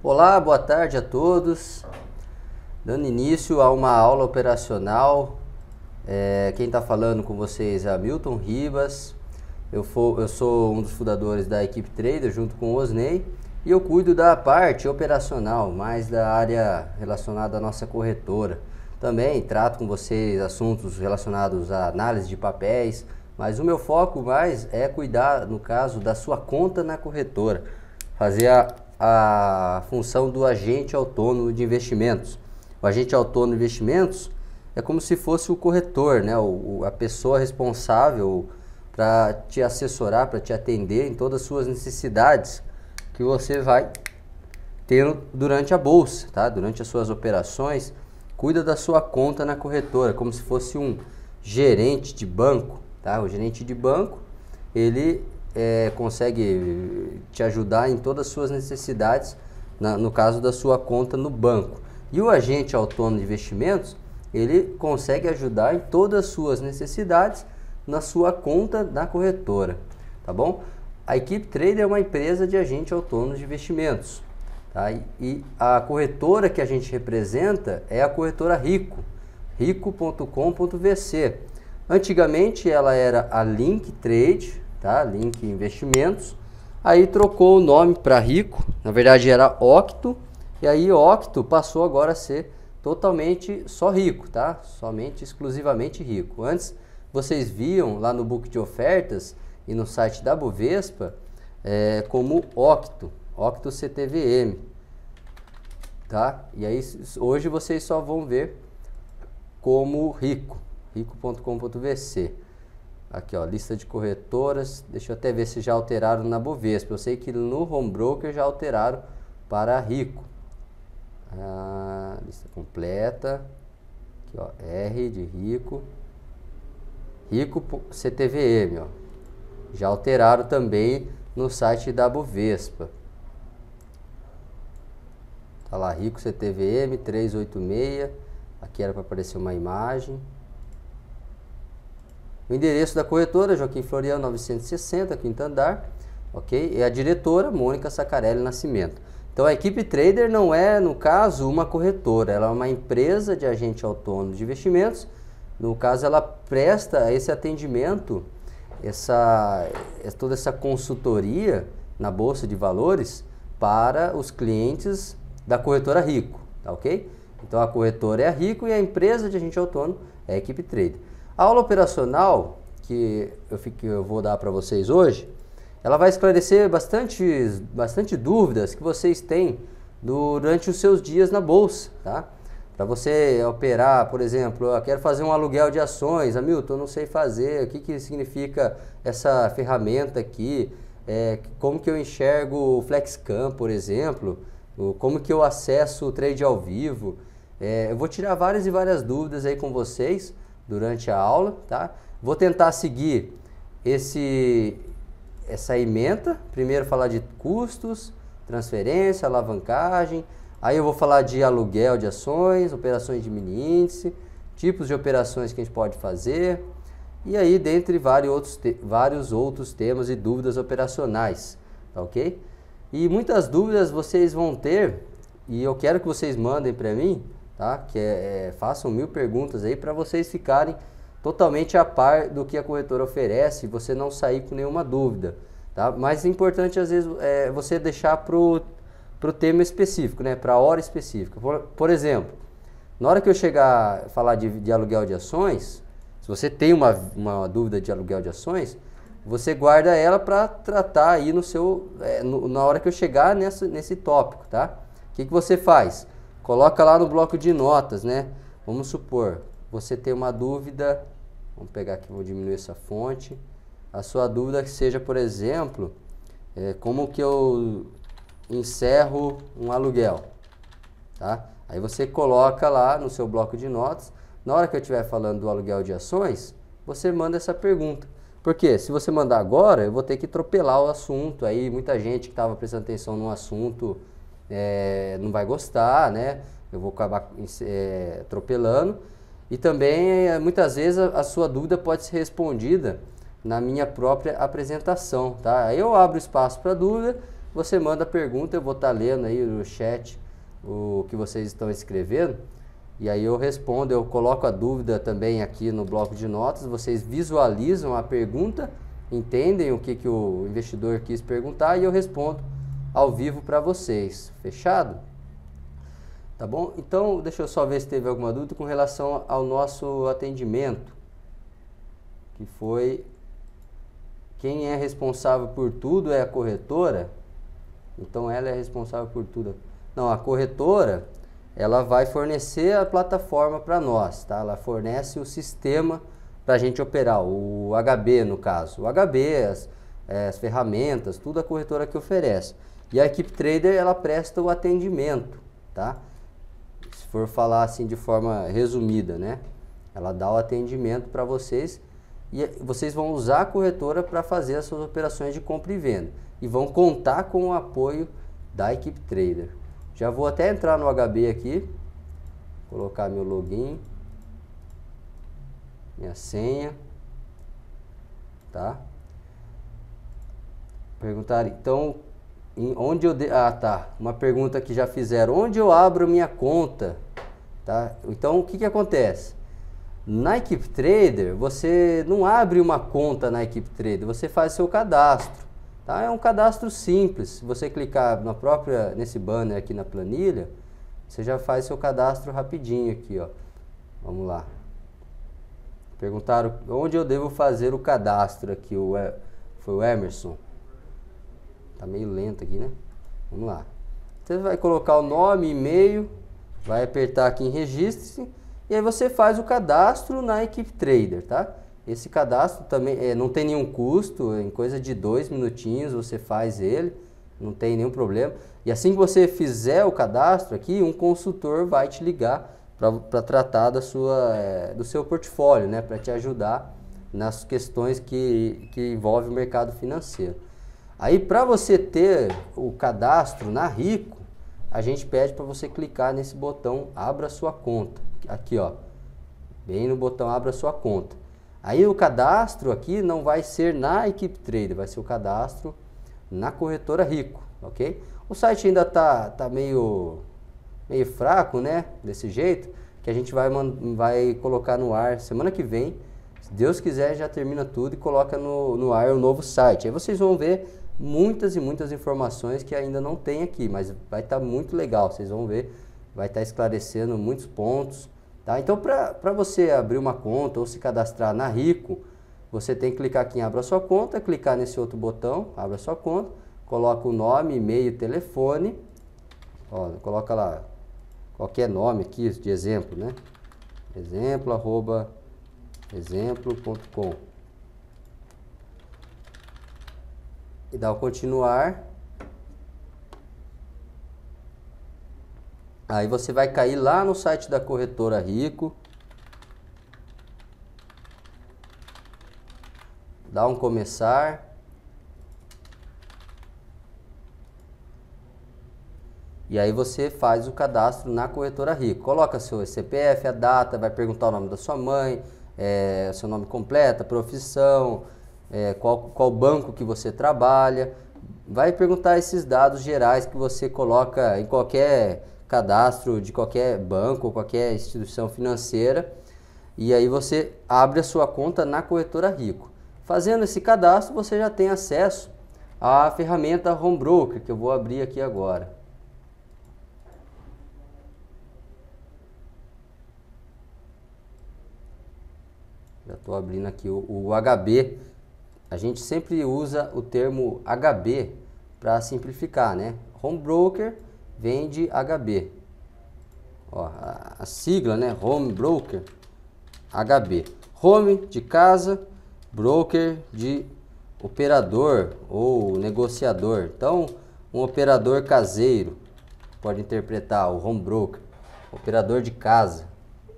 Olá, boa tarde a todos. Dando início a uma aula operacional, é, quem está falando com vocês é Milton Ribas. Eu, for, eu, sou um dos fundadores da equipe Trader junto com o Osney e eu cuido da parte operacional, mais da área relacionada à nossa corretora. Também trato com vocês assuntos relacionados à análise de papéis, mas o meu foco mais é cuidar, no caso, da sua conta na corretora, fazer a a função do agente autônomo de investimentos. O agente autônomo de investimentos é como se fosse o corretor, né? O, a pessoa responsável para te assessorar, para te atender em todas as suas necessidades que você vai tendo durante a bolsa, tá? durante as suas operações. Cuida da sua conta na corretora, como se fosse um gerente de banco. Tá? O gerente de banco ele é, consegue te ajudar em todas as suas necessidades, na, no caso da sua conta no banco. E o agente autônomo de investimentos, ele consegue ajudar em todas as suas necessidades na sua conta da corretora, tá bom? A Equipe Trader é uma empresa de agente autônomo de investimentos, tá? E a corretora que a gente representa é a corretora Rico, rico.com.vc. Antigamente ela era a Link Trade, tá? Link Investimentos. Aí trocou o nome para Rico, na verdade era Octo, e aí Octo passou agora a ser totalmente só rico, tá? Somente, exclusivamente rico. Antes vocês viam lá no book de ofertas e no site da Bovespa é, como Octo, Octo CTVM, tá? E aí hoje vocês só vão ver como rico, rico.com.vc. Aqui, ó, lista de corretoras. Deixa eu até ver se já alteraram na Bovespa. Eu sei que no Home Broker já alteraram para Rico. A ah, lista completa. Aqui, ó, R de Rico. Rico CTVM, ó. Já alteraram também no site da Bovespa. Tá lá, Rico CTVM 386. Aqui era para aparecer uma imagem. O endereço da corretora, Joaquim Floriano 960, quinto andar, ok? E a diretora, Mônica Sacarelli Nascimento. Então a equipe trader não é, no caso, uma corretora, ela é uma empresa de agente autônomo de investimentos. No caso, ela presta esse atendimento, essa, é toda essa consultoria na Bolsa de Valores para os clientes da corretora Rico, tá ok? Então a corretora é a Rico e a empresa de agente autônomo é a equipe trader. A aula operacional que eu, eu vou dar para vocês hoje, ela vai esclarecer bastante, bastante dúvidas que vocês têm durante os seus dias na bolsa, tá? Para você operar, por exemplo, eu ah, quero fazer um aluguel de ações, Hamilton, ah, eu não sei fazer, o que, que significa essa ferramenta aqui, é, como que eu enxergo o Flexcam, por exemplo, como que eu acesso o trade ao vivo. É, eu vou tirar várias e várias dúvidas aí com vocês, durante a aula, tá? Vou tentar seguir esse essa ementa, primeiro falar de custos, transferência, alavancagem, aí eu vou falar de aluguel de ações, operações de mini índice, tipos de operações que a gente pode fazer, e aí dentre vários outros, vários outros temas e dúvidas operacionais, tá ok? E muitas dúvidas vocês vão ter, e eu quero que vocês mandem para mim, tá? Que é, é façam mil perguntas aí para vocês ficarem totalmente a par do que a corretora oferece, e você não sair com nenhuma dúvida, tá? Mas é importante às vezes é, você deixar pro pro tema específico, né? Para a hora específica. Por, por, exemplo, na hora que eu chegar a falar de, de aluguel de ações, se você tem uma, uma dúvida de aluguel de ações, você guarda ela para tratar aí no seu é, no, na hora que eu chegar nessa, nesse tópico, tá? O que, que você faz? Coloca lá no bloco de notas, né? Vamos supor, você tem uma dúvida, vamos pegar aqui, vou diminuir essa fonte. A sua dúvida seja, por exemplo, é, como que eu encerro um aluguel, tá? Aí você coloca lá no seu bloco de notas. Na hora que eu estiver falando do aluguel de ações, você manda essa pergunta. Porque se você mandar agora, eu vou ter que atropelar o assunto aí. Muita gente que estava prestando atenção no assunto é, não vai gostar, né? Eu vou acabar é, atropelando. E também, é, muitas vezes, a, a sua dúvida pode ser respondida na minha própria apresentação, tá? Aí eu abro espaço para dúvida, você manda a pergunta, eu vou estar tá lendo aí no chat o que vocês estão escrevendo, e aí eu respondo, eu coloco a dúvida também aqui no bloco de notas, vocês visualizam a pergunta, entendem o que, que o investidor quis perguntar e eu respondo ao vivo para vocês. Fechado? Tá bom? Então, deixa eu só ver se teve alguma dúvida com relação ao nosso atendimento, que foi quem é responsável por tudo é a corretora. Então ela é responsável por tudo. Não, a corretora, ela vai fornecer a plataforma para nós, tá? Ela fornece o sistema para a gente operar, o HB no caso. O HB, as, é, as ferramentas, tudo a corretora que oferece. E a equipe trader ela presta o atendimento, tá? Se for falar assim de forma resumida, né? Ela dá o atendimento para vocês e vocês vão usar a corretora para fazer as suas operações de compra e venda e vão contar com o apoio da equipe trader. Já vou até entrar no HB aqui, colocar meu login, minha senha, tá? Perguntar então onde eu de... ah tá uma pergunta que já fizeram onde eu abro minha conta tá então o que que acontece na Equipe Trader você não abre uma conta na Equipe Trader você faz seu cadastro tá é um cadastro simples você clicar na própria nesse banner aqui na planilha você já faz seu cadastro rapidinho aqui ó vamos lá perguntaram onde eu devo fazer o cadastro aqui o foi o Emerson Tá meio lento aqui, né? Vamos lá. Você vai colocar o nome, e-mail, vai apertar aqui em registre e aí você faz o cadastro na equipe trader, tá? Esse cadastro também é, não tem nenhum custo, é em coisa de dois minutinhos você faz ele, não tem nenhum problema. E assim que você fizer o cadastro aqui, um consultor vai te ligar para tratar da sua, é, do seu portfólio, né? Para te ajudar nas questões que, que envolvem o mercado financeiro. Aí para você ter o cadastro na Rico, a gente pede para você clicar nesse botão abra sua conta. Aqui, ó. Bem no botão abra sua conta. Aí o cadastro aqui não vai ser na Equipe Trader, vai ser o cadastro na corretora Rico, OK? O site ainda tá tá meio meio fraco, né? Desse jeito, que a gente vai vai colocar no ar semana que vem. Se Deus quiser, já termina tudo e coloca no, no ar o novo site. Aí vocês vão ver muitas e muitas informações que ainda não tem aqui, mas vai estar tá muito legal, vocês vão ver, vai estar tá esclarecendo muitos pontos. Tá? Então, para você abrir uma conta ou se cadastrar na Rico, você tem que clicar aqui em Abra Sua Conta, clicar nesse outro botão, Abra Sua Conta, coloca o nome, e-mail, telefone, ó, coloca lá qualquer nome aqui de exemplo, né? Exemplo, arroba, exemplo.com e dá o continuar. Aí você vai cair lá no site da corretora Rico. Dá um começar. E aí você faz o cadastro na corretora Rico. Coloca seu CPF, a data, vai perguntar o nome da sua mãe, é, seu nome completo, profissão, é, qual, qual banco que você trabalha, vai perguntar esses dados gerais que você coloca em qualquer cadastro de qualquer banco, qualquer instituição financeira, e aí você abre a sua conta na corretora Rico. Fazendo esse cadastro, você já tem acesso à ferramenta Home Broker, que eu vou abrir aqui agora. Já estou abrindo aqui o, o HB a gente sempre usa o termo HB para simplificar, né? Home Broker vende HB. Ó, a, a sigla, né? Home Broker, HB. Home de casa, broker de operador ou negociador. Então, um operador caseiro pode interpretar o home broker, operador de casa,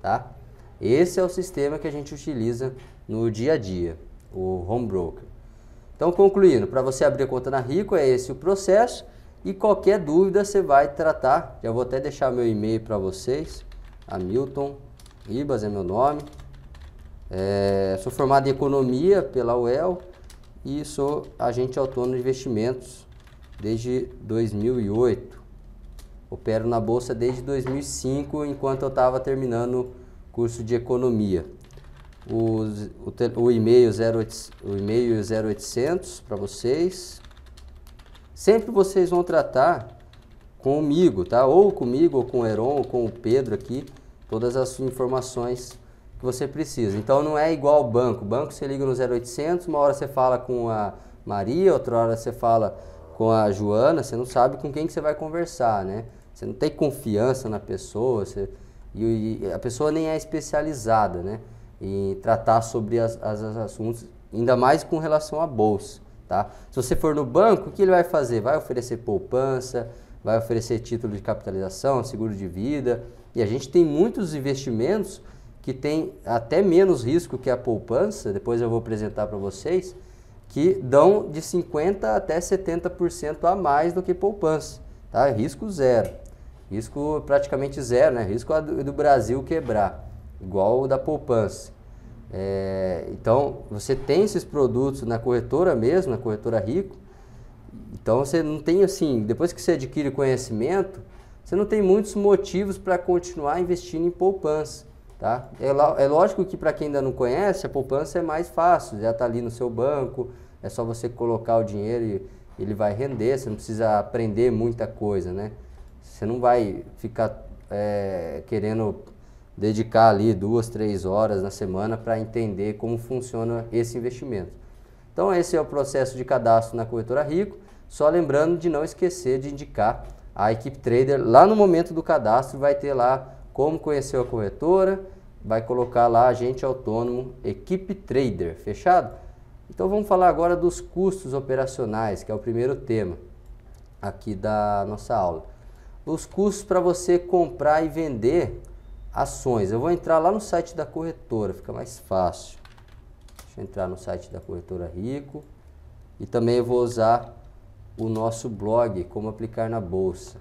tá? Esse é o sistema que a gente utiliza no dia a dia o home broker. Então, concluindo, para você abrir a conta na Rico é esse o processo e qualquer dúvida você vai tratar. Já vou até deixar meu e-mail para vocês. Hamilton Ribas é meu nome. É, sou formado em economia pela UEL e sou agente autônomo de investimentos desde 2008. Opero na bolsa desde 2005, enquanto eu estava terminando o curso de economia o o, o e-mail 0800 para vocês. Sempre vocês vão tratar comigo, tá? Ou comigo, ou com o Heron, ou com o Pedro aqui, todas as informações que você precisa. Então não é igual ao banco. banco você liga no 0800, uma hora você fala com a Maria, outra hora você fala com a Joana, você não sabe com quem que você vai conversar, né? Você não tem confiança na pessoa, você... e, e a pessoa nem é especializada, né? em tratar sobre as, as, as assuntos, ainda mais com relação à bolsa. Tá? Se você for no banco, o que ele vai fazer? Vai oferecer poupança, vai oferecer título de capitalização, seguro de vida. E a gente tem muitos investimentos que tem até menos risco que a poupança, depois eu vou apresentar para vocês, que dão de 50% até 70% a mais do que poupança. Tá? Risco zero. Risco praticamente zero, né? Risco do Brasil quebrar igual o da poupança. É, então, você tem esses produtos na corretora mesmo, na corretora Rico. Então, você não tem assim, depois que você adquire conhecimento, você não tem muitos motivos para continuar investindo em poupança. Tá? É, é lógico que para quem ainda não conhece, a poupança é mais fácil, já está ali no seu banco, é só você colocar o dinheiro e ele vai render, você não precisa aprender muita coisa, né? Você não vai ficar é, querendo dedicar ali duas, três horas na semana para entender como funciona esse investimento. Então esse é o processo de cadastro na corretora Rico, só lembrando de não esquecer de indicar a equipe trader lá no momento do cadastro vai ter lá como conhecer a corretora, vai colocar lá agente autônomo, equipe trader, fechado? Então vamos falar agora dos custos operacionais, que é o primeiro tema aqui da nossa aula. Os custos para você comprar e vender Ações. Eu vou entrar lá no site da corretora, fica mais fácil. Deixa eu entrar no site da corretora Rico. E também eu vou usar o nosso blog, como aplicar na bolsa.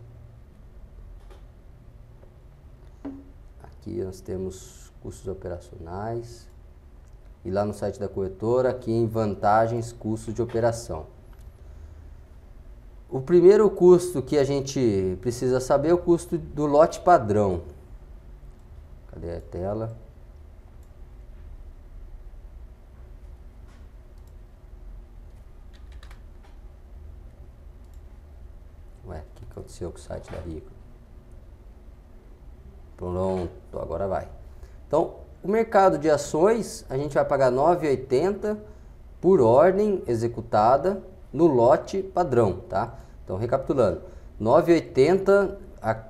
Aqui nós temos custos operacionais. E lá no site da corretora, aqui em vantagens, custos de operação. O primeiro custo que a gente precisa saber é o custo do lote padrão. Cadê a tela? Ué, o que aconteceu com o site da Rico? Pronto, agora vai. Então, o mercado de ações, a gente vai pagar 9,80 por ordem executada no lote padrão, tá? Então, recapitulando, 9,80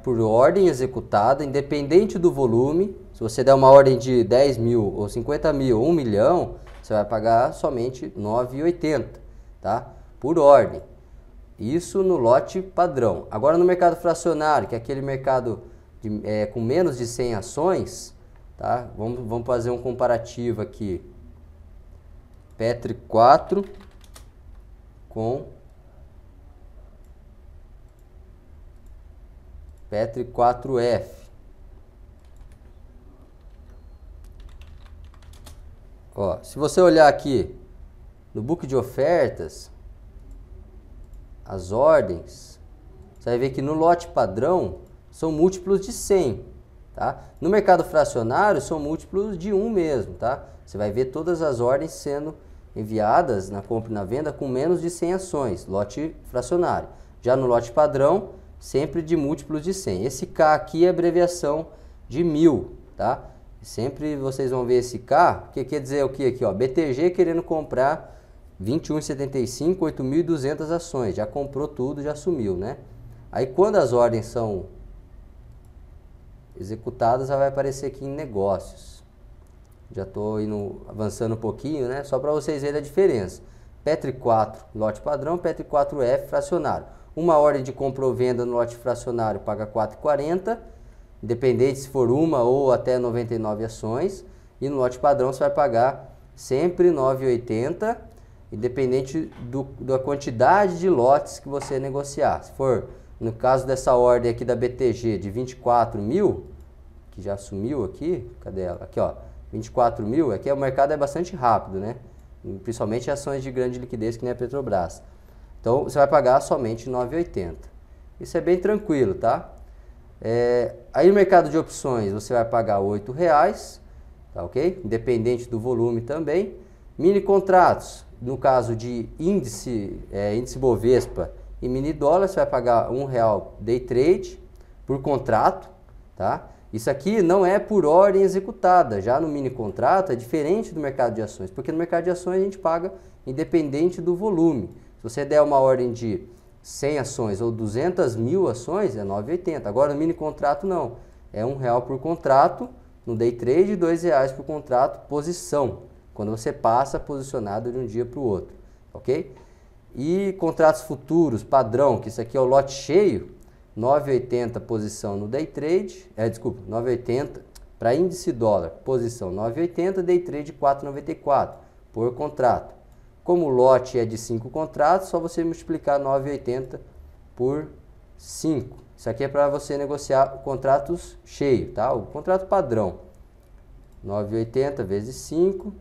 por ordem executada, independente do volume. Se você der uma ordem de 10 mil ou 50 mil ou 1 milhão, você vai pagar somente 9,80, tá? Por ordem. Isso no lote padrão. Agora no mercado fracionário, que é aquele mercado de, é, com menos de 100 ações, tá? Vamos, vamos fazer um comparativo aqui. Petri 4 com Petri 4F. Ó, se você olhar aqui no book de ofertas, as ordens, você vai ver que no lote padrão são múltiplos de 100, tá? No mercado fracionário são múltiplos de 1 mesmo, tá? Você vai ver todas as ordens sendo enviadas na compra e na venda com menos de 100 ações, lote fracionário. Já no lote padrão, sempre de múltiplos de 100. Esse K aqui é abreviação de mil, tá? Sempre vocês vão ver esse K, que quer dizer o que aqui, ó? BTG querendo comprar 21,75, 8.200 ações. Já comprou tudo, já sumiu, né? Aí quando as ordens são executadas, ela vai aparecer aqui em negócios. Já estou indo avançando um pouquinho, né? Só para vocês verem a diferença. Petri 4, lote padrão, Petri 4F fracionário. Uma ordem de compra ou venda no lote fracionário paga 4,40, independente se for uma ou até 99 ações. E no lote padrão você vai pagar sempre 9,80, independente do, da quantidade de lotes que você negociar. Se for, no caso dessa ordem aqui da BTG, de 24 mil, que já sumiu aqui, cadê ela? Aqui, ó, 24 mil, aqui é o mercado é bastante rápido, né? Principalmente ações de grande liquidez que nem a Petrobras. Então você vai pagar somente 9,80. Isso é bem tranquilo, tá? É, aí no mercado de opções você vai pagar R$ reais, tá ok? Independente do volume também. Mini contratos, no caso de índice, é, índice Bovespa e mini dólar, você vai pagar um real day trade por contrato, tá? Isso aqui não é por ordem executada, já no mini contrato é diferente do mercado de ações, porque no mercado de ações a gente paga independente do volume. Se você der uma ordem de 100 ações ou 200 mil ações, é 9,80. Agora, no mini contrato, não. É um real por contrato, no day trade, dois reais por contrato, posição. Quando você passa posicionado de um dia para o outro, ok? E contratos futuros, padrão, que isso aqui é o lote cheio, 9,80 posição no day trade, é, desculpa, 9,80 para índice dólar, posição 9,80, day trade 4,94 por contrato. Como o lote é de 5 contratos, só você multiplicar 9,80 por 5. Isso aqui é para você negociar contratos cheio, tá? O contrato padrão. 9,80 vezes 5.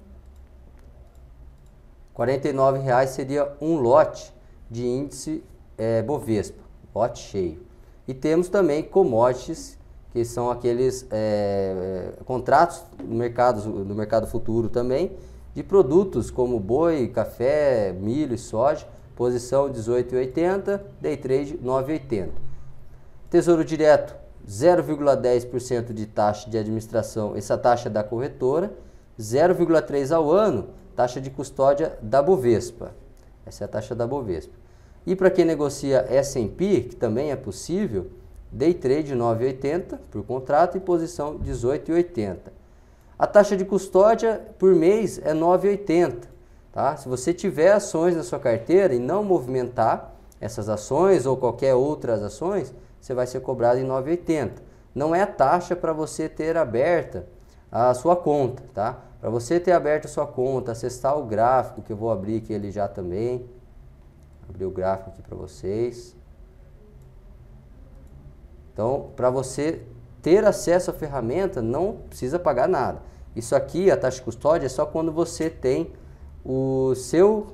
R$ reais seria um lote de índice é, Bovespa, lote cheio. E temos também commodities, que são aqueles é, contratos no mercado, no mercado futuro também, de produtos como boi, café, milho e soja, posição 18,80, day trade 9,80. Tesouro direto 0,10% de taxa de administração, essa taxa da corretora, 0,3 ao ano, taxa de custódia da Bovespa. Essa é a taxa da Bovespa. E para quem negocia S&P, que também é possível, day trade 9,80 por contrato e posição 18,80. A taxa de custódia por mês é 9,80. Tá? Se você tiver ações na sua carteira e não movimentar essas ações ou qualquer outras ações, você vai ser cobrado em 9,80. Não é a taxa para você ter aberta a sua conta, tá? Para você ter aberto a sua conta, acessar o gráfico que eu vou abrir aqui ele já também. Abrir o gráfico aqui para vocês. Então, para você ter acesso à ferramenta, não precisa pagar nada. Isso aqui, a taxa de custódia, é só quando você tem o seu,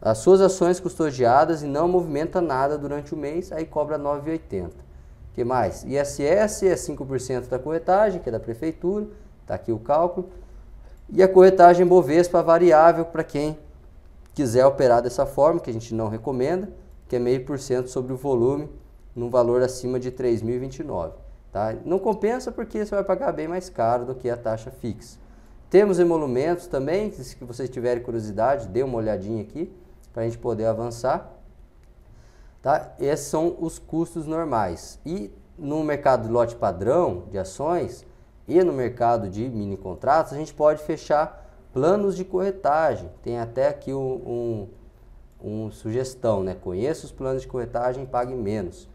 as suas ações custodiadas e não movimenta nada durante o mês, aí cobra 9,80. que mais? ISS é 5% da corretagem, que é da prefeitura, está aqui o cálculo. E a corretagem Bovespa variável para quem quiser operar dessa forma, que a gente não recomenda, que é meio por cento sobre o volume, num valor acima de 3.029. Tá? Não compensa porque você vai pagar bem mais caro do que a taxa fixa. Temos emolumentos também, que se vocês tiverem curiosidade, dê uma olhadinha aqui para a gente poder avançar. Tá? Esses são os custos normais. E no mercado de lote padrão de ações e no mercado de mini contratos, a gente pode fechar planos de corretagem. Tem até aqui um, um, um sugestão, né? Conheça os planos de corretagem e pague menos.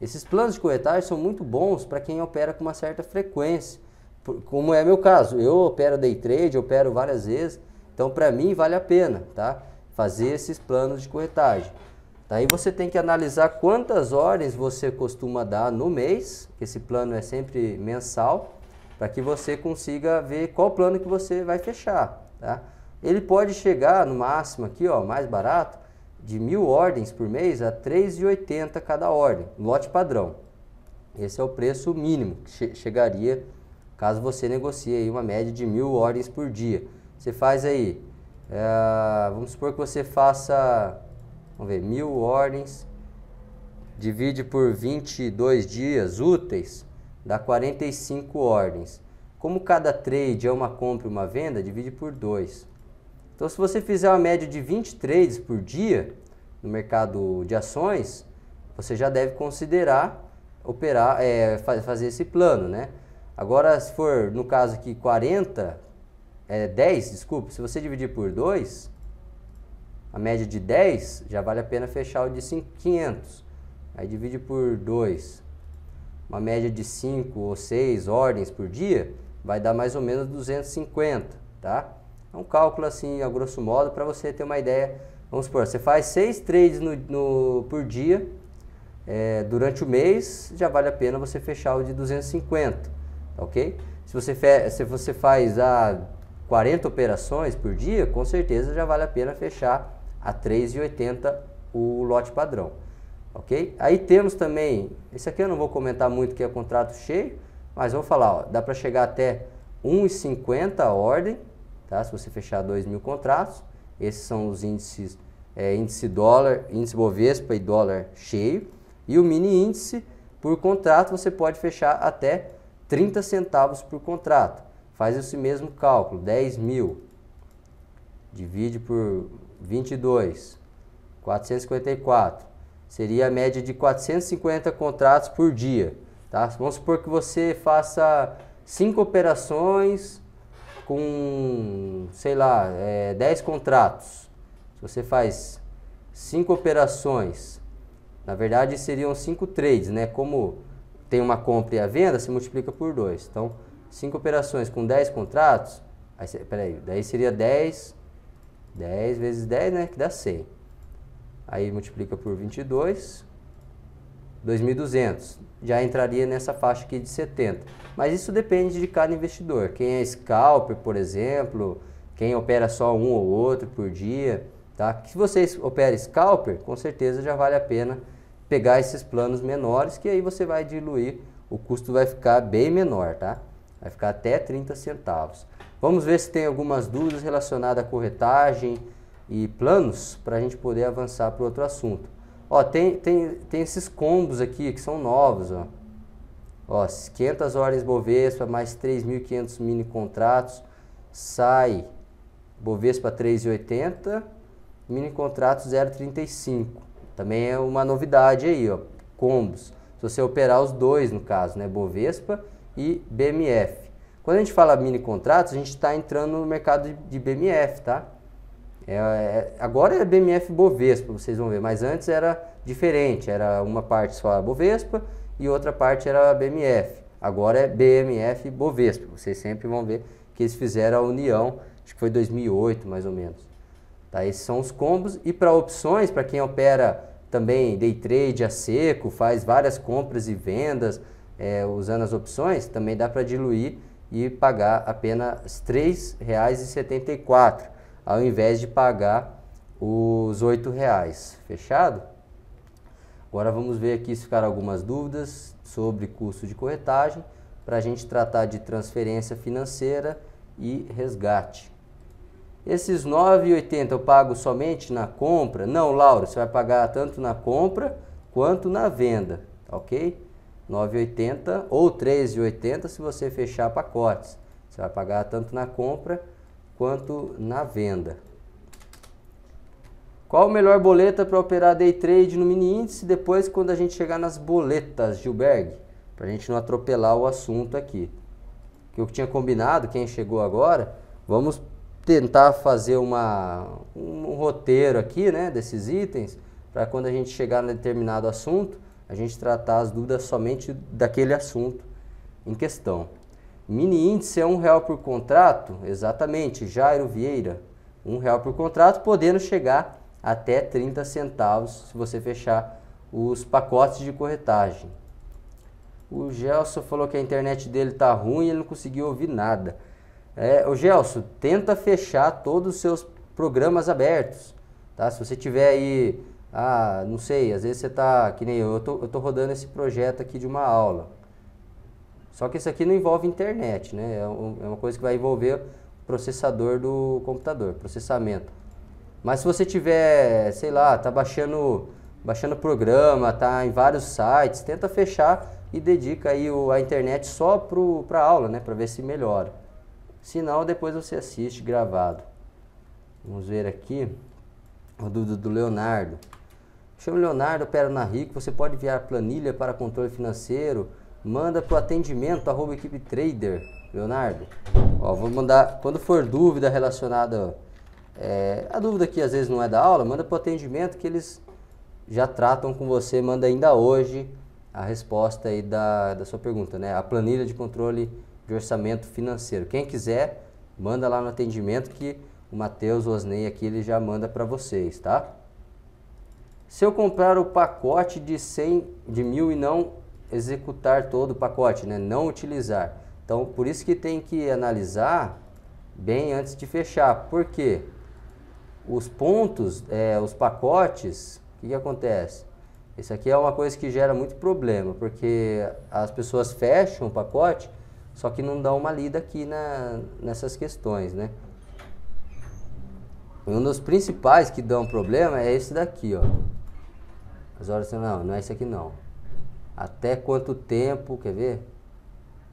Esses planos de corretagem são muito bons para quem opera com uma certa frequência, como é meu caso. Eu opero day trade, opero várias vezes, então para mim vale a pena, tá? Fazer esses planos de corretagem. Daí você tem que analisar quantas ordens você costuma dar no mês, que esse plano é sempre mensal, para que você consiga ver qual plano que você vai fechar, tá? Ele pode chegar no máximo aqui, ó, mais barato, de mil ordens por mês a 3,80 cada ordem, lote padrão. Esse é o preço mínimo que che chegaria caso você negocie aí uma média de mil ordens por dia. Você faz aí, é, vamos supor que você faça, vamos ver, mil ordens, divide por 22 dias úteis, dá 45 ordens. Como cada trade é uma compra e uma venda, divide por 2. Então, se você fizer uma média de 20 trades por dia no mercado de ações, você já deve considerar operar, é, fazer esse plano, né? Agora, se for, no caso aqui, 40, é, 10, desculpa, se você dividir por 2, a média de 10, já vale a pena fechar o de 500. Aí divide por 2, uma média de 5 ou 6 ordens por dia, vai dar mais ou menos 250, tá? É um cálculo assim, a grosso modo, para você ter uma ideia. Vamos supor, você faz seis trades no, no por dia, é, durante o mês já vale a pena você fechar o de 250, tá ok? Se você, fe se você faz ah, a 40 operações por dia, com certeza já vale a pena fechar a 3,80 o lote padrão, ok? Aí temos também, esse aqui eu não vou comentar muito que é contrato cheio, mas vou falar, ó, dá para chegar até 1,50 a ordem, Tá? Se você fechar 2 mil contratos, esses são os índices é, índice dólar, índice Bovespa e dólar cheio. E o mini índice, por contrato, você pode fechar até 30 centavos por contrato. Faz esse mesmo cálculo, 10 mil, divide por 22, 454. Seria a média de 450 contratos por dia. Tá? Vamos supor que você faça 5 operações com, sei lá, é, 10 contratos, se você faz 5 operações, na verdade seriam 5 trades, né? Como tem uma compra e a venda, se multiplica por 2. Então, 5 operações com 10 contratos, aí, peraí, daí seria 10, 10 vezes 10, né? Que dá 100. Aí multiplica por 22, 2.200. Já entraria nessa faixa aqui de 70. Mas isso depende de cada investidor. Quem é scalper, por exemplo, quem opera só um ou outro por dia, tá? Se você opera scalper, com certeza já vale a pena pegar esses planos menores, que aí você vai diluir, o custo vai ficar bem menor, tá? Vai ficar até 30 centavos. Vamos ver se tem algumas dúvidas relacionadas à corretagem e planos para a gente poder avançar para outro assunto. Ó, tem, tem, tem esses combos aqui que são novos, ó. Ó, 500 ordens Bovespa, mais 3.500 mini contratos, sai Bovespa 3,80, mini contratos 0,35. Também é uma novidade aí, ó, combos. Se você operar os dois, no caso, né, Bovespa e BMF. Quando a gente fala mini contratos, a gente está entrando no mercado de BMF, tá? É, é, agora é BMF Bovespa, vocês vão ver, mas antes era diferente, era uma parte só a Bovespa e outra parte era a BMF. Agora é BMF Bovespa. Vocês sempre vão ver que eles fizeram a união, acho que foi 2008 mais ou menos. Tá, esses são os combos. E para opções, para quem opera também day trade a seco, faz várias compras e vendas é, usando as opções, também dá para diluir e pagar apenas R$ 3,74, ao invés de pagar os R$ 8,00. Fechado? Agora vamos ver aqui se ficaram algumas dúvidas sobre custo de corretagem para a gente tratar de transferência financeira e resgate. Esses R$ 9,80 eu pago somente na compra? Não, Lauro. você vai pagar tanto na compra quanto na venda, ok? R$ 9,80 ou R$ 3,80 se você fechar pacotes. Você vai pagar tanto na compra quanto na venda. Qual o melhor boleta para operar day trade no mini índice depois quando a gente chegar nas boletas, Gilberg? Para a gente não atropelar o assunto aqui. Que eu tinha combinado, quem chegou agora, vamos tentar fazer uma, um, roteiro aqui, né, desses itens, para quando a gente chegar no determinado assunto, a gente tratar as dúvidas somente daquele assunto em questão. Mini índice é um real por contrato? Exatamente, Jairo Vieira. Um real por contrato, podendo chegar até 30 centavos se você fechar os pacotes de corretagem. O Gelson falou que a internet dele tá ruim e ele não conseguiu ouvir nada. É, o Gelson, tenta fechar todos os seus programas abertos, tá? Se você tiver aí, ah, não sei, às vezes você tá, que nem eu, eu tô, tô rodando esse projeto aqui de uma aula. Só que isso aqui não envolve internet, né? É, é uma coisa que vai envolver processador do computador, processamento. Mas se você tiver, sei lá, tá baixando baixando programa, tá em vários sites, tenta fechar e dedica aí o, a internet só pro para aula, né, para ver se melhora. Se não, depois você assiste gravado. Vamos ver aqui o do, do Leonardo. Chama o Leonardo Opera na Rico, você pode enviar planilha para controle financeiro, manda para o atendimento arroba equipe trader, Leonardo. Ó, vou mandar, quando for dúvida relacionada é, a dúvida que às vezes não é da aula, manda para o atendimento que eles já tratam com você, manda ainda hoje a resposta aí da, da sua pergunta, né? A planilha de controle de orçamento financeiro. Quem quiser, manda lá no atendimento que o Matheus Osney aqui ele já manda para vocês, tá? Se eu comprar o pacote de 100, de mil e não executar todo o pacote, né? Não utilizar. Então, por isso que tem que analisar bem antes de fechar. Por quê? os pontos, é, os pacotes, o que, que acontece? Isso aqui é uma coisa que gera muito problema, porque as pessoas fecham o pacote, só que não dão uma lida aqui na, nessas questões, né? Um dos principais que dão problema é esse daqui, ó. As horas, não, não é esse aqui não. Até quanto tempo, quer ver?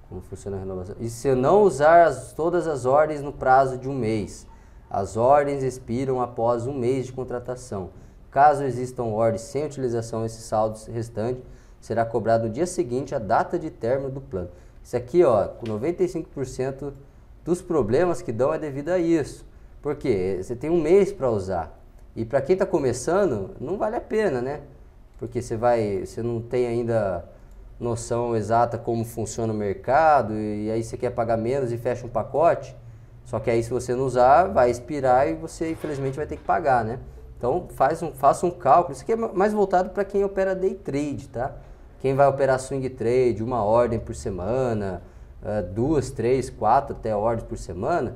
Como funciona a renovação? E se eu não usar as, todas as ordens no prazo de um mês? As ordens expiram após um mês de contratação. Caso existam ordens sem utilização, esse saldo restante será cobrado no dia seguinte à data de término do plano. Isso aqui, ó, 95% dos problemas que dão é devido a isso. Porque você tem um mês para usar. E para quem está começando, não vale a pena, né? Porque você vai, você não tem ainda noção exata como funciona o mercado e aí você quer pagar menos e fecha um pacote. Só que aí se você não usar, vai expirar e você infelizmente vai ter que pagar, né? Então faz um, faça um cálculo. Isso aqui é mais voltado para quem opera day trade, tá? Quem vai operar swing trade, uma ordem por semana, ah, duas, três, quatro até ordens por semana,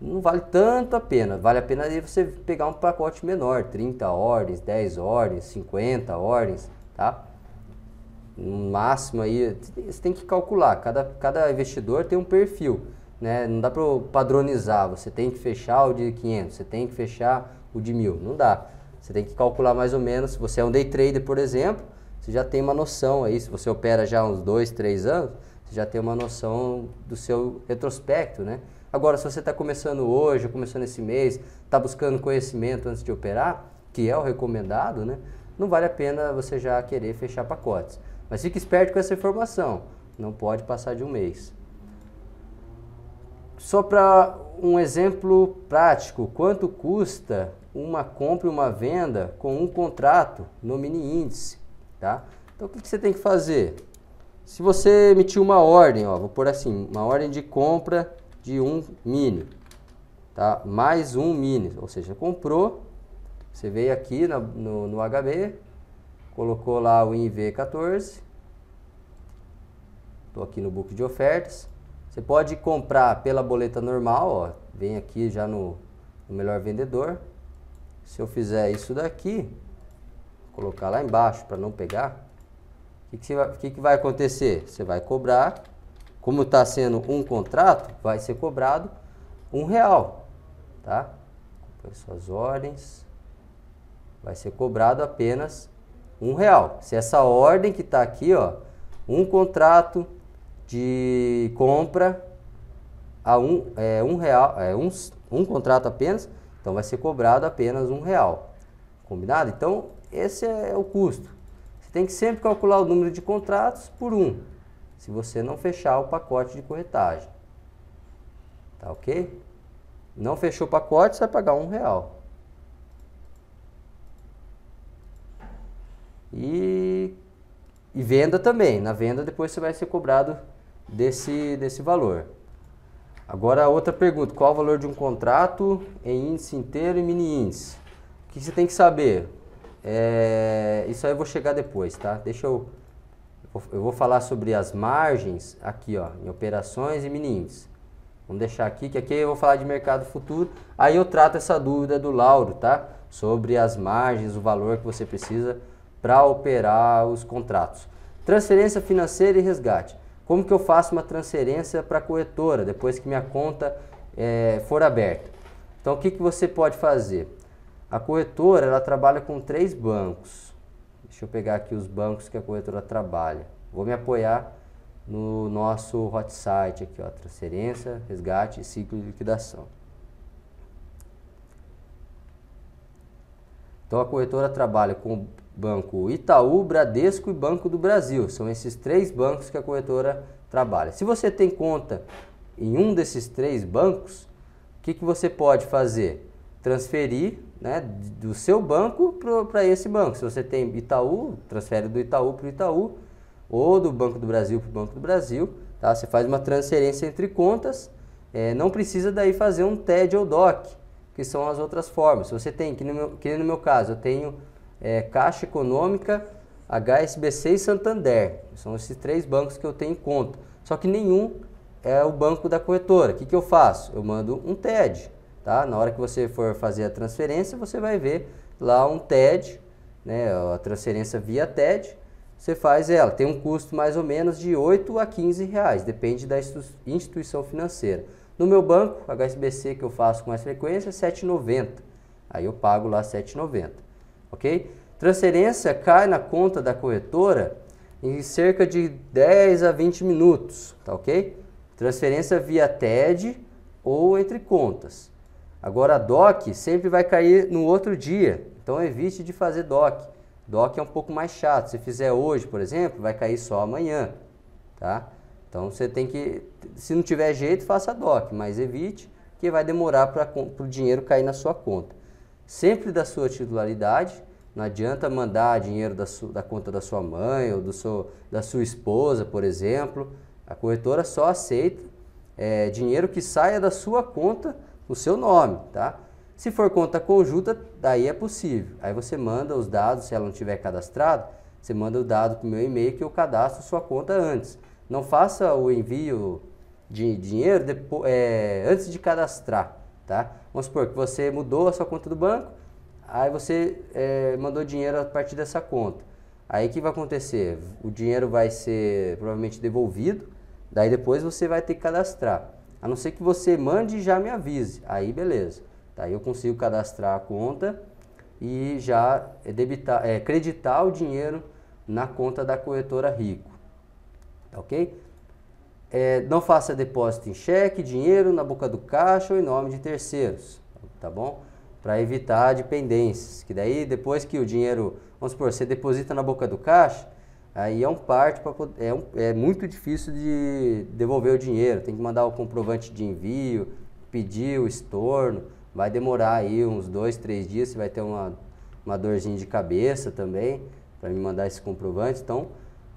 não vale tanto a pena. Vale a pena você pegar um pacote menor, 30 ordens, 10 ordens, 50 ordens, tá? No máximo aí, você tem que calcular. Cada, cada investidor tem um perfil né? Não dá para padronizar. Você tem que fechar o de 500, você tem que fechar o de 1000. Não dá. Você tem que calcular mais ou menos. Se você é um day trader, por exemplo, você já tem uma noção aí. Se você opera já há uns 2, 3 anos, você já tem uma noção do seu retrospecto, né? Agora, se você está começando hoje, começando esse mês, está buscando conhecimento antes de operar, que é o recomendado, né? Não vale a pena você já querer fechar pacotes. Mas fique esperto com essa informação. Não pode passar de um mês. Só para um exemplo prático, quanto custa uma compra e uma venda com um contrato no mini índice, tá? Então o que, você tem que fazer? Se você emitiu uma ordem, ó, vou pôr assim, uma ordem de compra de um mini, tá? Mais um mini, ou seja, comprou, você veio aqui na, no, no HB, colocou lá o inv 14 estou aqui no book de ofertas, você pode comprar pela boleta normal, ó, vem aqui já no, no melhor vendedor. Se eu fizer isso daqui, colocar lá embaixo para não pegar, o que, que, que, que vai acontecer? Você vai cobrar, como está sendo um contrato, vai ser cobrado um real, tá? Com suas ordens, vai ser cobrado apenas um real. Se essa ordem que está aqui, ó, um contrato, de compra a um, é, um real, é, um, um contrato apenas, então vai ser cobrado apenas um real. Combinado? Então, esse é o custo. Você tem que sempre calcular o número de contratos por um, se você não fechar o pacote de corretagem. Tá ok? Não fechou o pacote, você vai pagar um real. E, e venda também. Na venda depois você vai ser cobrado desse, desse valor. Agora, outra pergunta: qual o valor de um contrato em índice inteiro e mini índice? O que você tem que saber? É, isso aí eu vou chegar depois, tá? Deixa eu. Eu vou falar sobre as margens aqui, ó, em operações e mini índice. Vamos deixar aqui, que aqui eu vou falar de mercado futuro. Aí eu trato essa dúvida do Lauro, tá? Sobre as margens, o valor que você precisa para operar os contratos. Transferência financeira e resgate. Como que eu faço uma transferência para a corretora depois que minha conta é, for aberta? Então, o que, que você pode fazer? A corretora ela trabalha com três bancos. Deixa eu pegar aqui os bancos que a corretora trabalha. Vou me apoiar no nosso hot site aqui, ó, transferência, resgate e ciclo de liquidação. Então a corretora trabalha com Banco Itaú, Bradesco e Banco do Brasil. São esses três bancos que a corretora trabalha. Se você tem conta em um desses três bancos, o que, que você pode fazer? Transferir né, do seu banco para esse banco. Se você tem Itaú, transfere do Itaú para o Itaú, ou do Banco do Brasil para o Banco do Brasil. Tá? Você faz uma transferência entre contas, é, não precisa daí fazer um TED ou DOC, que são as outras formas. Se você tem, que no meu, que no meu caso, eu tenho é, Caixa Econômica, HSBC e Santander. São esses três bancos que eu tenho em conta. Só que nenhum é o banco da corretora. O que, que eu faço? Eu mando um TED. Tá? Na hora que você for fazer a transferência, você vai ver lá um TED, né, a transferência via TED, você faz ela. Tem um custo mais ou menos de 8 a 15 reais, depende da instituição financeira. No meu banco, HSBC, que eu faço com mais frequência, é 7,90. Aí eu pago lá 7,90 ok? Transferência cai na conta da corretora em cerca de 10 a 20 minutos, tá ok? Transferência via TED ou entre contas. Agora, a DOC sempre vai cair no outro dia, então evite de fazer DOC. DOC é um pouco mais chato. Se fizer hoje, por exemplo, vai cair só amanhã, tá? Então você tem que, se não tiver jeito, faça DOC, mas evite que vai demorar para o dinheiro cair na sua conta sempre da sua titularidade. Não adianta mandar dinheiro da, sua, da conta da sua mãe ou seu, da sua esposa, por exemplo. A corretora só aceita é, dinheiro que saia da sua conta, o seu nome, tá? Se for conta conjunta, daí é possível. Aí você manda os dados, se ela não tiver cadastrado, você manda o dado para o meu e-mail que eu cadastro sua conta antes. Não faça o envio de dinheiro depois, é, antes de cadastrar tá? Vamos supor que você mudou a sua conta do banco, aí você é, mandou dinheiro a partir dessa conta. Aí o que vai acontecer? O dinheiro vai ser provavelmente devolvido, daí depois você vai ter que cadastrar. A não ser que você mande e já me avise. Aí beleza. Daí tá? eu consigo cadastrar a conta e já é, debitar, é, creditar o dinheiro na conta da corretora Rico. Tá ok? É, não faça depósito em cheque, dinheiro na boca do caixa ou em nome de terceiros, tá bom? Para evitar dependências, que daí depois que o dinheiro, vamos supor, você deposita na boca do caixa, aí é um parte para é, um, é muito difícil de devolver o dinheiro, tem que mandar o comprovante de envio, pedir o estorno, vai demorar aí uns dois, três dias, você vai ter uma, uma dorzinha de cabeça também para me mandar esse comprovante, então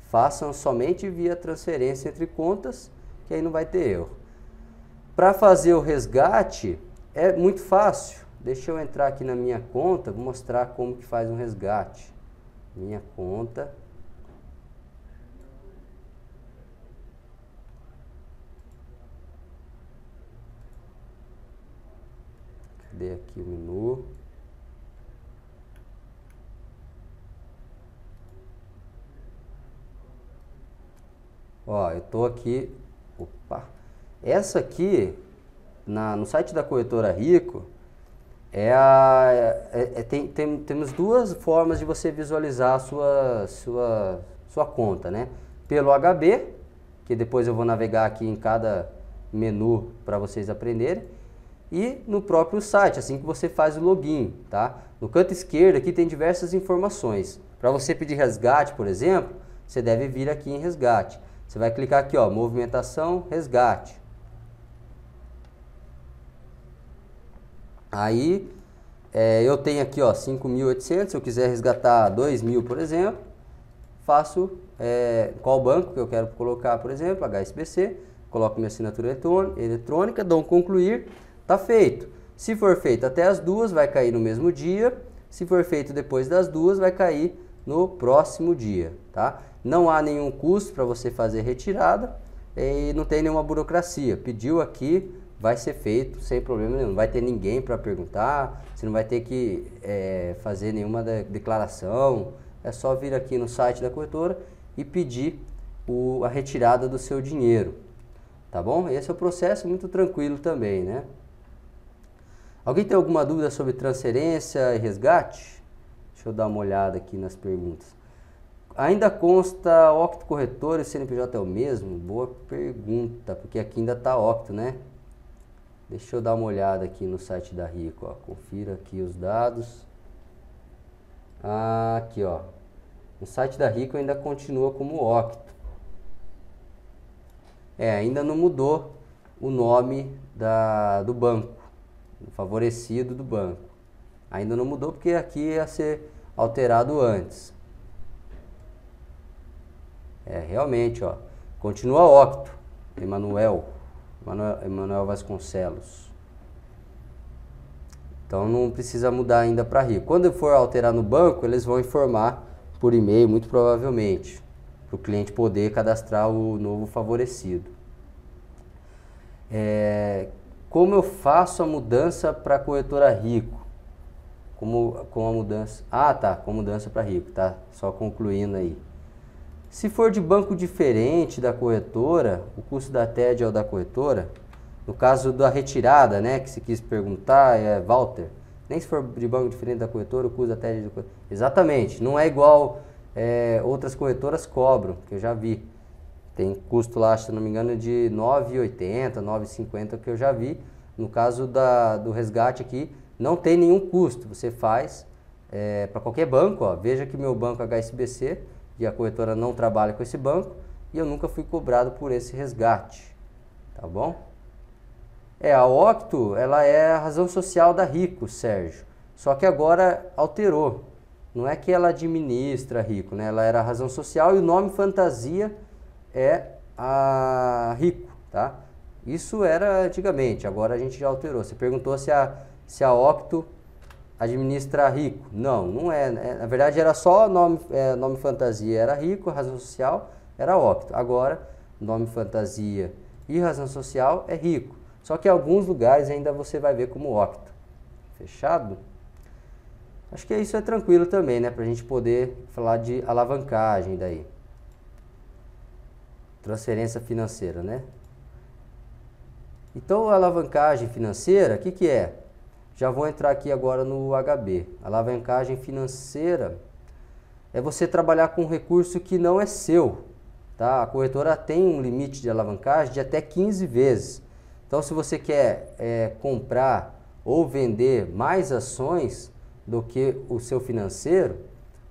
Façam somente via transferência entre contas, que aí não vai ter erro. Para fazer o resgate, é muito fácil. Deixa eu entrar aqui na minha conta, vou mostrar como que faz um resgate. Minha conta. Cadê aqui o menu? Ó, eu tô aqui. Opa! Essa aqui, na, no site da corretora Rico, é a, é, é, tem, tem, temos duas formas de você visualizar a sua, sua, sua conta, né? Pelo HB, que depois eu vou navegar aqui em cada menu para vocês aprenderem, e no próprio site, assim que você faz o login, tá? No canto esquerdo aqui tem diversas informações. Para você pedir resgate, por exemplo, você deve vir aqui em resgate. Você vai clicar aqui, ó, movimentação, resgate. Aí é, eu tenho aqui, ó, 5.800, se eu quiser resgatar 2.000, por exemplo, faço é, qual banco que eu quero colocar, por exemplo, HSBC, coloco minha assinatura eletrônica, dou um concluir, tá feito. Se for feito até as duas, vai cair no mesmo dia. Se for feito depois das duas, vai cair no próximo dia, tá? não há nenhum custo para você fazer retirada e não tem nenhuma burocracia. Pediu aqui, vai ser feito sem problema nenhum. Não vai ter ninguém para perguntar, você não vai ter que é, fazer nenhuma de declaração. É só vir aqui no site da corretora e pedir o, a retirada do seu dinheiro. Tá bom? Esse é o processo muito tranquilo também, né? Alguém tem alguma dúvida sobre transferência e resgate? Deixa eu dar uma olhada aqui nas perguntas. Ainda consta Octo Corretor e CNPJ é o mesmo? Boa pergunta, porque aqui ainda está Octo, né? Deixa eu dar uma olhada aqui no site da Rico, ó. confira aqui os dados. Ah, aqui, ó. O site da Rico ainda continua como Octo. É, ainda não mudou o nome da, do banco, O favorecido do banco. Ainda não mudou porque aqui ia ser alterado antes. É, realmente, ó. Continua óbito, Emanuel, Emanuel Vasconcelos. Então não precisa mudar ainda para Rico Quando for alterar no banco, eles vão informar por e-mail, muito provavelmente, para o cliente poder cadastrar o novo favorecido. É, como eu faço a mudança para a corretora Rico? Como, com a mudança. Ah, tá, com mudança para Rico, tá? Só concluindo aí. Se for de banco diferente da corretora, o custo da TED é o da corretora. No caso da retirada, né, que se quis perguntar, é Walter. Nem se for de banco diferente da corretora, o custo da TED é do corretor. Exatamente, não é igual é, outras corretoras cobram, que eu já vi. Tem custo lá, se não me engano, de 9,80, 9,50 que eu já vi. No caso da, do resgate aqui, não tem nenhum custo. Você faz é, para qualquer banco, ó, veja que meu banco HSBC e a corretora não trabalha com esse banco e eu nunca fui cobrado por esse resgate, tá bom? É, a Octo, ela é a razão social da Rico, Sérgio. Só que agora alterou. Não é que ela administra Rico, né? Ela era a razão social e o nome fantasia é a Rico, tá? Isso era antigamente, agora a gente já alterou. Você perguntou se a, se a Octo administra rico. Não, não é. Né? Na verdade, era só nome, é, nome fantasia era rico, razão social era óbito. Agora, nome fantasia e razão social é rico. Só que em alguns lugares ainda você vai ver como óbito. Fechado? Acho que isso é tranquilo também, né? Para a gente poder falar de alavancagem daí. Transferência financeira, né? Então, a alavancagem financeira, o que, que é? Já vou entrar aqui agora no HB. Alavancagem financeira é você trabalhar com um recurso que não é seu. Tá? A corretora tem um limite de alavancagem de até 15 vezes. Então, se você quer é, comprar ou vender mais ações do que o seu financeiro,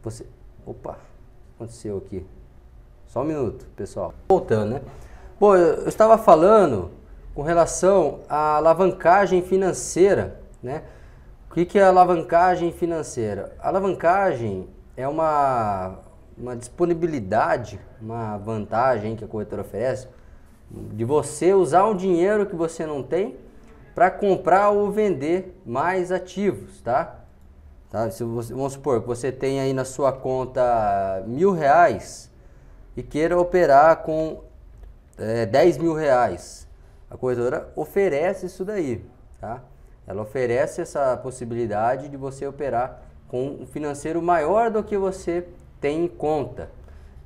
você. Opa, aconteceu aqui. Só um minuto, pessoal. Voltando, né? Bom, eu estava falando com relação à alavancagem financeira né? O que, é alavancagem financeira? A alavancagem é uma, uma disponibilidade, uma vantagem que a corretora oferece de você usar um dinheiro que você não tem para comprar ou vender mais ativos, tá? tá? Se você, vamos supor que você tem aí na sua conta mil reais e queira operar com é, eh, 10 mil reais. A corretora oferece isso daí, tá? Ela oferece essa possibilidade de você operar com um financeiro maior do que você tem em conta.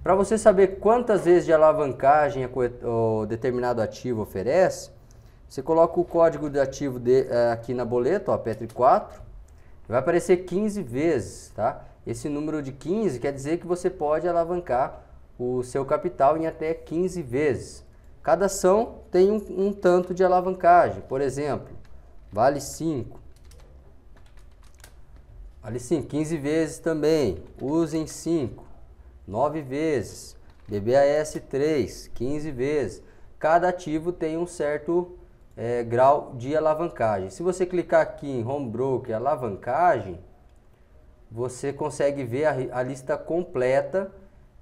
Para você saber quantas vezes de alavancagem o determinado ativo oferece, você coloca o código do ativo de, eh, aqui na boleta, ó, Petri 4, vai aparecer 15 vezes, tá? Esse número de 15 quer dizer que você pode alavancar o seu capital em até 15 vezes. Cada ação tem um, um tanto de alavancagem. Por exemplo, Vale 5. Vale 5. 15 vezes também. Usem 5. 9 vezes. BBAS 3. 15 vezes. Cada ativo tem um certo é, grau de alavancagem. Se você clicar aqui em Home Broker Alavancagem, você consegue ver a, a lista completa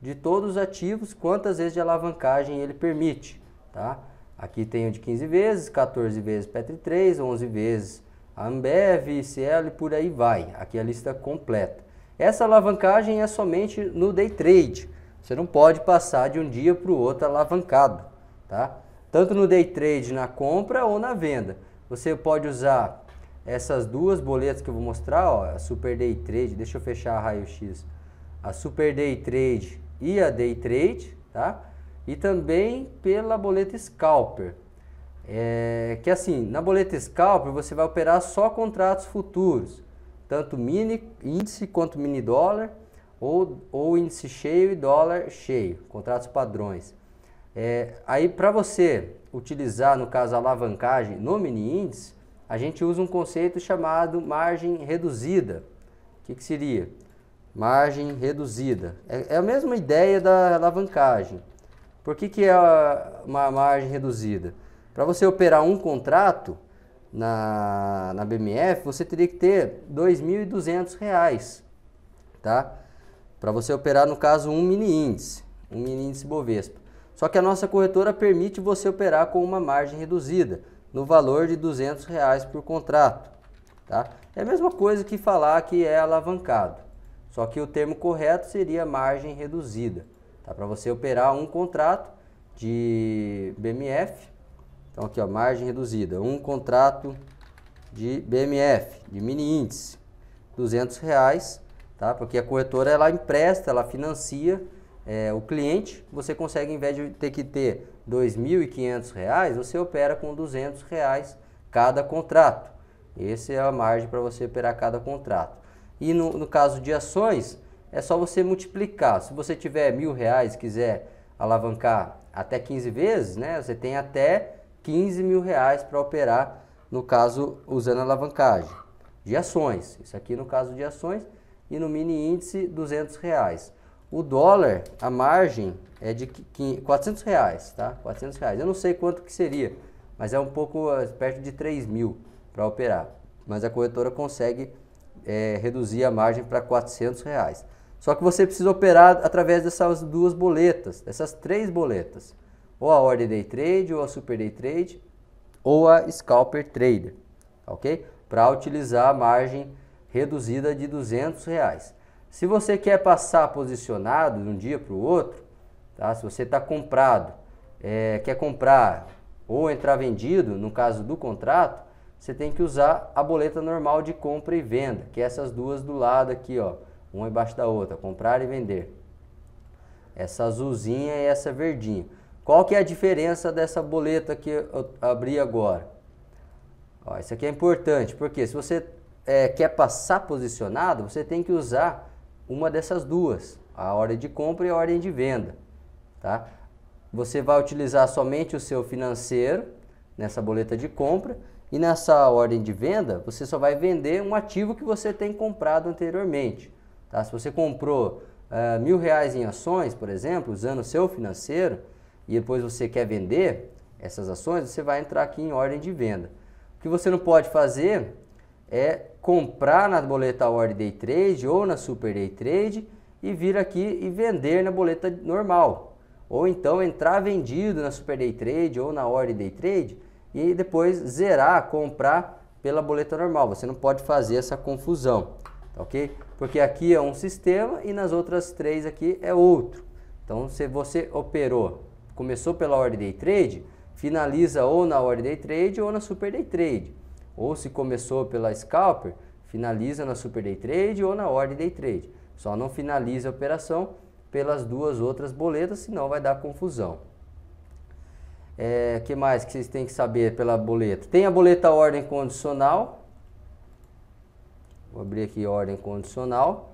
de todos os ativos, quantas vezes de alavancagem ele permite. Tá? Aqui tem o de 15 vezes, 14 vezes Petri 3, 11 vezes Ambev, Cielo e por aí vai. Aqui é a lista é completa. Essa alavancagem é somente no day trade. Você não pode passar de um dia para o outro alavancado, tá? Tanto no day trade na compra ou na venda. Você pode usar essas duas boletas que eu vou mostrar, ó, a Super Day Trade, deixa eu fechar a raio-x. A Super Day Trade e a Day Trade, tá? e também pela boleta Scalper. É, que assim, na boleta Scalper você vai operar só contratos futuros, tanto mini índice quanto mini dólar, ou, ou índice cheio e dólar cheio, contratos padrões. É, aí para você utilizar, no caso, a alavancagem no mini índice, a gente usa um conceito chamado margem reduzida. O que, que seria? Margem reduzida. É, é a mesma ideia da alavancagem por que, que é uma margem reduzida? Para você operar um contrato na, na BMF, você teria que ter R$ 2.200, tá? Para você operar, no caso, um mini índice, um mini índice Bovespa. Só que a nossa corretora permite você operar com uma margem reduzida, no valor de R$ 200 reais por contrato. Tá? É a mesma coisa que falar que é alavancado, só que o termo correto seria margem reduzida. Tá? Para você operar um contrato de BMF, então aqui ó, margem reduzida, um contrato de BMF, de mini índice, 200 reais, tá? Porque a corretora ela empresta, ela financia é, o cliente, você consegue em vez de ter que ter 2.500 reais, você opera com 200 reais cada contrato. Essa é a margem para você operar cada contrato. E no, no caso de ações, é só você multiplicar. Se você tiver mil reais e quiser alavancar até 15 vezes, né, você tem até 15 mil reais para operar, no caso, usando alavancagem de ações. Isso aqui no caso de ações e no mini índice, 200 reais. O dólar, a margem é de 400 reais, tá? 400 reais. Eu não sei quanto que seria, mas é um pouco é, perto de 3 mil para operar. Mas a corretora consegue é, reduzir a margem para 400 reais. Só que você precisa operar através dessas duas boletas, dessas três boletas. Ou a Order Day Trade, ou a Super Day Trade, ou a Scalper Trader, ok? Para utilizar a margem reduzida de 200 reais. Se você quer passar posicionado de um dia para o outro, tá? se você está comprado, é, quer comprar ou entrar vendido, no caso do contrato, você tem que usar a boleta normal de compra e venda, que é essas duas do lado aqui, ó uma embaixo da outra, comprar e vender. Essa azulzinha e essa verdinha. Qual que é a diferença dessa boleta que eu abri agora? Ó, isso aqui é importante, porque se você é, quer passar posicionado, você tem que usar uma dessas duas, a ordem de compra e a ordem de venda. Tá? Você vai utilizar somente o seu financeiro nessa boleta de compra e nessa ordem de venda, você só vai vender um ativo que você tem comprado anteriormente. Tá? Se você comprou uh, mil reais em ações, por exemplo, usando o seu financeiro, e depois você quer vender essas ações, você vai entrar aqui em ordem de venda. O que você não pode fazer é comprar na boleta Ordem Day Trade ou na Super Day Trade e vir aqui e vender na boleta normal. Ou então entrar vendido na Super Day Trade ou na Ordem Day Trade e depois zerar, comprar pela boleta normal. Você não pode fazer essa confusão, tá ok? porque aqui é um sistema e nas outras três aqui é outro. Então, se você operou, começou pela Order Day Trade, finaliza ou na Order Day Trade ou na Super Day Trade. Ou se começou pela Scalper, finaliza na Super Day Trade ou na Order Day Trade. Só não finalize a operação pelas duas outras boletas, senão vai dar confusão. É, que mais que vocês têm que saber pela boleta? Tem a boleta ordem condicional, Vou abrir aqui ordem condicional.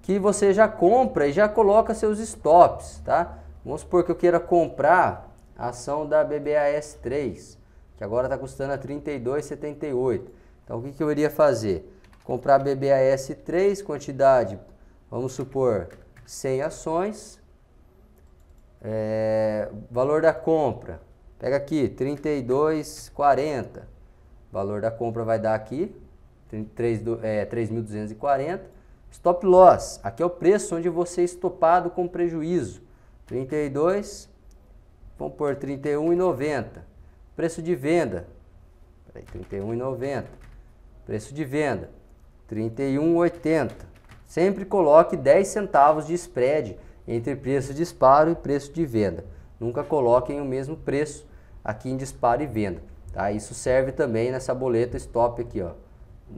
Que você já compra e já coloca seus stops, tá? Vamos supor que eu queira comprar a ação da BBAS3, que agora está custando a 32,78. Então o que, que eu iria fazer? Comprar BBAS3, quantidade, vamos supor, 100 ações. É, valor da compra, pega aqui, 32,40. Valor da compra vai dar aqui, 3.240. É, stop loss, aqui é o preço onde você é estopado com prejuízo. 32, vamos por 31,90. Preço de venda, 31,90. Preço de venda, 31,80. Sempre coloque 10 centavos de spread entre preço de disparo e preço de venda. Nunca coloquem o mesmo preço aqui em disparo e venda. Tá? Isso serve também nessa boleta stop aqui, ó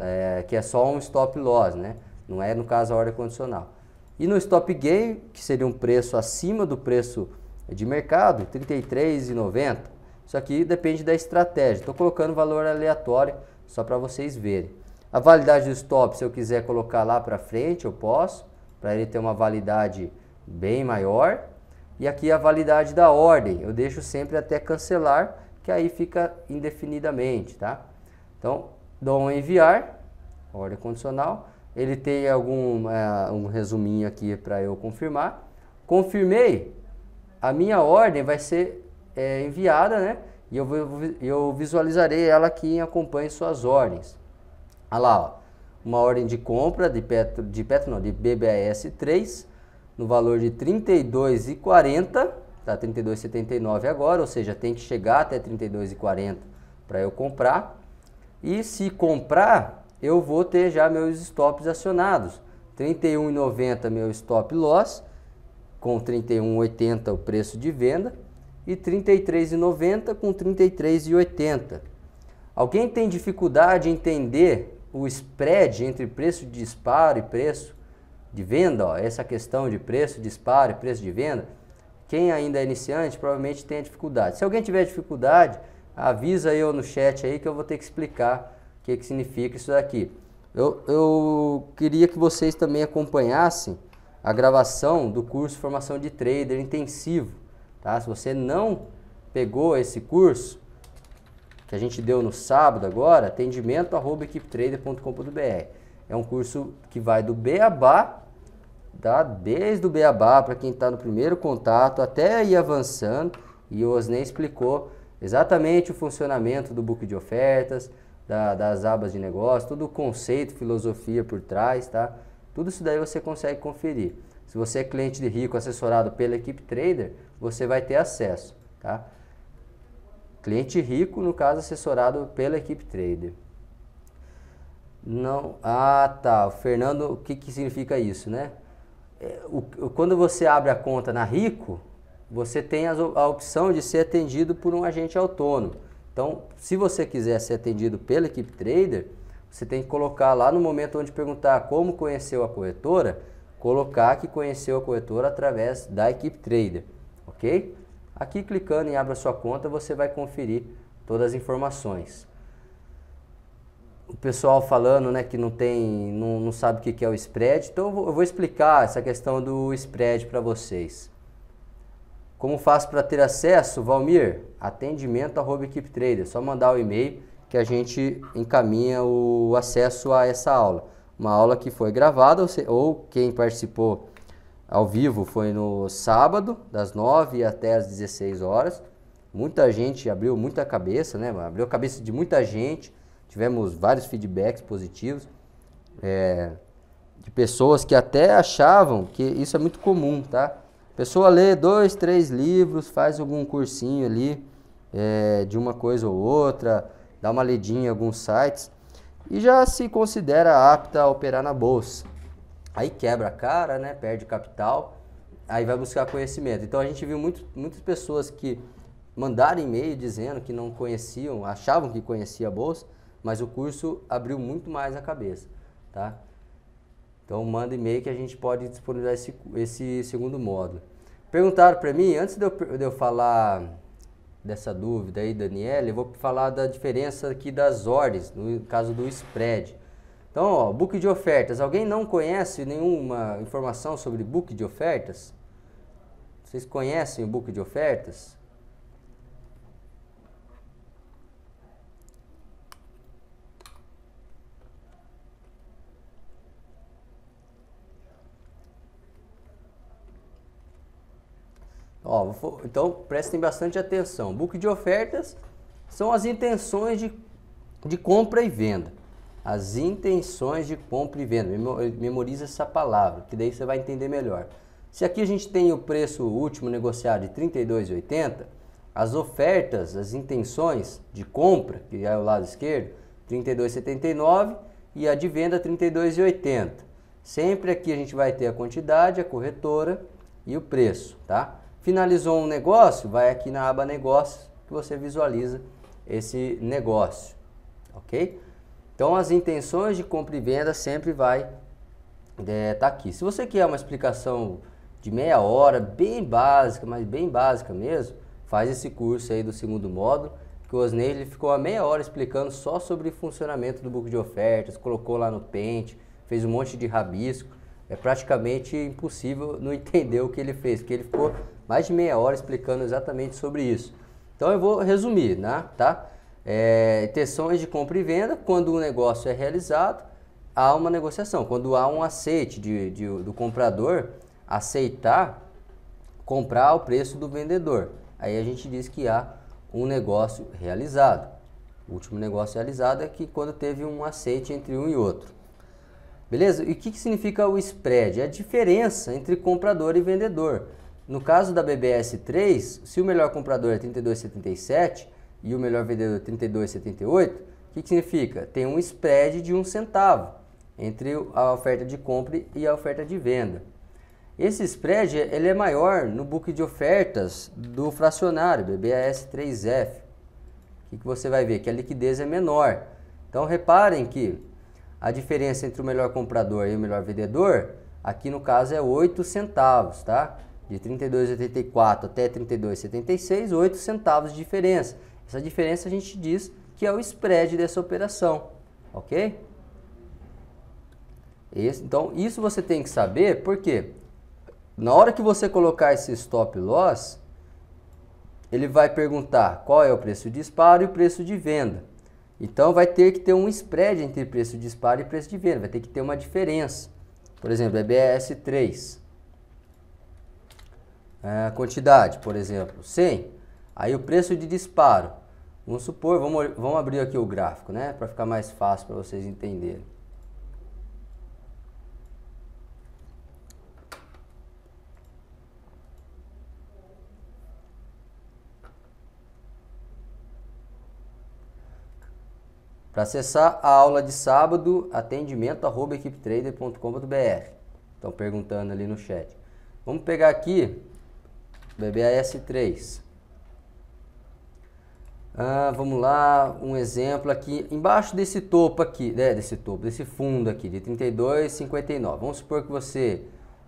é, que é só um stop loss, né? Não é, no caso, a ordem condicional. E no stop gain, que seria um preço acima do preço de mercado, R$ 33,90. Isso aqui depende da estratégia. Estou colocando valor aleatório só para vocês verem. A validade do stop, se eu quiser colocar lá para frente, eu posso, para ele ter uma validade bem maior. E aqui a validade da ordem, eu deixo sempre até cancelar, que aí fica indefinidamente, tá? Então, dou um enviar, ordem condicional, ele tem algum é, um resuminho aqui para eu confirmar. Confirmei, a minha ordem vai ser é, enviada, né? E eu, eu visualizarei ela aqui em acompanhe suas ordens. Olha lá, ó, uma ordem de compra de Petro, de Petro não, de BBAS 3, no valor de 32,40, tá 32,79 agora, ou seja, tem que chegar até 32,40 para eu comprar. E se comprar, eu vou ter já meus stops acionados. 31,90 meu stop loss, com 31,80 o preço de venda e 33,90 com 33,80. Alguém tem dificuldade em entender o spread entre preço de disparo e preço de venda, ó, essa questão de preço, disparo e preço de venda? Quem ainda é iniciante provavelmente tem dificuldade. Se alguém tiver dificuldade, avisa eu no chat aí que eu vou ter que explicar o que, que significa isso daqui. Eu, eu queria que vocês também acompanhassem a gravação do curso Formação de Trader Intensivo. Tá? Se você não pegou esse curso, que a gente deu no sábado agora, atendimento arroba É um curso que vai do beabá, tá? desde o beabá para quem está no primeiro contato até ir avançando. E o Osney explicou exatamente o funcionamento do book de ofertas, da, das abas de negócio, todo o conceito, filosofia por trás, tá? Tudo isso daí você consegue conferir. Se você é cliente de rico assessorado pela equipe trader, você vai ter acesso, tá? Cliente rico, no caso, assessorado pela equipe trader. Não, ah tá, o Fernando, o que, que significa isso, né? É, o, quando você abre a conta na Rico, você tem a opção de ser atendido por um agente autônomo. Então, se você quiser ser atendido pela equipe trader, você tem que colocar lá no momento onde perguntar como conheceu a corretora, colocar que conheceu a corretora através da equipe trader, ok? Aqui clicando em abra sua conta, você vai conferir todas as informações. O pessoal falando né, que não tem, não, não sabe o que é o spread, então eu vou explicar essa questão do spread para vocês. Como faço para ter acesso, Valmir? Atendimento arroba Equipe Trader. só mandar o e-mail que a gente encaminha o acesso a essa aula. Uma aula que foi gravada, ou, se, ou quem participou ao vivo foi no sábado, das 9 até as 16 horas. Muita gente abriu muita cabeça, né? Abriu a cabeça de muita gente. Tivemos vários feedbacks positivos. É, de pessoas que até achavam que isso é muito comum, tá? pessoa lê dois, três livros, faz algum cursinho ali é, de uma coisa ou outra, dá uma ledinha em alguns sites e já se considera apta a operar na bolsa. Aí quebra a cara, né? Perde capital, aí vai buscar conhecimento. Então a gente viu muito, muitas pessoas que mandaram e-mail dizendo que não conheciam, achavam que conhecia a bolsa, mas o curso abriu muito mais a cabeça, tá? Então manda e-mail que a gente pode disponibilizar esse, esse segundo módulo. Perguntaram para mim, antes de eu, de eu falar dessa dúvida aí, Daniela, eu vou falar da diferença aqui das ordens, no caso do spread. Então, ó, book de ofertas. Alguém não conhece nenhuma informação sobre book de ofertas? Vocês conhecem o book de ofertas? Ó, então prestem bastante atenção. Book de ofertas são as intenções de, de compra e venda. As intenções de compra e venda. Memoriza essa palavra, que daí você vai entender melhor. Se aqui a gente tem o preço último negociado de 32,80, as ofertas, as intenções de compra, que é o lado esquerdo, 32,79 e a de venda 32,80. Sempre aqui a gente vai ter a quantidade, a corretora e o preço, tá? Finalizou um negócio, vai aqui na aba negócios que você visualiza esse negócio, ok? Então as intenções de compra e venda sempre vai estar é, tá aqui. Se você quer uma explicação de meia hora, bem básica, mas bem básica mesmo, faz esse curso aí do segundo módulo, que o Osney ele ficou a meia hora explicando só sobre o funcionamento do book de ofertas, colocou lá no pente, fez um monte de rabisco, é praticamente impossível não entender o que ele fez, porque ele ficou mais de meia hora explicando exatamente sobre isso. Então eu vou resumir, né? Tá? É, intenções de compra e venda, quando o negócio é realizado, há uma negociação. Quando há um aceite de, de, do comprador aceitar comprar ao preço do vendedor, aí a gente diz que há um negócio realizado. O último negócio realizado é que quando teve um aceite entre um e outro. Beleza? E o que, que significa o spread? É a diferença entre comprador e vendedor. No caso da BBS3, se o melhor comprador é 32,77 e o melhor vendedor é 32,78, o que, que significa? Tem um spread de um centavo entre a oferta de compra e a oferta de venda. Esse spread ele é maior no book de ofertas do fracionário, BBS3F. O que, que você vai ver? Que a liquidez é menor. Então reparem que a diferença entre o melhor comprador e o melhor vendedor, aqui no caso é 8 centavos, tá? De 32,84 até 32,76, 8 centavos de diferença. Essa diferença a gente diz que é o spread dessa operação, ok? Esse, então, isso você tem que saber, porque na hora que você colocar esse stop loss, ele vai perguntar qual é o preço de disparo e o preço de venda. Então vai ter que ter um spread entre preço de disparo e preço de venda, vai ter que ter uma diferença. Por exemplo, EBS 3. É, quantidade, por exemplo, 100. Aí o preço de disparo. Vamos supor, vamos, vamos abrir aqui o gráfico, né? Para ficar mais fácil para vocês entenderem. Para acessar a aula de sábado, atendimento@equipetrader.com.br. Estão perguntando ali no chat. Vamos pegar aqui BBAS3. Ah, vamos lá, um exemplo aqui, embaixo desse topo aqui, né, desse topo, desse fundo aqui, de 32,59. Vamos supor que você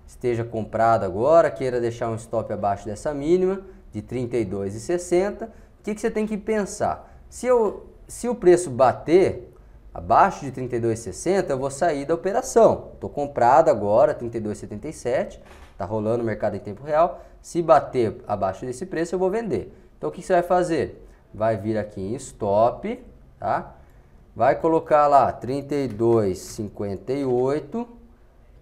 esteja comprado agora, queira deixar um stop abaixo dessa mínima, de 32,60. O que, que você tem que pensar? Se eu se o preço bater abaixo de 32,60, eu vou sair da operação. Estou comprado agora, 32,77, está rolando o mercado em tempo real. Se bater abaixo desse preço, eu vou vender. Então o que, você vai fazer? Vai vir aqui em stop, tá? Vai colocar lá 32,58,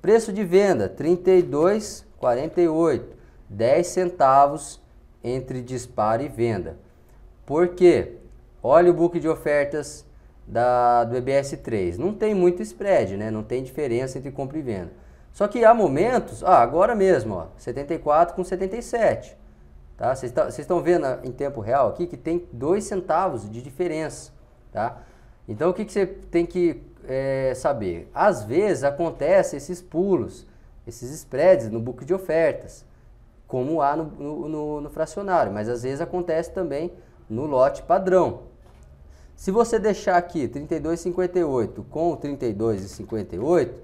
preço de venda 32,48, 10 centavos entre disparo e venda. Por quê? Olha o book de ofertas da, do EBS3. Não tem muito spread, né? Não tem diferença entre compra e venda. Só que há momentos, ah, agora mesmo, ó, 74 com 77. Tá? Vocês tá, estão vendo em tempo real aqui que tem 2 centavos de diferença. Tá? Então o que, que você tem que é, saber? Às vezes acontecem esses pulos, esses spreads no book de ofertas, como há no, no, no, no fracionário, mas às vezes acontece também no lote padrão. Se você deixar aqui 32,58 com 32,58, o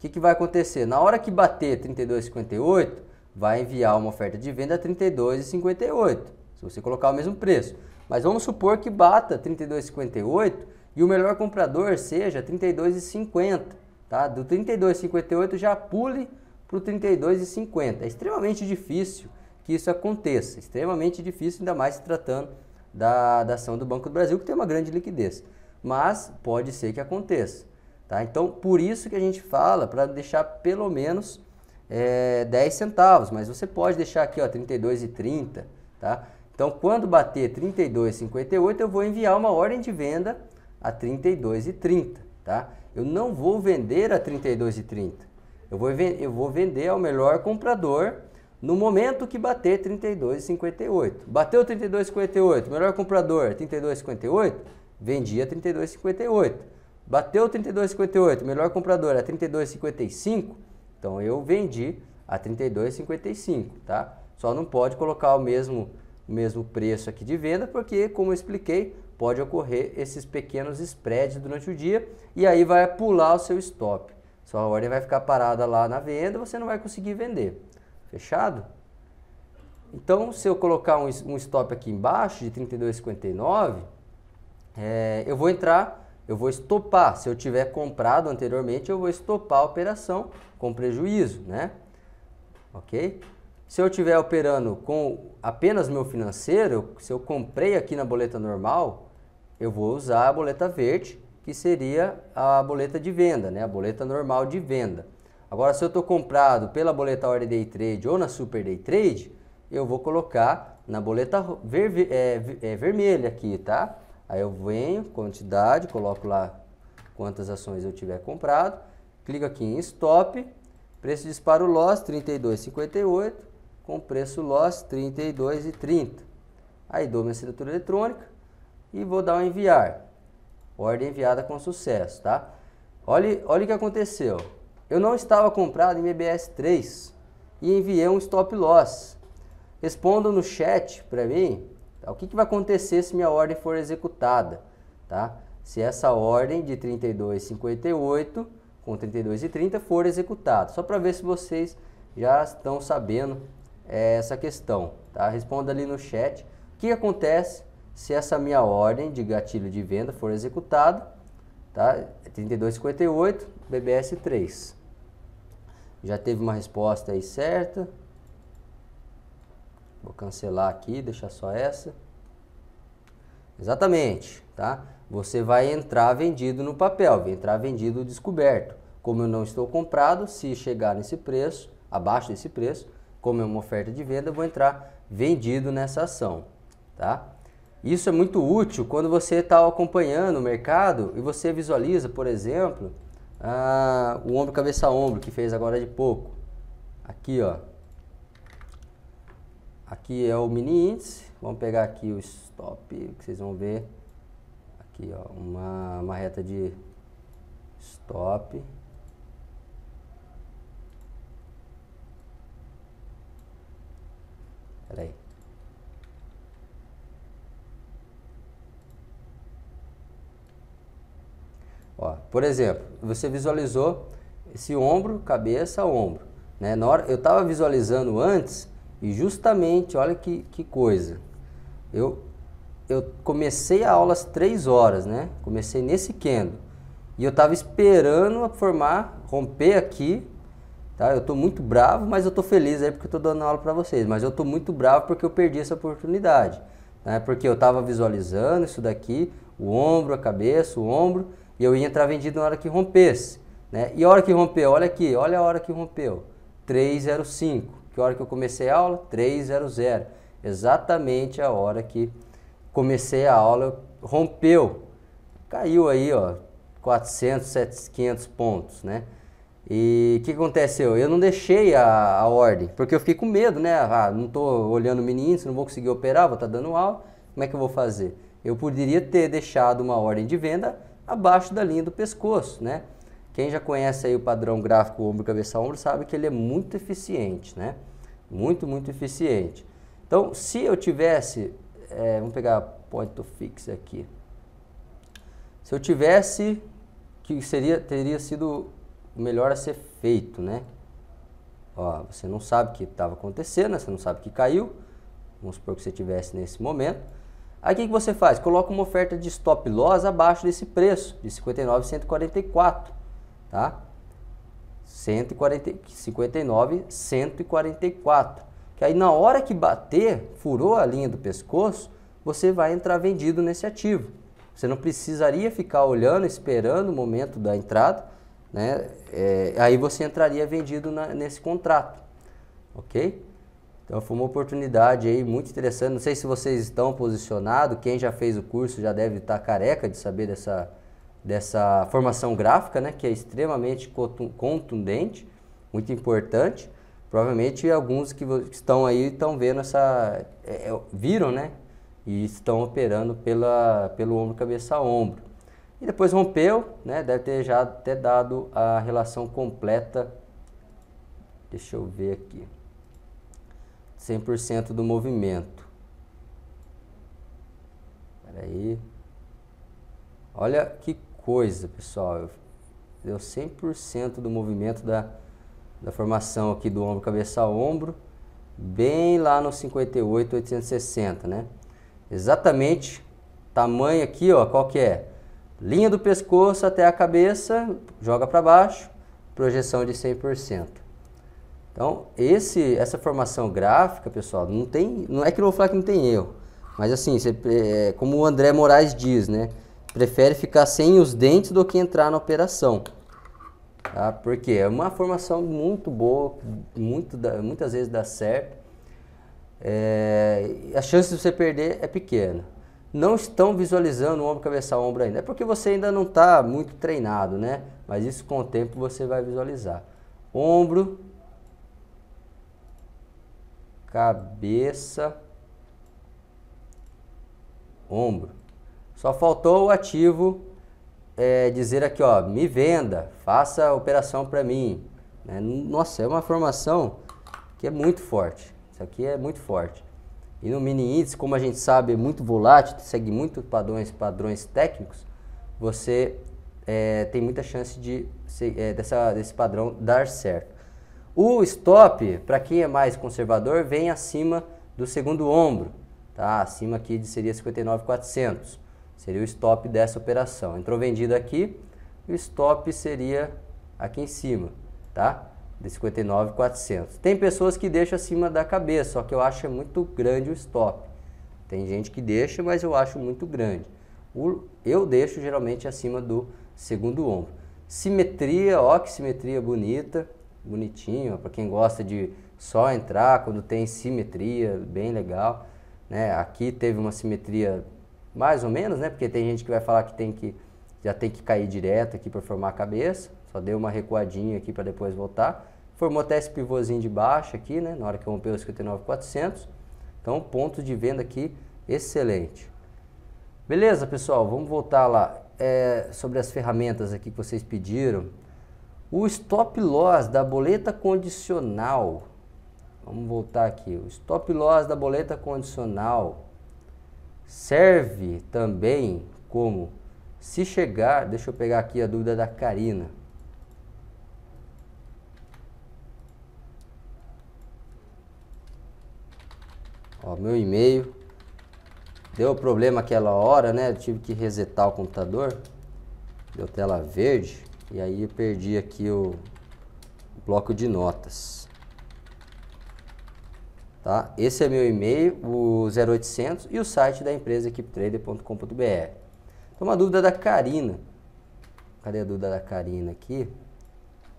que, que vai acontecer? Na hora que bater 32,58, vai enviar uma oferta de venda a 32,58, se você colocar o mesmo preço. Mas vamos supor que bata 32,58 e o melhor comprador seja 32,50, tá? Do 32,58 já pule para o 32,50. É extremamente difícil que isso aconteça, extremamente difícil, ainda mais se tratando da, da ação do Banco do Brasil, que tem uma grande liquidez. Mas pode ser que aconteça. Tá? Então, por isso que a gente fala para deixar pelo menos é, eh, 10 centavos, mas você pode deixar aqui ó, 32,30. Tá? Então, quando bater 32,58, eu vou enviar uma ordem de venda a 32,30. Tá? Eu não vou vender a 32,30. Eu vou, eu vou vender ao melhor comprador no momento que bater 32,58. Bateu 32,58, melhor comprador 32,58, vendia 32,58. Bateu 32,58, melhor comprador a 32,55, então eu vendi a 32,55, tá? Só não pode colocar o mesmo, o mesmo preço aqui de venda, porque como eu expliquei, pode ocorrer esses pequenos spreads durante o dia e aí vai pular o seu stop. Sua ordem vai ficar parada lá na venda, você não vai conseguir vender. Fechado? Então, se eu colocar um, um stop aqui embaixo de 32,59, é, eu vou entrar, eu vou estopar. Se eu tiver comprado anteriormente, eu vou estopar a operação com prejuízo, né? Ok? Se eu estiver operando com apenas meu financeiro, se eu comprei aqui na boleta normal, eu vou usar a boleta verde, que seria a boleta de venda, né? A boleta normal de venda. Agora, se eu estou comprado pela boleta hora Day Trade ou na Super Day Trade, eu vou colocar na boleta ver, é, é, vermelha aqui, tá? Aí eu venho, quantidade, coloco lá quantas ações eu tiver comprado, clico aqui em Stop, preço disparo Loss 32,58, com preço Loss 32,30. Aí dou minha assinatura eletrônica e vou dar um enviar. Ordem enviada com sucesso, tá? Olha, olha o que aconteceu. Eu não estava comprado em BBS3 e enviei um stop loss. Respondam no chat para mim tá? o que, que vai acontecer se minha ordem for executada. Tá? Se essa ordem de 32,58 com 32,30 for executada. Só para ver se vocês já estão sabendo é, essa questão. Tá? Responda ali no chat o que acontece se essa minha ordem de gatilho de venda for executada, tá? 3258 BBS 3. Já teve uma resposta aí certa. Vou cancelar aqui, deixar só essa. Exatamente, tá? Você vai entrar vendido no papel, vai entrar vendido descoberto. Como eu não estou comprado, se chegar nesse preço, abaixo desse preço, como é uma oferta de venda, eu vou entrar vendido nessa ação, tá? Isso é muito útil quando você está acompanhando o mercado e você visualiza, por exemplo, ah, o ombro cabeça ombro que fez agora de pouco. Aqui, ó. Aqui é o mini índice. Vamos pegar aqui o stop, que vocês vão ver. Aqui, ó, uma, uma reta de stop. Pera aí. Ó, por exemplo, você visualizou esse ombro, cabeça, ombro. Né? Na hora, eu estava visualizando antes e justamente, olha que, que coisa. Eu, eu comecei a aula às 3 horas, né? Comecei nesse kendo. E eu estava esperando a formar, romper aqui. Tá? Eu estou muito bravo, mas eu estou feliz aí porque eu estou dando aula para vocês. Mas eu estou muito bravo porque eu perdi essa oportunidade. Né? Porque eu estava visualizando isso daqui, o ombro, a cabeça, o ombro e eu ia entrar vendido na hora que rompesse. Né? E a hora que rompeu, olha aqui, olha a hora que rompeu. 3,05. Que hora que eu comecei a aula? 3,00. Exatamente a hora que comecei a aula, rompeu. Caiu aí, ó, 400, 700, 500 pontos, né? E o que aconteceu? Eu não deixei a, a, ordem, porque eu fiquei com medo, né? Ah, não estou olhando o mini índice, não vou conseguir operar, vou estar tá dando aula, como é que eu vou fazer? Eu poderia ter deixado uma ordem de venda abaixo da linha do pescoço, né? Quem já conhece aí o padrão gráfico ombro cabeça ombro sabe que ele é muito eficiente, né? Muito, muito eficiente. Então, se eu tivesse, é, vamos pegar ponto fixo aqui. Se eu tivesse, que seria teria sido o melhor a ser feito, né? Ó, você não sabe o que estava acontecendo, né? você não sabe o que caiu. Vamos supor que você tivesse nesse momento. Aí o que, que você faz? Coloca uma oferta de stop loss abaixo desse preço, de 59,144, tá? 140, Que aí na hora que bater, furou a linha do pescoço, você vai entrar vendido nesse ativo. Você não precisaria ficar olhando, esperando o momento da entrada, né? É, aí você entraria vendido na, nesse contrato, ok? Então foi uma oportunidade aí muito interessante. Não sei se vocês estão posicionados, quem já fez o curso já deve estar tá careca de saber dessa, dessa formação gráfica, né, que é extremamente contundente, muito importante. Provavelmente alguns que estão aí estão vendo essa. É, é, viram, né? E estão operando pela, pelo ombro, cabeça ombro. E depois rompeu, né? Deve ter já até dado a relação completa. Deixa eu ver aqui. 100% do movimento. aí, Olha que coisa, pessoal. Deu 100% do movimento da, da formação aqui do ombro, cabeça ao ombro, bem lá no 58, 860, né? Exatamente tamanho aqui, ó, qual que é? Linha do pescoço até a cabeça, joga para baixo, projeção de 100%. Então, esse, essa formação gráfica, pessoal, não tem, não é que eu vou falar que não tem erro, mas assim, você, é, como o André Moraes diz, né, prefere ficar sem os dentes do que entrar na operação. Tá? Porque é uma formação muito boa, muito, muitas vezes dá certo. É, a chance de você perder é pequena. Não estão visualizando o ombro, cabeça, ombro ainda. É porque você ainda não está muito treinado, né? Mas isso com o tempo você vai visualizar. Ombro, cabeça, ombro. Só faltou o ativo é, dizer aqui, ó, me venda, faça a operação para mim. Né? Nossa, é uma formação que é muito forte. Isso aqui é muito forte. E no mini índice, como a gente sabe, é muito volátil, segue muito padrões, padrões técnicos, você é, tem muita chance de, se, é, dessa, desse padrão dar certo. O stop, para quem é mais conservador, vem acima do segundo ombro, tá? acima aqui de seria 59,400. Seria o stop dessa operação. Entrou vendido aqui, o stop seria aqui em cima, tá? De 59,400. Tem pessoas que deixam acima da cabeça, só que eu acho é muito grande o stop. Tem gente que deixa, mas eu acho muito grande. O, eu deixo geralmente acima do segundo ombro. Simetria, ó que simetria bonita bonitinho, para quem gosta de só entrar quando tem simetria, bem legal. Né? Aqui teve uma simetria mais ou menos, né? Porque tem gente que vai falar que tem que já tem que cair direto aqui para formar a cabeça, só deu uma recuadinha aqui para depois voltar. Formou até esse pivôzinho de baixo aqui, né? Na hora que rompeu os 59,400. Então, ponto de venda aqui excelente. Beleza, pessoal? Vamos voltar lá. É, sobre as ferramentas aqui que vocês pediram, o stop loss da boleta condicional. Vamos voltar aqui. O stop loss da boleta condicional serve também como se chegar, deixa eu pegar aqui a dúvida da Karina. Ó, meu e-mail deu problema aquela hora, né? Eu tive que resetar o computador. Deu tela verde. E aí eu perdi aqui o bloco de notas. Tá? Esse é meu e-mail, o 0800 e o site da empresa equiptrader.com.br Então, uma dúvida da Karina. Cadê a dúvida da Karina aqui?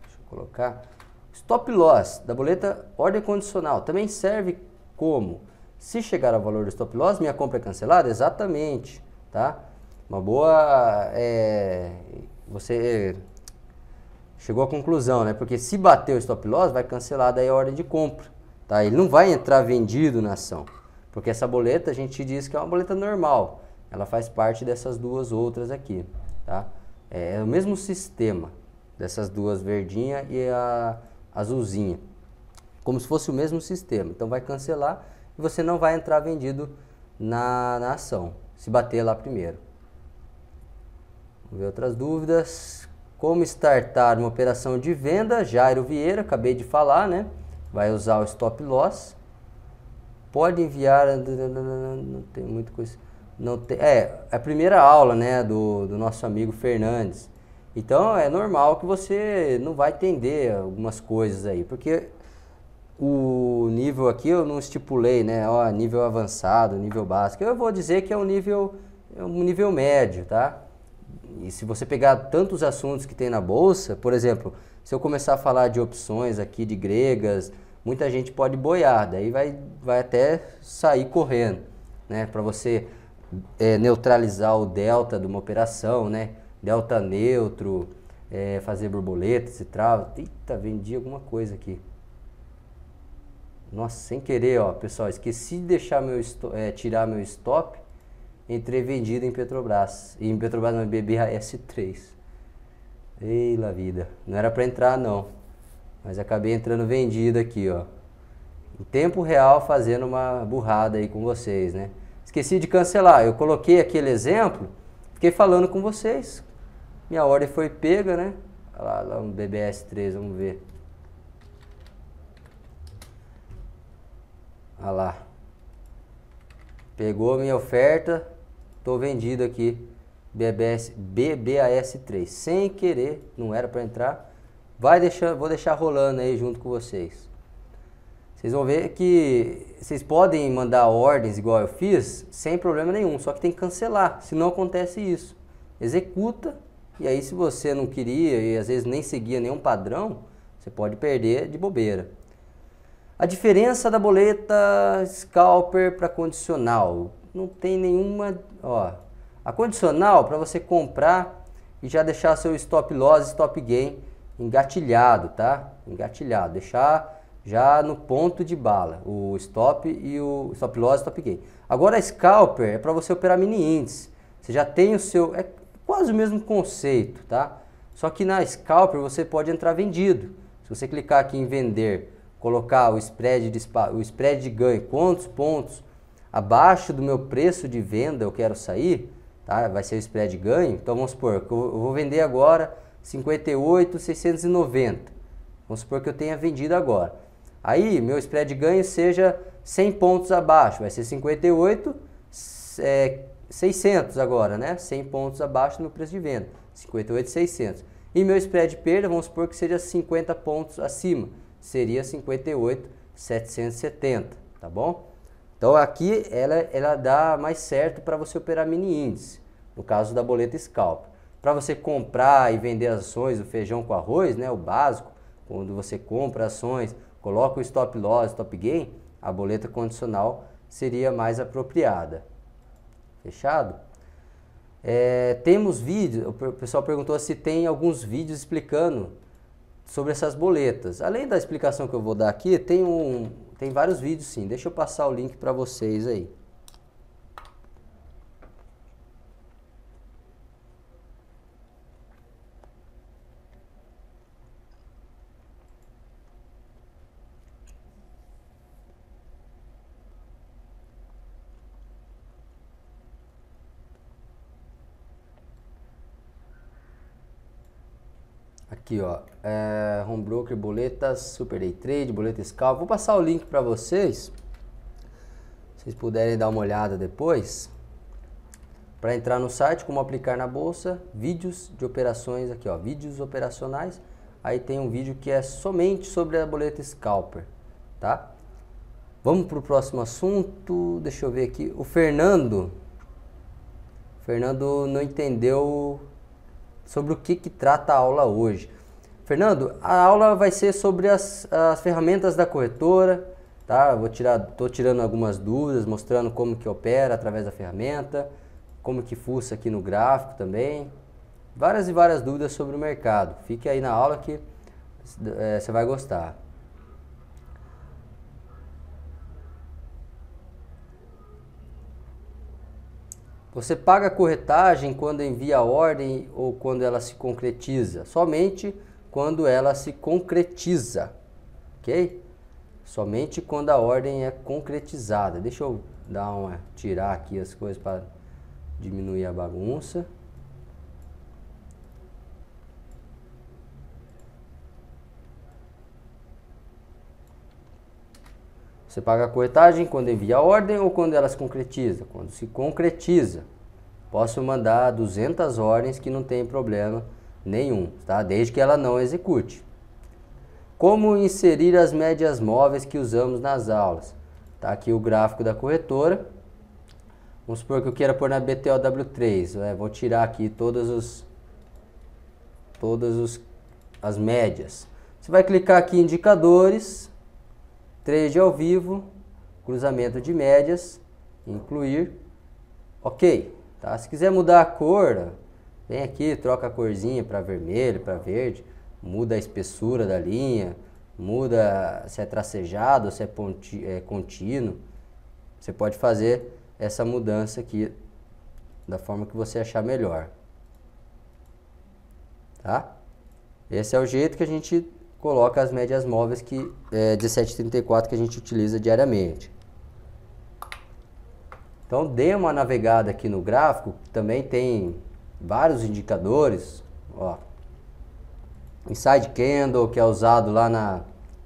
Deixa eu colocar. Stop loss da boleta ordem condicional também serve como se chegar ao valor do stop loss, minha compra é cancelada? Exatamente, tá? Uma boa é, você chegou à conclusão, né? Porque se bater o stop loss, vai cancelar daí a ordem de compra, tá? Ele não vai entrar vendido na ação, porque essa boleta a gente diz que é uma boleta normal, ela faz parte dessas duas outras aqui, tá? É, é o mesmo sistema dessas duas verdinha e a azulzinha, como se fosse o mesmo sistema. Então vai cancelar e você não vai entrar vendido na, na ação, se bater lá primeiro. Vamos ver outras dúvidas. Como startar uma operação de venda, Jairo Vieira, acabei de falar, né? Vai usar o stop loss. Pode enviar. Não tem muita coisa. Não tem, é, é, a primeira aula, né? Do, do nosso amigo Fernandes. Então é normal que você não vai entender algumas coisas aí, porque o nível aqui eu não estipulei, né? Ó, nível avançado, nível básico. Eu vou dizer que é um nível, é um nível médio, tá? E se você pegar tantos assuntos que tem na bolsa, por exemplo, se eu começar a falar de opções aqui, de gregas, muita gente pode boiar, daí vai, vai até sair correndo, né? Para você é, neutralizar o delta de uma operação, né? Delta neutro, é, fazer borboletas e trava. Eita, vendi alguma coisa aqui. Nossa, sem querer, ó, pessoal, esqueci de deixar meu é, tirar meu stop entrei vendido em Petrobras. E em Petrobras não, BBAS3. Ei, la vida. Não era para entrar, não. Mas acabei entrando vendido aqui, ó. Em tempo real fazendo uma burrada aí com vocês, né? Esqueci de cancelar. Eu coloquei aquele exemplo, fiquei falando com vocês. Minha ordem foi pega, né? Olha lá, lá um BBS3, vamos ver. Olha lá. Pegou minha oferta, Estou vendido aqui, BBS, BBAS3. Sem querer, não era para entrar. Vai deixar, vou deixar rolando aí junto com vocês. Vocês vão ver que vocês podem mandar ordens igual eu fiz, sem problema nenhum, só que tem que cancelar, se não acontece isso. Executa, e aí se você não queria e às vezes nem seguia nenhum padrão, você pode perder de bobeira. A diferença da boleta scalper para condicional não tem nenhuma, ó, a condicional para você comprar e já deixar seu stop loss, stop gain engatilhado, tá? Engatilhado, deixar já no ponto de bala, o stop e o stop loss, stop gain. Agora a scalper é para você operar mini índice. Você já tem o seu, é quase o mesmo conceito, tá? Só que na scalper você pode entrar vendido. Se você clicar aqui em vender, colocar o spread de, o spread de ganho, quantos pontos abaixo do meu preço de venda eu quero sair, tá? vai ser o spread ganho. Então vamos supor que eu vou vender agora 58,690. Vamos supor que eu tenha vendido agora. Aí meu spread ganho seja 100 pontos abaixo, vai ser 58, é, 600 agora, né? 100 pontos abaixo no preço de venda, 58,600. E meu spread perda, vamos supor que seja 50 pontos acima, seria 58,770, tá bom? Então aqui ela, ela dá mais certo para você operar mini índice, no caso da boleta scalp. Para você comprar e vender ações, o feijão com arroz, né, o básico, quando você compra ações, coloca o stop loss, stop gain, a boleta condicional seria mais apropriada. Fechado? É, temos vídeos, o pessoal perguntou se tem alguns vídeos explicando sobre essas boletas. Além da explicação que eu vou dar aqui, tem um, tem vários vídeos sim. Deixa eu passar o link para vocês aí. Aqui, ó. É, home broker, boletas, super day trade, boleta scalp. Vou passar o link para vocês. Se vocês puderem dar uma olhada depois. Para entrar no site, como aplicar na bolsa, vídeos de operações aqui, ó, vídeos operacionais. Aí tem um vídeo que é somente sobre a boleta scalper, tá? Vamos para o próximo assunto. Deixa eu ver aqui. O Fernando Fernando não entendeu sobre o que, que trata a aula hoje. Fernando, a aula vai ser sobre as, as ferramentas da corretora, tá? Vou tirar, tô tirando algumas dúvidas, mostrando como que opera através da ferramenta, como que fuça aqui no gráfico também. Várias e várias dúvidas sobre o mercado. Fique aí na aula que eh, você é, vai gostar. Você paga a corretagem quando envia a ordem ou quando ela se concretiza? Somente quando ela se concretiza, ok? Somente quando a ordem é concretizada. Deixa eu dar uma tirar aqui as coisas para diminuir a bagunça. Você paga a corretagem quando envia a ordem ou quando ela se concretiza? Quando se concretiza. Posso mandar 200 ordens que não tem problema nenhum, tá? desde que ela não execute. Como inserir as médias móveis que usamos nas aulas? Tá aqui o gráfico da corretora. Vamos supor que eu queira pôr na BTOW3. Né? Vou tirar aqui todas, os, todas os, as médias. Você vai clicar aqui em indicadores Trade ao vivo, cruzamento de médias, incluir, ok. Tá? Se quiser mudar a cor, vem aqui, troca a corzinha para vermelho, para verde, muda a espessura da linha, muda se é tracejado, se é, ponti, é contínuo. Você pode fazer essa mudança aqui da forma que você achar melhor. Tá? Esse é o jeito que a gente coloca as médias móveis que é 17,34 que a gente utiliza diariamente. Então dê uma navegada aqui no gráfico, também tem vários indicadores, ó. Inside Candle, que é usado lá na,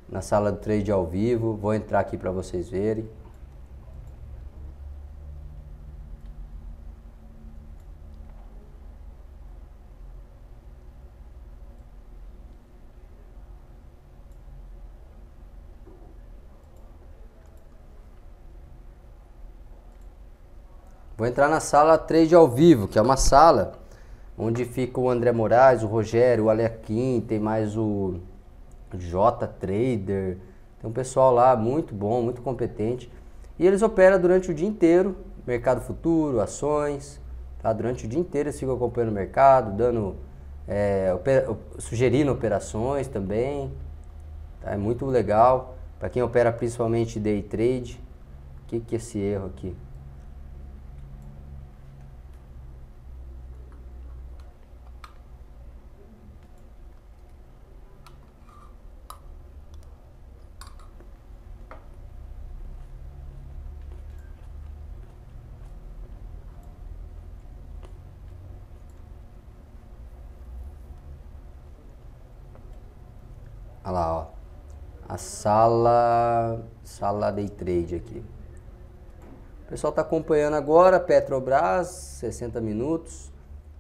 na sala do trade ao vivo, vou entrar aqui para vocês verem. Vou entrar na sala trade de ao vivo, que é uma sala onde fica o André Moraes, o Rogério, o Alequim, tem mais o J Trader, tem um pessoal lá muito bom, muito competente. E eles operam durante o dia inteiro, mercado futuro, ações, tá? durante o dia inteiro eles ficam acompanhando o mercado, dando, é, opera, sugerindo operações também. Tá? É muito legal para quem opera principalmente day trade. O que, que é esse erro aqui? Olha lá, ó. A sala, sala day trade aqui. O pessoal está acompanhando agora Petrobras, 60 minutos.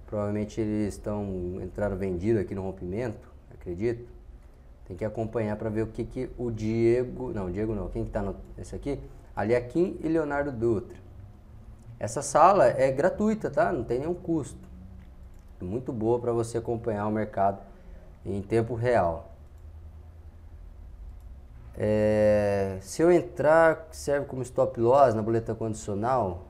Provavelmente eles estão entraram vendido aqui no rompimento, acredito. Tem que acompanhar para ver o que, que o Diego, não, Diego não, quem que tá no, aqui? Aliakim é e Leonardo Dutra. Essa sala é gratuita, tá? Não tem nenhum custo. Muito boa para você acompanhar o mercado em tempo real. É, se eu entrar, serve como stop loss na boleta condicional,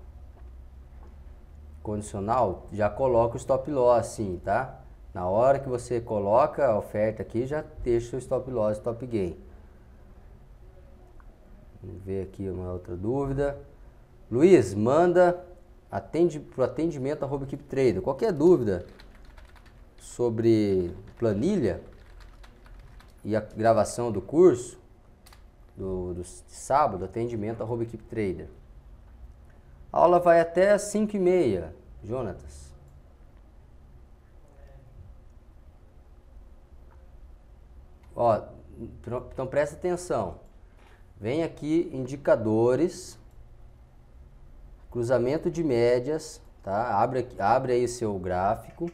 condicional, já coloca o stop loss sim, tá? Na hora que você coloca a oferta aqui, já deixa o stop loss, stop gain. Vamos ver aqui uma outra dúvida. Luiz, manda atende, para o atendimento arroba equipe trader. Qualquer dúvida sobre planilha e a gravação do curso, do, do sábado, atendimento arroba equipe trader. A aula vai até 5 e meia, Jonatas. Ó, então presta atenção. Vem aqui indicadores, cruzamento de médias, tá? Abre, abre aí seu gráfico,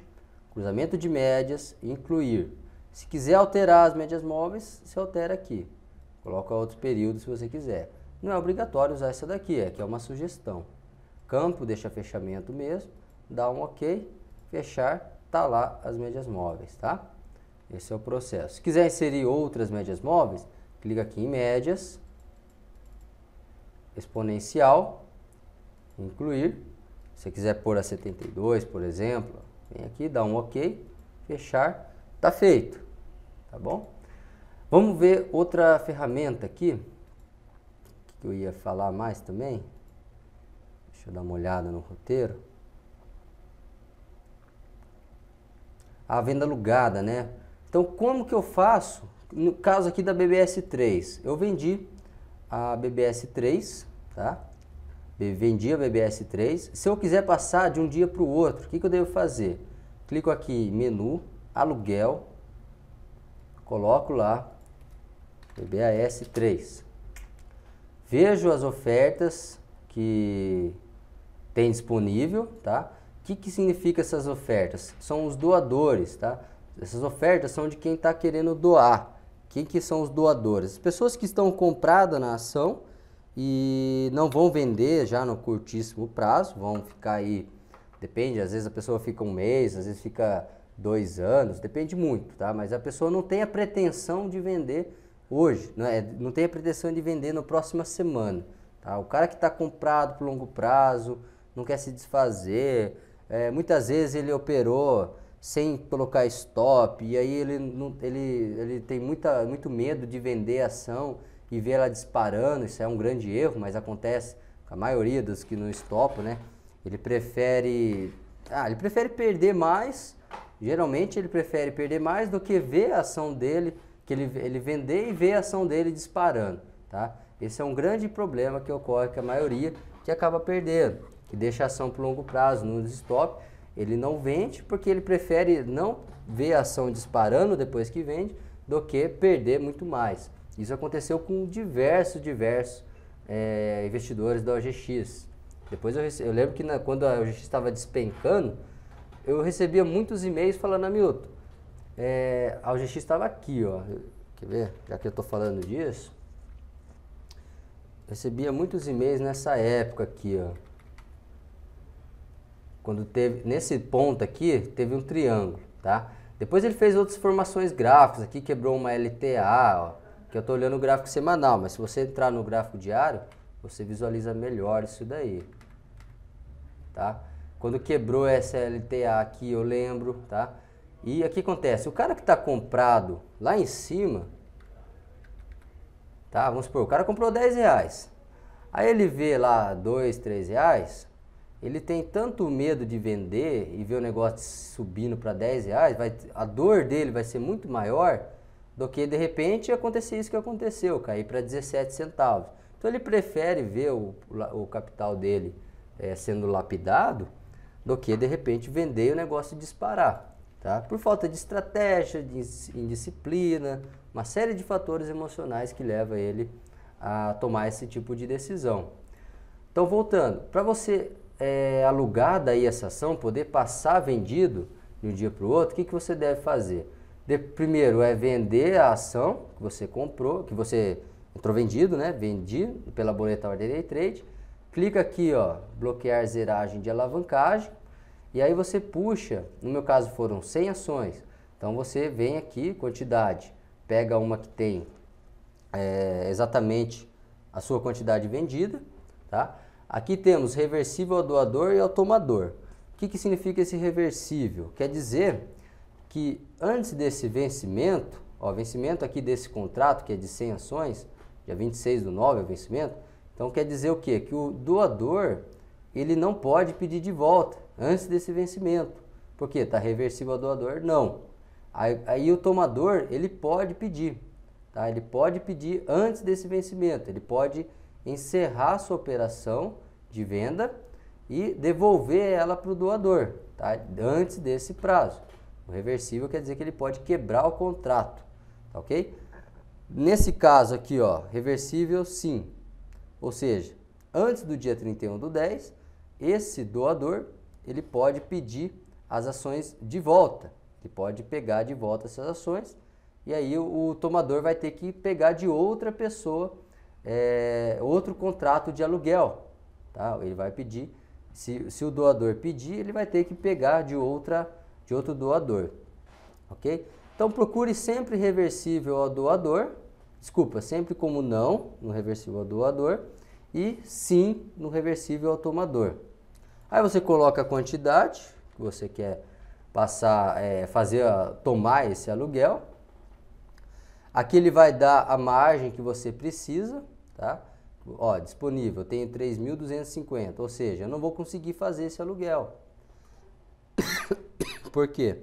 cruzamento de médias, incluir. Se quiser alterar as médias móveis, se altera aqui. Coloca outro período se você quiser. Não é obrigatório usar essa daqui, é que é uma sugestão. Campo deixa fechamento mesmo, dá um OK, fechar, tá lá as médias móveis, tá? Esse é o processo. Se quiser inserir outras médias móveis, clica aqui em médias, exponencial, incluir. Se você quiser pôr a 72, por exemplo, vem aqui, dá um OK, fechar, tá feito, tá bom? Vamos ver outra ferramenta aqui, que eu ia falar mais também. Deixa eu dar uma olhada no roteiro. A venda alugada, né? Então, como que eu faço? No caso aqui da BBS3, eu vendi a BBS3, tá? Vendi a BBS3. Se eu quiser passar de um dia para o outro, o que, que eu devo fazer? Clico aqui em menu, aluguel, coloco lá BAS 3. Vejo as ofertas que tem disponível, tá? O que, que significa essas ofertas? São os doadores, tá? Essas ofertas são de quem está querendo doar. Quem que são os doadores? As pessoas que estão compradas na ação e não vão vender já no curtíssimo prazo, vão ficar aí, depende, às vezes a pessoa fica um mês, às vezes fica dois anos, depende muito, tá? Mas a pessoa não tem a pretensão de vender hoje, não, é, não tem a pretensão de vender na próxima semana. Tá? O cara que está comprado por longo prazo, não quer se desfazer, é, muitas vezes ele operou sem colocar stop, e aí ele, não, ele, ele tem muita, muito medo de vender a ação e ver ela disparando, isso é um grande erro, mas acontece com a maioria dos que não stopam, né? Ele prefere, ah, ele prefere perder mais, geralmente ele prefere perder mais do que ver a ação dele que ele, ele vender e ver a ação dele disparando, tá? Esse é um grande problema que ocorre com a maioria que acaba perdendo, que deixa a ação por longo prazo no stop, ele não vende porque ele prefere não ver a ação disparando depois que vende do que perder muito mais. Isso aconteceu com diversos, diversos é, investidores da OGX. Depois eu, eu lembro que na, quando a OGX estava despencando, eu recebia muitos e-mails falando, Hamilton, é, a OGX estava aqui, ó. Quer ver? Já que eu estou falando disso. Recebia muitos e-mails nessa época aqui, ó. Quando teve. Nesse ponto aqui, teve um triângulo, tá? Depois ele fez outras formações gráficas aqui, quebrou uma LTA, ó. Que eu estou olhando o gráfico semanal, mas se você entrar no gráfico diário, você visualiza melhor isso daí. Tá? Quando quebrou essa LTA aqui, eu lembro, tá? E aqui acontece, o cara que está comprado lá em cima, tá? Vamos supor, o cara comprou 10 reais. Aí ele vê lá 2, 3 reais, ele tem tanto medo de vender e ver o negócio subindo para 10 reais, vai, a dor dele vai ser muito maior do que de repente acontecer isso que aconteceu, cair para 17 centavos. Então ele prefere ver o, o capital dele é, sendo lapidado do que de repente vender e o negócio disparar tá? por falta de estratégia, de indisciplina, uma série de fatores emocionais que leva ele a tomar esse tipo de decisão. Então, voltando, para você é, alugar daí essa ação, poder passar vendido de um dia para o outro, o que, que você deve fazer? De, primeiro é vender a ação que você comprou, que você entrou vendido, né? Vendi pela boleta Order Day Trade. Clica aqui, ó, bloquear zeragem de alavancagem e aí você puxa, no meu caso foram 100 ações. Então você vem aqui, quantidade, pega uma que tem é, exatamente a sua quantidade vendida, tá? Aqui temos reversível doador e automador. O que, que significa esse reversível? Quer dizer que antes desse vencimento, ó, vencimento aqui desse contrato, que é de 100 ações, dia 26 do 9 é o vencimento, então quer dizer o quê? Que o doador, ele não pode pedir de volta antes desse vencimento. Por quê? Está reversível ao doador? Não. Aí, aí, o tomador, ele pode pedir. Tá? Ele pode pedir antes desse vencimento. Ele pode encerrar sua operação de venda e devolver ela para o doador tá? antes desse prazo. O reversível quer dizer que ele pode quebrar o contrato. Tá ok? Nesse caso aqui, ó, reversível sim. Ou seja, antes do dia 31 do 10, esse doador ele pode pedir as ações de volta. Ele pode pegar de volta essas ações e aí o, o tomador vai ter que pegar de outra pessoa é, outro contrato de aluguel. Tá? Ele vai pedir, se, se o doador pedir, ele vai ter que pegar de, outra, de outro doador. Ok? Então procure sempre reversível ao doador, desculpa, sempre como não no reversível ao doador e sim no reversível ao tomador. Aí você coloca a quantidade que você quer passar, é, fazer, tomar esse aluguel. Aqui ele vai dar a margem que você precisa, tá? Ó, disponível, eu tenho 3.250, ou seja, eu não vou conseguir fazer esse aluguel. Por quê?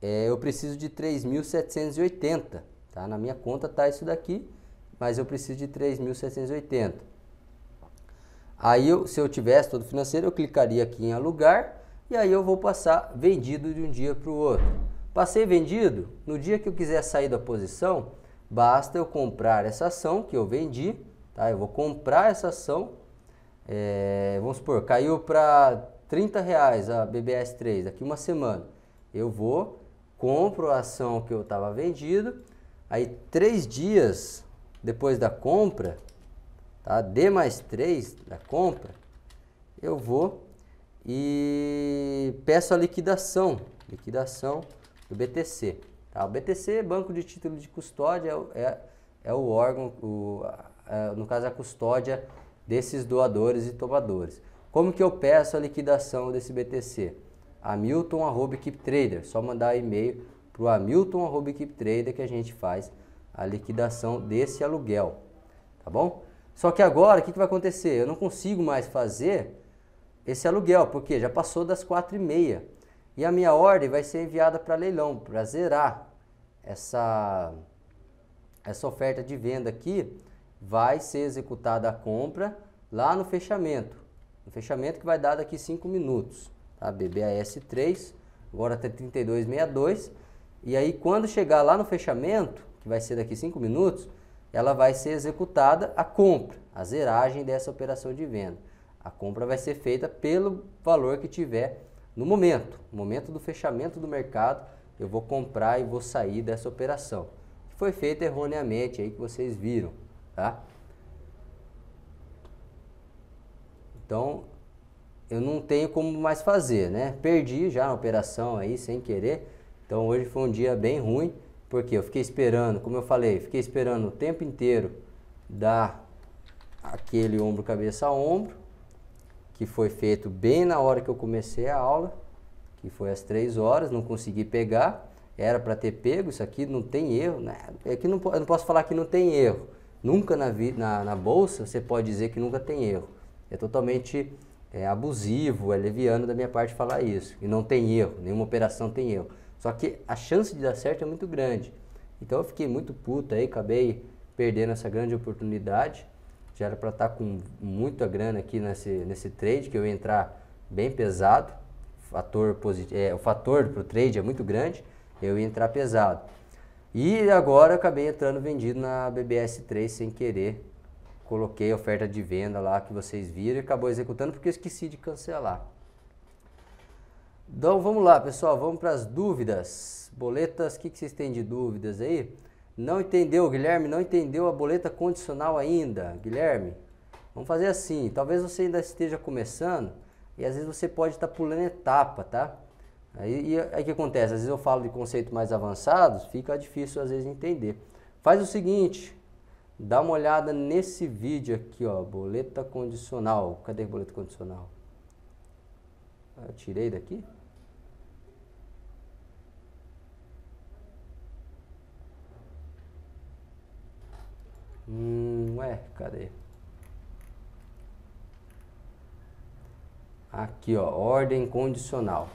É, eu preciso de 3.780, tá? Na minha conta tá isso daqui, mas eu preciso de 3.780. Aí, eu, se eu tivesse todo financeiro, eu clicaria aqui em alugar e aí eu vou passar vendido de um dia para o outro. Passei vendido, no dia que eu quiser sair da posição, basta eu comprar essa ação que eu vendi, tá? Eu vou comprar essa ação, é, vamos supor, caiu para 30 reais a BBS3 daqui uma semana. Eu vou, compro a ação que eu estava vendido, aí três dias depois da compra, tá? D mais 3 da compra, eu vou e peço a liquidação, liquidação do BTC. Tá? O BTC, Banco de Título de Custódia, é, é o órgão, o, é, no caso a custódia desses doadores e tomadores. Como que eu peço a liquidação desse BTC? arroba Trader, só mandar e-mail para o arroba Trader que a gente faz a liquidação desse aluguel, tá bom? Só que agora, o que, que vai acontecer? Eu não consigo mais fazer esse aluguel, porque já passou das quatro e meia. E a minha ordem vai ser enviada para leilão, para zerar essa, essa oferta de venda aqui. Vai ser executada a compra lá no fechamento. No fechamento que vai dar daqui cinco minutos. Tá? BBAS 3, agora até 32,62. E aí quando chegar lá no fechamento, que vai ser daqui cinco minutos, ela vai ser executada a compra, a zeragem dessa operação de venda. A compra vai ser feita pelo valor que tiver no momento, no momento do fechamento do mercado, eu vou comprar e vou sair dessa operação. Que foi feita erroneamente aí que vocês viram, tá? Então, eu não tenho como mais fazer, né? Perdi já a operação aí sem querer. Então, hoje foi um dia bem ruim. Porque eu fiquei esperando, como eu falei, fiquei esperando o tempo inteiro dar aquele ombro cabeça a ombro, que foi feito bem na hora que eu comecei a aula, que foi às três horas, não consegui pegar, era para ter pego, isso aqui não tem erro, né? Aqui é não, eu não posso falar que não tem erro. Nunca na, vi, na, na bolsa você pode dizer que nunca tem erro. É totalmente é, abusivo, é leviano da minha parte falar isso. E não tem erro, nenhuma operação tem erro. Só que a chance de dar certo é muito grande. Então eu fiquei muito puta aí, acabei perdendo essa grande oportunidade. Já era para estar com muita grana aqui nesse, nesse trade, que eu ia entrar bem pesado. Fator é, o fator para o trade é muito grande, eu ia entrar pesado. E agora acabei entrando vendido na BBS3 sem querer. Coloquei a oferta de venda lá que vocês viram e acabou executando porque eu esqueci de cancelar. Então vamos lá, pessoal, vamos para as dúvidas. Boletas, o que, que vocês têm de dúvidas aí? Não entendeu, Guilherme? Não entendeu a boleta condicional ainda, Guilherme? Vamos fazer assim. Talvez você ainda esteja começando e às vezes você pode estar tá pulando etapa, tá? Aí, e aí que acontece? Às vezes eu falo de conceitos mais avançados, fica difícil às vezes entender. Faz o seguinte, dá uma olhada nesse vídeo aqui, ó, boleta condicional. Cadê a boleta condicional? Ah, eu tirei daqui? Hum, ué, cadê? Aqui, ó, ordem condicional.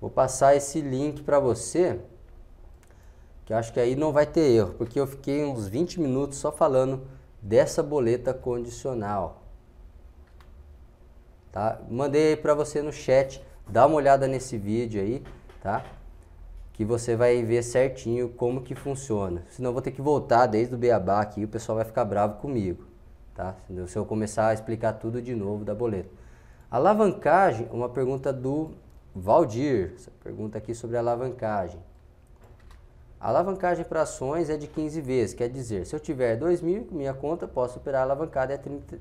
Vou passar esse link para você, que acho que aí não vai ter erro, porque eu fiquei uns 20 minutos só falando dessa boleta condicional. Tá? Mandei aí para você no chat, dá uma olhada nesse vídeo aí, tá? que você vai ver certinho como que funciona. Senão eu vou ter que voltar desde o beabá aqui, o pessoal vai ficar bravo comigo, tá? Se eu começar a explicar tudo de novo da boleta. Alavancagem, uma pergunta do Valdir, essa pergunta aqui sobre alavancagem. A alavancagem para ações é de 15 vezes, quer dizer, se eu tiver 2 mil, minha conta posso superar alavancada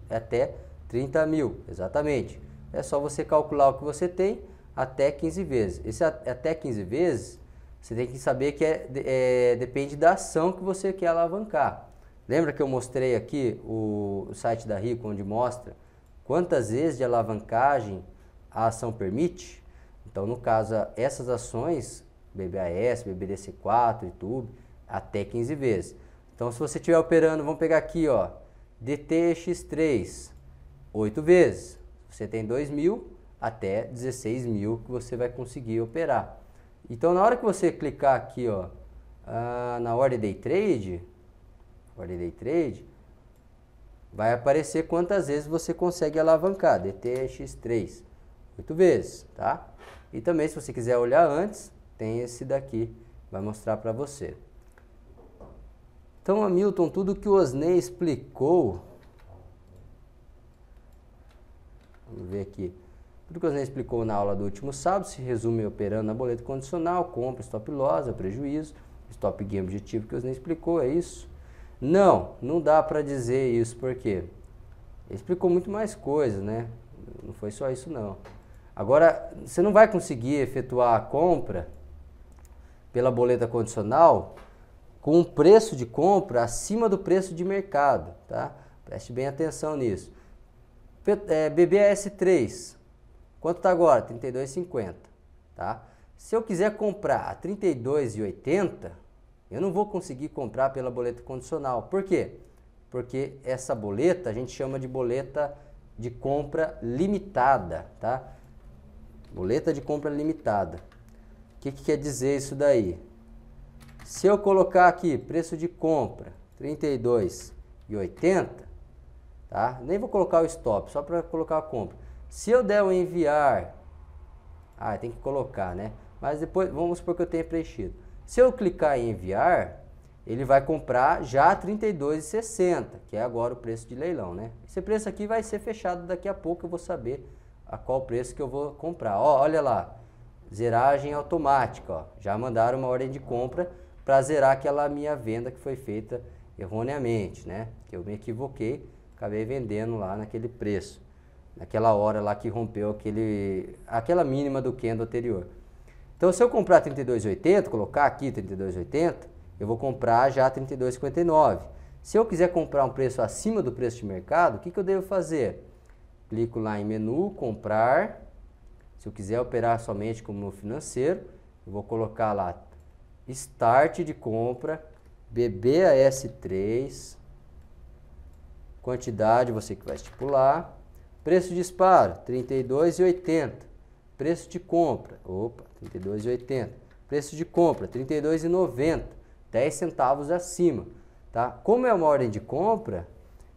até 30 mil, exatamente. É só você calcular o que você tem até 15 vezes. Esse até 15 vezes você tem que saber que é, é, depende da ação que você quer alavancar. Lembra que eu mostrei aqui o, o site da Rico, onde mostra quantas vezes de alavancagem a ação permite? Então, no caso, essas ações, BBAS, BBDC4, YouTube, até 15 vezes. Então, se você estiver operando, vamos pegar aqui, ó, DTX3, 8 vezes. Você tem 2 mil até 16 mil que você vai conseguir operar. Então, na hora que você clicar aqui, ó, ah, na ordem day trade, ordem day trade, vai aparecer quantas vezes você consegue alavancar, DTX3, oito vezes, tá? E também, se você quiser olhar antes, tem esse daqui, vai mostrar para você. Então, Hamilton, tudo que o Osney explicou, vamos ver aqui, tudo que nem explicou na aula do último sábado se resume operando na boleta condicional, compra, stop loss, prejuízo, stop gain objetivo que nem explicou, é isso? Não, não dá para dizer isso, porque ele explicou muito mais coisas, né? Não foi só isso não. Agora, você não vai conseguir efetuar a compra pela boleta condicional com um preço de compra acima do preço de mercado, tá? Preste bem atenção nisso. É, BBS 3 Quanto está agora? 32,50, tá? Se eu quiser comprar a 32,80, eu não vou conseguir comprar pela boleta condicional. Por quê? Porque essa boleta a gente chama de boleta de compra limitada, tá? Boleta de compra limitada. O que, que quer dizer isso daí? Se eu colocar aqui preço de compra 32,80, tá? Nem vou colocar o stop, só para colocar a compra. Se eu der um enviar, ah, tem que colocar, né? Mas depois, vamos supor que eu tenha preenchido. Se eu clicar em enviar, ele vai comprar já a 32,60, que é agora o preço de leilão, né? Esse preço aqui vai ser fechado daqui a pouco, eu vou saber a qual preço que eu vou comprar. Ó, olha lá, zeragem automática, ó. Já mandaram uma ordem de compra para zerar aquela minha venda que foi feita erroneamente, né? Que eu me equivoquei, acabei vendendo lá naquele preço naquela hora lá que rompeu aquele, aquela mínima do candle anterior. Então, se eu comprar 32,80, colocar aqui 32,80, eu vou comprar já 32,59. Se eu quiser comprar um preço acima do preço de mercado, o que, que eu devo fazer? Clico lá em menu, comprar. Se eu quiser operar somente como financeiro, eu vou colocar lá start de compra, BBAS3, quantidade você que vai estipular, Preço de disparo, R$ 32,80. Preço de compra, opa, R$ 32,80. Preço de compra, R$ 32,90. 10 centavos acima, tá? Como é uma ordem de compra,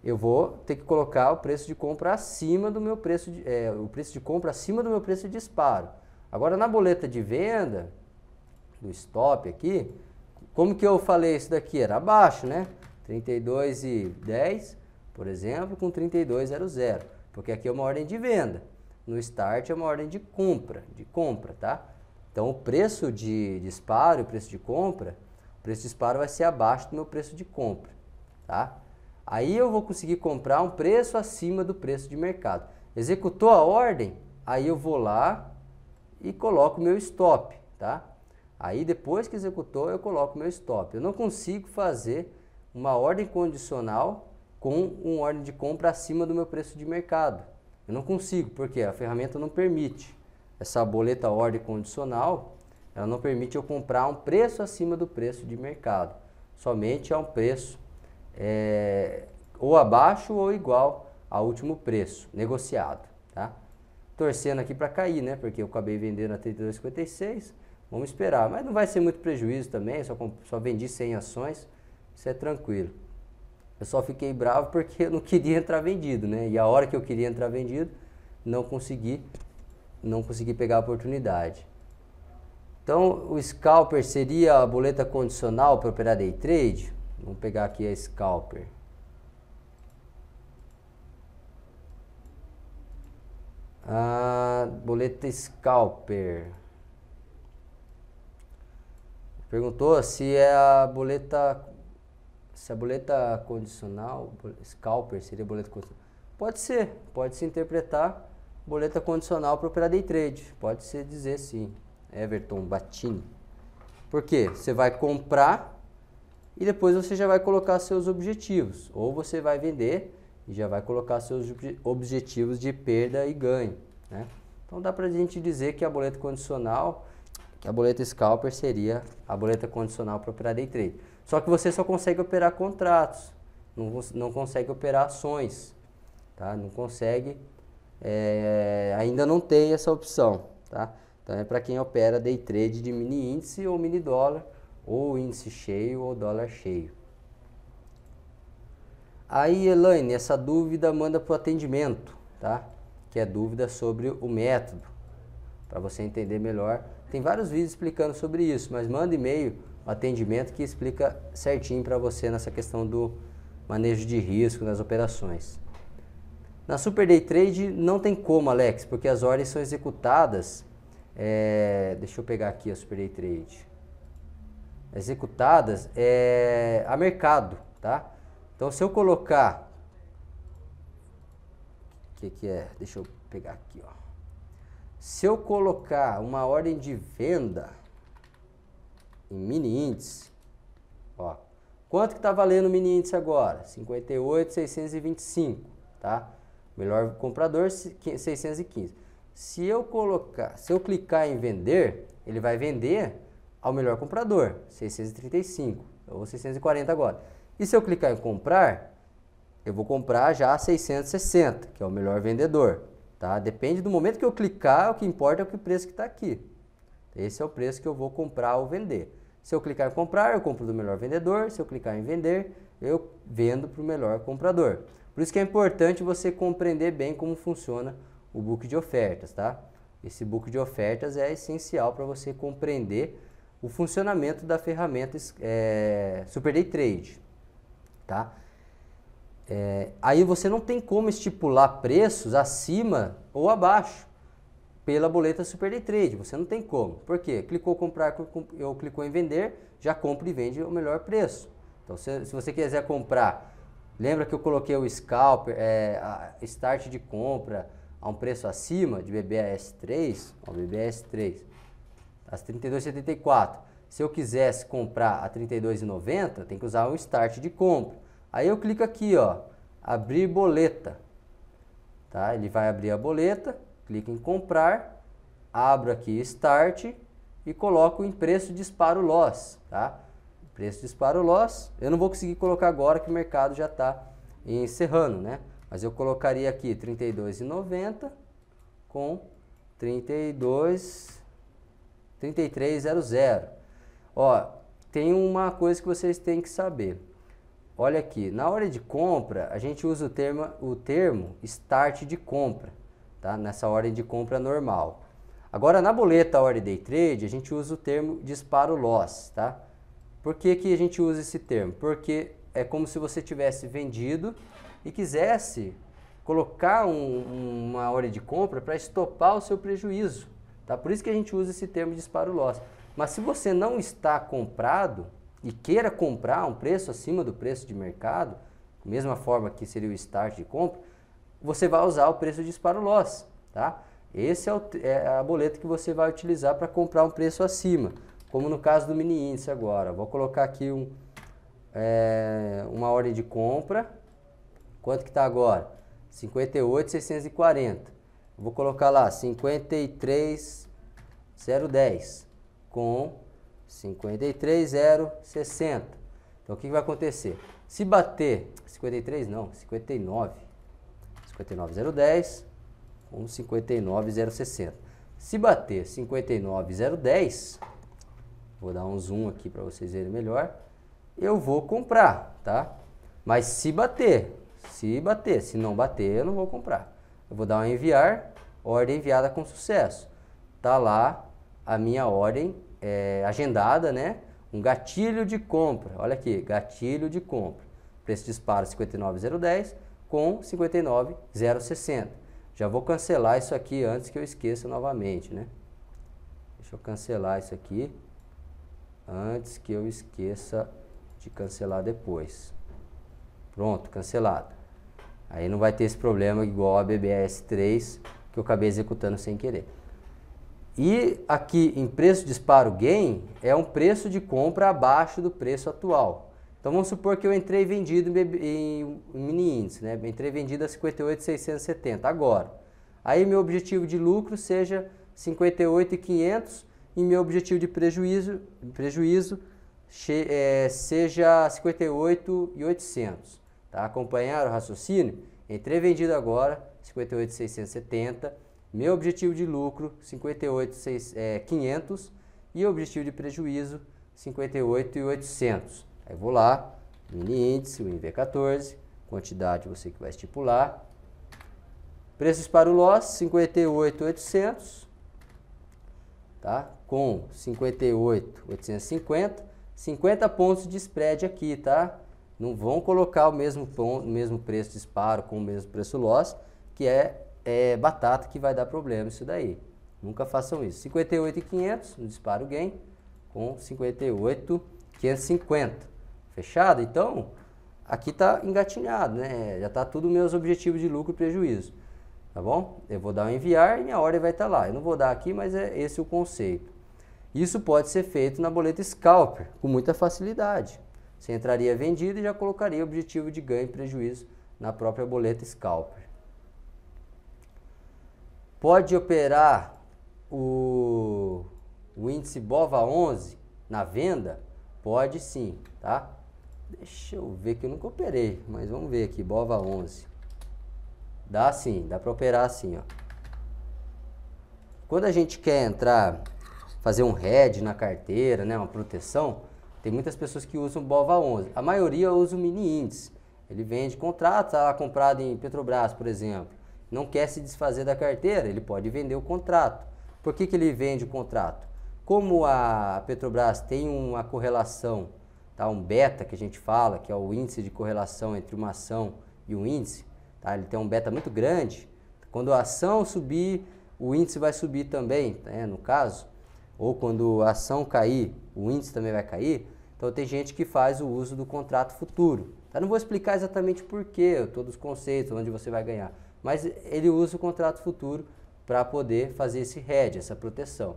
eu vou ter que colocar o preço de compra acima do meu preço de, é, o preço de compra acima do meu preço de disparo. Agora na boleta de venda do stop aqui, como que eu falei isso daqui? Era abaixo, né? 32,10, e por exemplo, com 32,00 porque aqui é uma ordem de venda. No start é uma ordem de compra, de compra, tá? Então o preço de disparo, o preço de compra, o preço de disparo vai ser abaixo do meu preço de compra, tá? Aí eu vou conseguir comprar um preço acima do preço de mercado. Executou a ordem, aí eu vou lá e coloco meu stop, tá? Aí depois que executou, eu coloco meu stop. Eu não consigo fazer uma ordem condicional com um ordem de compra acima do meu preço de mercado. Eu não consigo, porque a ferramenta não permite. Essa boleta ordem condicional, ela não permite eu comprar um preço acima do preço de mercado. Somente a um preço é, ou abaixo ou igual ao último preço negociado. Tá? Torcendo aqui para cair, né? Porque eu acabei vendendo a 32,56. Vamos esperar, mas não vai ser muito prejuízo também. Só, só vendi 100 ações, isso é tranquilo. Eu só fiquei bravo porque eu não queria entrar vendido, né? E a hora que eu queria entrar vendido, não consegui, não consegui pegar a oportunidade. Então, o scalper seria a boleta condicional para operar day trade? Vamos pegar aqui a scalper. a boleta scalper. Perguntou se é a boleta se a boleta condicional, scalper seria boleta condicional. Pode ser, pode se interpretar boleta condicional para operar day trade. Pode se dizer sim, Everton Batini. Por quê? Você vai comprar e depois você já vai colocar seus objetivos. Ou você vai vender e já vai colocar seus objetivos de perda e ganho. Né? Então dá para a gente dizer que a boleta condicional, que a boleta scalper seria a boleta condicional para operar day trade. Só que você só consegue operar contratos, não, não consegue operar ações, tá? Não consegue, é, ainda não tem essa opção, tá? Então é para quem opera day trade de mini índice ou mini dólar, ou índice cheio ou dólar cheio. Aí, Elaine, essa dúvida manda para o atendimento, tá? Que é dúvida sobre o método, para você entender melhor. Tem vários vídeos explicando sobre isso, mas manda e-mail atendimento que explica certinho para você nessa questão do manejo de risco nas operações. Na Super Day Trade não tem como, Alex, porque as ordens são executadas. É, deixa eu pegar aqui a Super Day Trade. Executadas é, a mercado, tá? Então se eu colocar. O que, que é? Deixa eu pegar aqui, ó. Se eu colocar uma ordem de venda em mini índice. Ó, quanto que está valendo o mini índice agora? 58,625, tá? Melhor comprador 615. Se eu colocar, se eu clicar em vender, ele vai vender ao melhor comprador, 635 ou 640 agora. E se eu clicar em comprar, eu vou comprar já 660, que é o melhor vendedor, tá? Depende do momento que eu clicar, o que importa é o que preço que está aqui. Esse é o preço que eu vou comprar ou vender. Se eu clicar em comprar, eu compro do melhor vendedor. Se eu clicar em vender, eu vendo para o melhor comprador. Por isso que é importante você compreender bem como funciona o book de ofertas, tá? Esse book de ofertas é essencial para você compreender o funcionamento da ferramenta é, Super Day Trade, tá? É, aí você não tem como estipular preços acima ou abaixo pela boleta Super Day Trade. Você não tem como. Por quê? Clicou comprar ou clicou em vender, já compra e vende o melhor preço. Então, se, se você quiser comprar, lembra que eu coloquei o scalper, é, start de compra a um preço acima de bbs 3 ó, bbs 3 as 32,74. Se eu quisesse comprar a 32,90, tem que usar um start de compra. Aí eu clico aqui, ó, abrir boleta. Tá? Ele vai abrir a boleta clico em comprar, abro aqui Start e coloco em preço disparo loss, tá? Preço disparo loss, eu não vou conseguir colocar agora que o mercado já está encerrando, né? Mas eu colocaria aqui 32,90 com 32 Ó, tem uma coisa que vocês têm que saber. Olha aqui, na hora de compra, a gente usa o termo, o termo start de compra tá? nessa ordem de compra normal. Agora, na boleta Ordem Day Trade, a gente usa o termo disparo loss. Tá? Por que, que a gente usa esse termo? Porque é como se você tivesse vendido e quisesse colocar um, uma ordem de compra para estopar o seu prejuízo. Tá? Por isso que a gente usa esse termo disparo loss. Mas se você não está comprado e queira comprar um preço acima do preço de mercado, mesma forma que seria o start de compra, você vai usar o preço de disparo loss, tá? Esse é, o, é a boleta que você vai utilizar para comprar um preço acima, como no caso do mini índice agora. Vou colocar aqui um, é, uma ordem de compra. Quanto que está agora? 58,640. Vou colocar lá 53,010 com 53,060. Então o que, que vai acontecer? Se bater 53 não, 59 59010 com 59060. Se bater 59010, vou dar um zoom aqui para vocês verem melhor, eu vou comprar, tá? Mas se bater, se bater, se não bater, eu não vou comprar. Eu vou dar um enviar, ordem enviada com sucesso. Tá lá a minha ordem é, agendada, né? Um gatilho de compra. Olha aqui, gatilho de compra. Preço de disparo 59010 com 59,060. Já vou cancelar isso aqui antes que eu esqueça novamente, né? Deixa eu cancelar isso aqui antes que eu esqueça de cancelar depois. Pronto, cancelado. Aí não vai ter esse problema igual a BBS3 que eu acabei executando sem querer. E aqui em preço disparo gain é um preço de compra abaixo do preço atual. Então vamos supor que eu entrei vendido em, mini índice, né? Entrei vendido a 58,670 agora. Aí meu objetivo de lucro seja 58,500 e meu objetivo de prejuízo, prejuízo che, é, seja 58,800. Tá? Acompanharam o raciocínio? Entrei vendido agora 58,670. Meu objetivo de lucro 58,500 é, e objetivo de prejuízo 58,800. Aí vou lá, mini índice, o IV14, quantidade você que vai estipular. Preços para o loss, 58,800, tá? Com 58,850, 50 pontos de spread aqui, tá? Não vão colocar o mesmo, ponto, o mesmo preço disparo com o mesmo preço loss, que é, é batata que vai dar problema isso daí. Nunca façam isso. 58,500 no disparo gain com 58,550. Fechado? Então, aqui está engatinhado, né? Já está tudo meus objetivos de lucro e prejuízo, tá bom? Eu vou dar um enviar e minha ordem vai estar tá lá. Eu não vou dar aqui, mas é esse o conceito. Isso pode ser feito na boleta Scalper, com muita facilidade. Você entraria vendido e já colocaria objetivo de ganho e prejuízo na própria boleta Scalper. Pode operar o, o índice BOVA11 na venda? Pode sim, tá? Deixa eu ver que eu nunca operei, mas vamos ver aqui, Bova 11. Dá sim, dá para operar assim, ó. Quando a gente quer entrar, fazer um head na carteira, né, uma proteção, tem muitas pessoas que usam Bova 11. A maioria usa o mini índice. Ele vende contrato, está comprado em Petrobras, por exemplo. Não quer se desfazer da carteira, ele pode vender o contrato. Por que, que ele vende o contrato? Como a Petrobras tem uma correlação tá? um beta que a gente fala, que é o índice de correlação entre uma ação e um índice, tá? ele tem um beta muito grande. Quando a ação subir, o índice vai subir também, né? no caso. Ou quando a ação cair, o índice também vai cair. Então tem gente que faz o uso do contrato futuro. Tá? Não vou explicar exatamente porquê, todos os conceitos, onde você vai ganhar. Mas ele usa o contrato futuro para poder fazer esse hedge, essa proteção.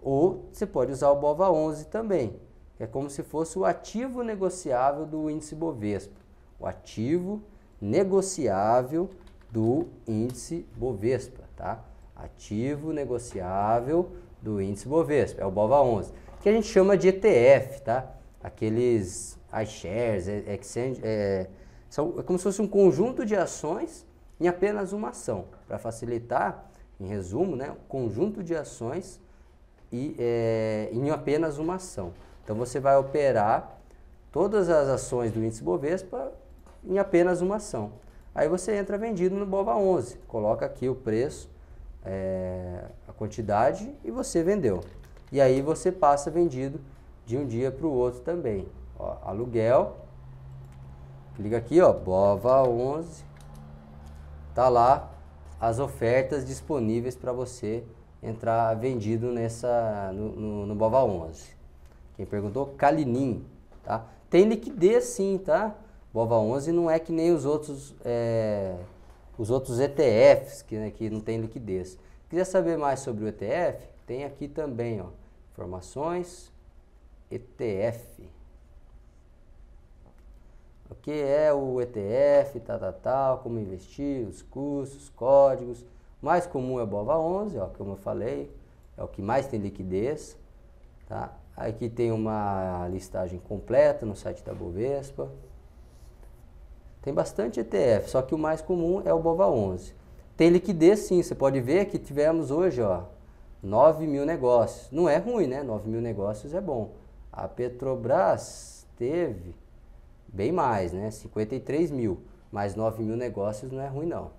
Ou você pode usar o BOVA11 também, é como se fosse o ativo negociável do índice Bovespa. O ativo negociável do índice Bovespa, tá? Ativo negociável do índice Bovespa, é o BOVA11, que a gente chama de ETF, tá? Aqueles iShares, exchange, é, são, é como se fosse um conjunto de ações em apenas uma ação, para facilitar, em resumo, né, um conjunto de ações e, é, em apenas uma ação. Então você vai operar todas as ações do índice Bovespa em apenas uma ação. Aí você entra vendido no Bova11, coloca aqui o preço, é, a quantidade e você vendeu. E aí você passa vendido de um dia para o outro também. Ó, aluguel, clica aqui, ó, Bova11, tá lá as ofertas disponíveis para você entrar vendido nessa no, no, no Bova11. Quem perguntou? Kalinin, tá? Tem liquidez sim, tá? Bova 11 não é que nem os outros, é, os outros ETFs, que, né, que não tem liquidez. Quer quiser saber mais sobre o ETF, tem aqui também, ó. Informações, ETF. O que é o ETF, tal, tal, tal, como investir, os custos, códigos. O mais comum é BOVA11, ó, como eu falei, é o que mais tem liquidez. Tá? Aqui tem uma listagem completa no site da Bovespa. Tem bastante ETF, só que o mais comum é o BOVA11. Tem liquidez sim, você pode ver que tivemos hoje ó, 9 mil negócios. Não é ruim, né? 9 mil negócios é bom. A Petrobras teve bem mais, né? 53 mil, mas 9 mil negócios não é ruim não.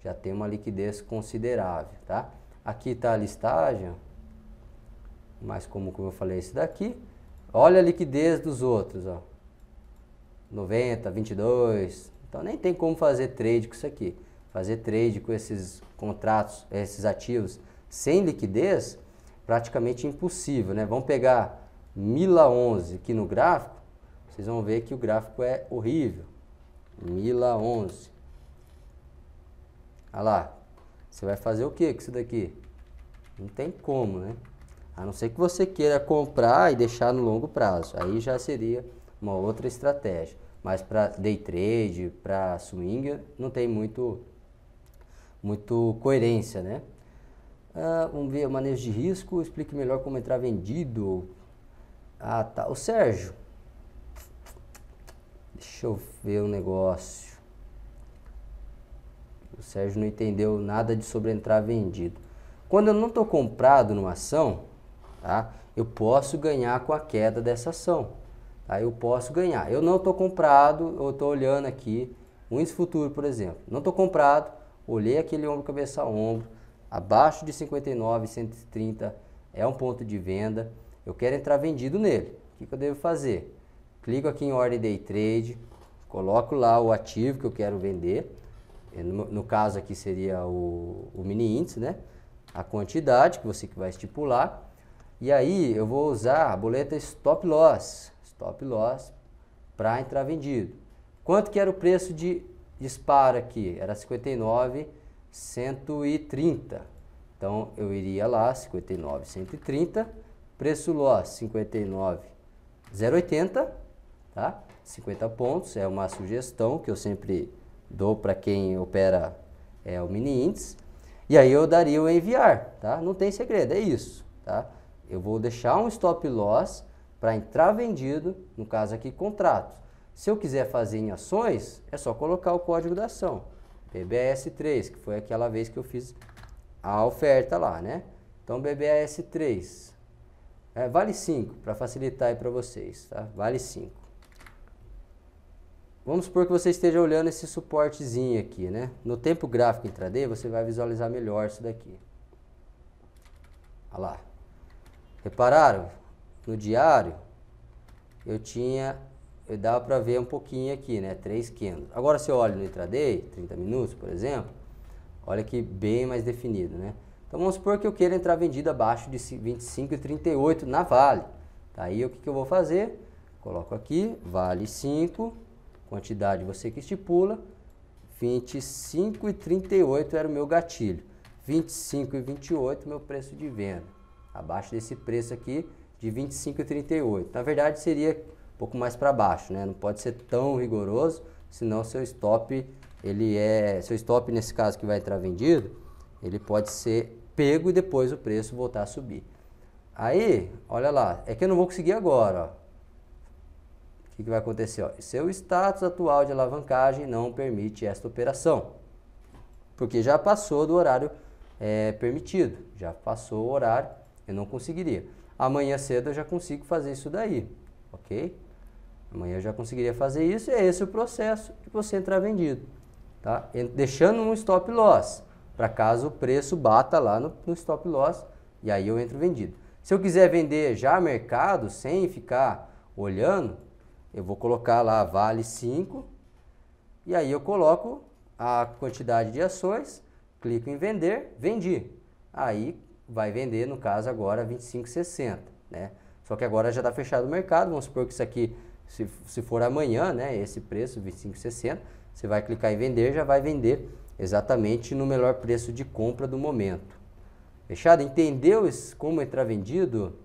Já tem uma liquidez considerável, tá? Aqui está a listagem, mais comum, como eu falei, esse daqui. Olha a liquidez dos outros, ó. 90, 22. Então nem tem como fazer trade com isso aqui. Fazer trade com esses contratos, esses ativos sem liquidez, praticamente impossível, né? Vamos pegar 1011 aqui no gráfico, vocês vão ver que o gráfico é horrível. 1011. Olha lá. Você vai fazer o que com isso daqui? Não tem como, né? A não ser que você queira comprar e deixar no longo prazo. Aí já seria uma outra estratégia. Mas para day trade, para swing, não tem muito, muito coerência, né? Ah, vamos ver, manejo de risco, explique melhor como entrar vendido. Ah, tá. O Sérgio, deixa eu ver o um negócio. O Sérgio não entendeu nada de sobre entrar vendido. Quando eu não estou comprado numa ação, Tá? Eu posso ganhar com a queda dessa ação. Tá? Eu posso ganhar. Eu não estou comprado, eu estou olhando aqui, um futuro, por exemplo. Não estou comprado, olhei aquele ombro, cabeça a ombro, abaixo de 59, 130 é um ponto de venda. Eu quero entrar vendido nele. O que, que eu devo fazer? Clico aqui em ordem day trade, coloco lá o ativo que eu quero vender. É, no, no caso aqui seria o, o mini índice, né? A quantidade que você que vai estipular e aí eu vou usar a boleta stop loss, stop loss para entrar vendido. Quanto que era o preço de disparo aqui? Era 59, Então eu iria lá 59, preço loss 59, tá? 50 pontos é uma sugestão que eu sempre dou para quem opera é, o mini índice. E aí eu daria o enviar, tá? Não tem segredo, é isso, tá? Eu vou deixar um stop loss para entrar vendido, no caso aqui contratos. Se eu quiser fazer em ações, é só colocar o código da ação, BBS3, que foi aquela vez que eu fiz a oferta lá, né? Então BBS3, é, vale 5, para facilitar aí para vocês, tá? Vale 5. Vamos supor que você esteja olhando esse suportezinho aqui, né? No tempo gráfico intraday, você vai visualizar melhor isso daqui. Olha lá. Repararam? No diário, eu tinha, eu dava para ver um pouquinho aqui, né? 3 candles. Agora, se eu olho no intraday, 30 minutos, por exemplo, olha que bem mais definido, né? Então, vamos supor que eu queira entrar vendido abaixo de 25,38 na Vale. Tá, aí, o que, que eu vou fazer? Coloco aqui, Vale 5, quantidade você que estipula, 25,38 era o meu gatilho. 25 e 28 meu preço de venda abaixo desse preço aqui de 25,38. Na verdade, seria um pouco mais para baixo, né? Não pode ser tão rigoroso, senão seu stop, ele é, seu stop nesse caso que vai entrar vendido, ele pode ser pego e depois o preço voltar a subir. Aí, olha lá, é que eu não vou conseguir agora, ó. O que, que vai acontecer? Ó? Seu status atual de alavancagem não permite esta operação, porque já passou do horário é, permitido, já passou o horário eu não conseguiria. Amanhã cedo eu já consigo fazer isso daí, ok? Amanhã eu já conseguiria fazer isso. E é esse o processo de você entrar vendido, tá? Deixando um stop loss, para caso o preço bata lá no, no stop loss e aí eu entro vendido. Se eu quiser vender já mercado, sem ficar olhando, eu vou colocar lá vale 5 e aí eu coloco a quantidade de ações, clico em vender, vendi. Aí vai vender, no caso, agora 25,60, né? Só que agora já está fechado o mercado, vamos supor que isso aqui, se, se for amanhã, né, esse preço, 25,60, você vai clicar em vender, já vai vender exatamente no melhor preço de compra do momento. Fechado? Entendeu como entrar vendido?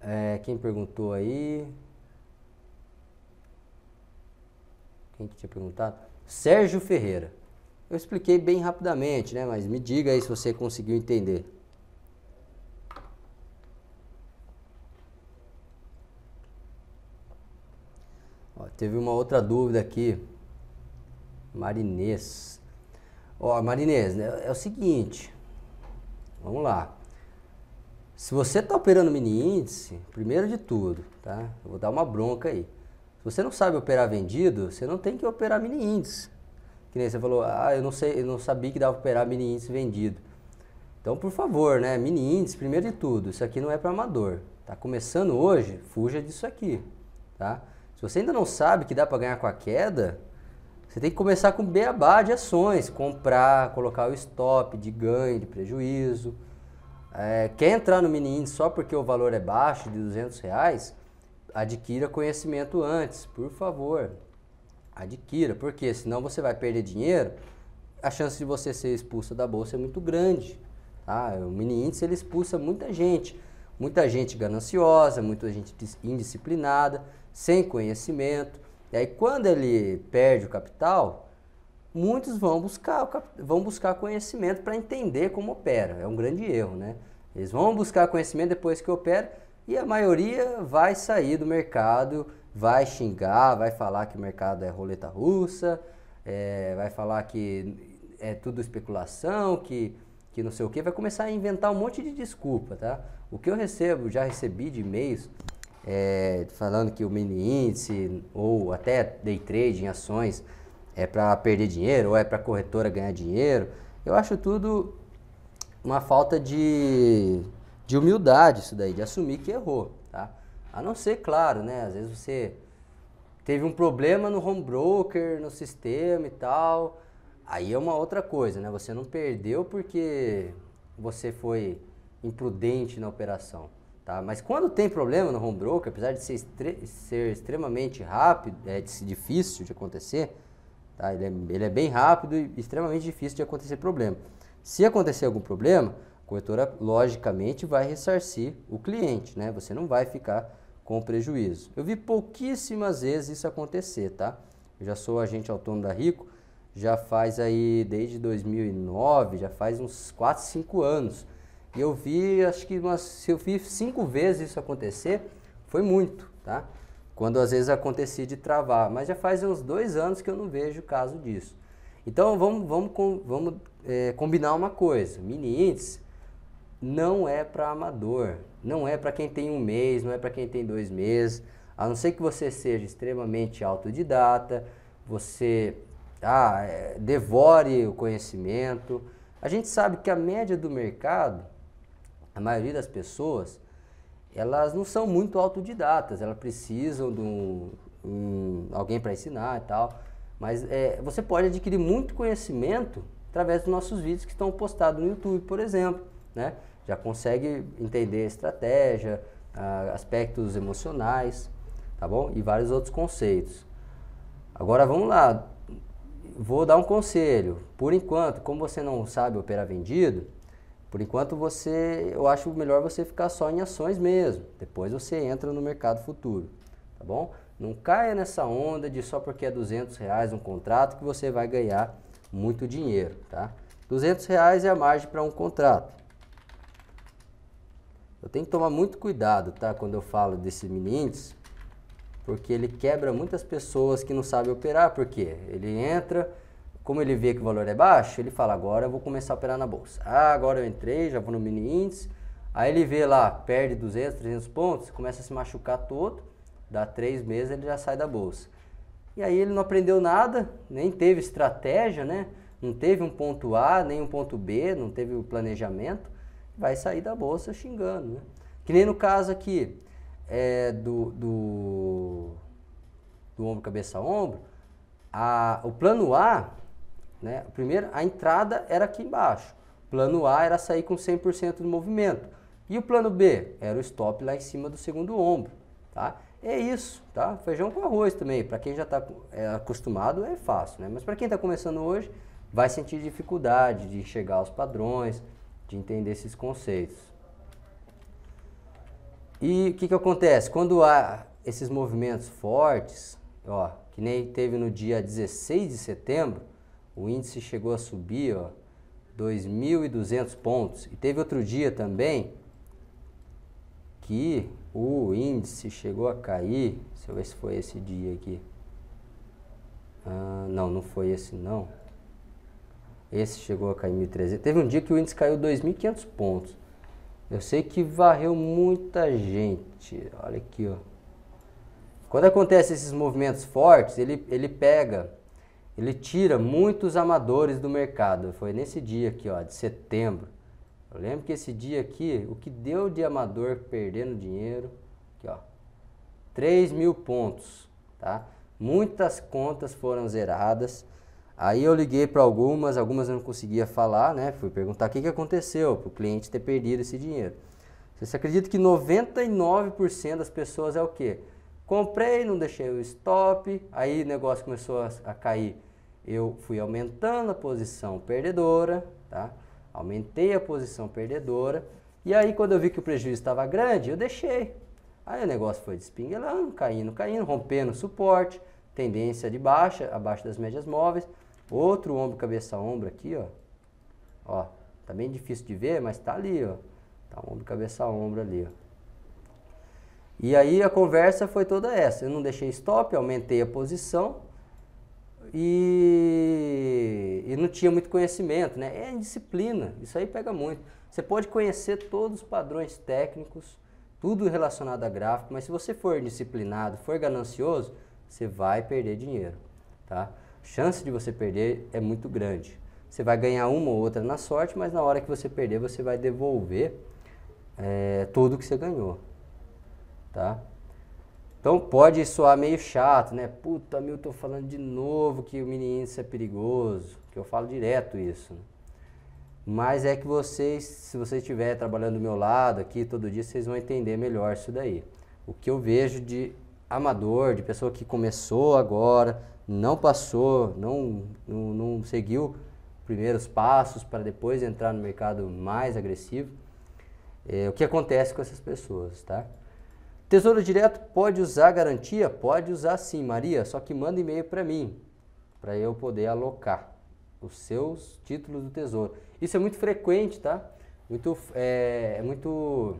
É, quem perguntou aí? Quem que tinha perguntado? Sérgio Ferreira. Eu expliquei bem rapidamente, né? Mas me diga aí se você conseguiu entender. Ó, teve uma outra dúvida aqui. Marinês. Ó, Marinês, né? é o seguinte. Vamos lá. Se você está operando mini índice, primeiro de tudo, tá? Eu vou dar uma bronca aí. Se você não sabe operar vendido, você não tem que operar mini índice. Que nem você falou, ah, eu não sei, eu não sabia que dava para operar mini índice vendido. Então, por favor, né? Mini índice, primeiro de tudo, isso aqui não é para amador. Tá começando hoje, fuja disso aqui, tá? Se você ainda não sabe que dá para ganhar com a queda, você tem que começar com beabá de ações, comprar, colocar o stop de ganho, de prejuízo. É, quer entrar no mini índice só porque o valor é baixo, de 200 reais? Adquira conhecimento antes, por favor. Adquira, porque senão você vai perder dinheiro, a chance de você ser expulso da bolsa é muito grande. Tá? O mini índice ele expulsa muita gente. Muita gente gananciosa, muita gente indisciplinada, sem conhecimento. E aí quando ele perde o capital, muitos vão buscar, vão buscar conhecimento para entender como opera. É um grande erro, né? Eles vão buscar conhecimento depois que opera e a maioria vai sair do mercado vai xingar, vai falar que o mercado é roleta russa, é, vai falar que é tudo especulação, que, que não sei o que, vai começar a inventar um monte de desculpa, tá? O que eu recebo, já recebi de e-mails é, falando que o mini índice ou até day trade em ações é para perder dinheiro ou é para corretora ganhar dinheiro, eu acho tudo uma falta de, de humildade isso daí, de assumir que errou. A não ser, claro, né? Às vezes você teve um problema no home broker, no sistema e tal. Aí é uma outra coisa, né? Você não perdeu porque você foi imprudente na operação, tá? Mas quando tem problema no home broker, apesar de ser, ser extremamente rápido, é difícil de acontecer, tá? Ele é, ele é bem rápido e extremamente difícil de acontecer problema. Se acontecer algum problema, a corretora logicamente vai ressarcir o cliente, né? Você não vai ficar com prejuízo. Eu vi pouquíssimas vezes isso acontecer, tá? Eu já sou agente autônomo da Rico, já faz aí desde 2009, já faz uns 4, 5 anos. E eu vi, acho que umas, se eu vi cinco vezes isso acontecer, foi muito, tá? Quando às vezes acontecia de travar, mas já faz uns dois anos que eu não vejo caso disso. Então vamos, vamos, vamos é, combinar uma coisa: mini índice não é para amador, não é para quem tem um mês, não é para quem tem dois meses. A não ser que você seja extremamente autodidata, você ah, é, devore o conhecimento. A gente sabe que a média do mercado, a maioria das pessoas, elas não são muito autodidatas, elas precisam de um, um alguém para ensinar e tal. Mas é, você pode adquirir muito conhecimento através dos nossos vídeos que estão postados no YouTube, por exemplo. Né? já consegue entender estratégia, aspectos emocionais, tá bom? E vários outros conceitos. Agora vamos lá, vou dar um conselho. Por enquanto, como você não sabe operar vendido, por enquanto você, eu acho melhor você ficar só em ações mesmo. Depois você entra no mercado futuro, tá bom? Não caia nessa onda de só porque é 200 reais um contrato que você vai ganhar muito dinheiro, tá? 200 reais é a margem para um contrato. Eu tenho que tomar muito cuidado, tá? Quando eu falo desse mini índice, porque ele quebra muitas pessoas que não sabem operar, Por quê? ele entra, como ele vê que o valor é baixo, ele fala, agora eu vou começar a operar na bolsa. Ah, agora eu entrei, já vou no mini índice, aí ele vê lá, perde 200, 300 pontos, começa a se machucar todo, dá três meses ele já sai da bolsa. E aí ele não aprendeu nada, nem teve estratégia, né? Não teve um ponto A, nem um ponto B, não teve o planejamento vai sair da bolsa xingando. Né? Que nem no caso aqui é, do, do, do ombro, cabeça, ombro, a, o plano A, né, primeiro, a entrada era aqui embaixo. O plano A era sair com 100% do movimento. E o plano B era o stop lá em cima do segundo ombro. Tá? É isso, tá? Feijão com arroz também. Para quem já está é, acostumado é fácil, né? Mas para quem está começando hoje, vai sentir dificuldade de chegar aos padrões, de entender esses conceitos. E o que, que acontece? Quando há esses movimentos fortes, ó, que nem teve no dia 16 de setembro, o índice chegou a subir, ó, 2.200 pontos. E teve outro dia também que o índice chegou a cair. Deixa eu ver se foi esse dia aqui. Ah, não, não foi esse não. Esse chegou a cair 1.300. Teve um dia que o índice caiu 2.500 pontos. Eu sei que varreu muita gente. Olha aqui, ó. Quando acontece esses movimentos fortes, ele, ele pega, ele tira muitos amadores do mercado. Foi nesse dia aqui, ó, de setembro. Eu lembro que esse dia aqui, o que deu de amador perdendo dinheiro, aqui, ó, 3 mil pontos, tá? Muitas contas foram zeradas. Aí eu liguei para algumas, algumas eu não conseguia falar, né? Fui perguntar o que, que aconteceu para o cliente ter perdido esse dinheiro. Você acredita que 99% das pessoas é o quê? Comprei, não deixei o stop, aí o negócio começou a, a cair. Eu fui aumentando a posição perdedora, tá? Aumentei a posição perdedora. E aí quando eu vi que o prejuízo estava grande, eu deixei. Aí o negócio foi despinguelando, caindo, caindo, rompendo o suporte, tendência de baixa, abaixo das médias móveis. Outro ombro, cabeça, ombro aqui, ó. Ó, tá bem difícil de ver, mas tá ali, ó. Tá ombro, cabeça, ombro ali, ó. E aí a conversa foi toda essa. Eu não deixei stop, aumentei a posição e, e não tinha muito conhecimento, né? É disciplina, isso aí pega muito. Você pode conhecer todos os padrões técnicos, tudo relacionado a gráfico, mas se você for disciplinado, for ganancioso, você vai perder dinheiro, tá? chance de você perder é muito grande. Você vai ganhar uma ou outra na sorte, mas na hora que você perder, você vai devolver é, tudo que você ganhou. Tá? Então pode soar meio chato, né? Puta, meu, tô falando de novo que o mini índice é perigoso, que eu falo direto isso. Né? Mas é que vocês, se vocês estiver trabalhando do meu lado aqui todo dia, vocês vão entender melhor isso daí. O que eu vejo de amador, de pessoa que começou agora, não passou, não, não, não seguiu primeiros passos para depois entrar no mercado mais agressivo. É, o que acontece com essas pessoas, tá? Tesouro Direto pode usar garantia? Pode usar sim, Maria, só que manda e-mail para mim, para eu poder alocar os seus títulos do Tesouro. Isso é muito frequente, tá? Muito, é, é muito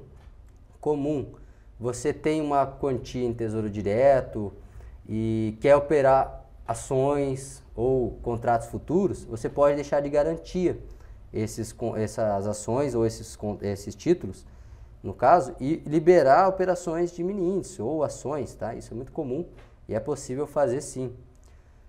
comum. Você tem uma quantia em Tesouro Direto e quer operar ações ou contratos futuros, você pode deixar de garantia esses, essas ações ou esses, esses títulos, no caso, e liberar operações de mini índice ou ações, tá? Isso é muito comum e é possível fazer sim.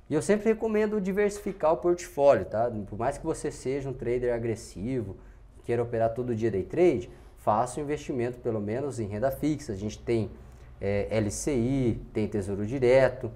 E eu sempre recomendo diversificar o portfólio, tá? Por mais que você seja um trader agressivo, queira operar todo dia day trade, faça um investimento pelo menos em renda fixa. A gente tem é, eh, LCI, tem Tesouro Direto,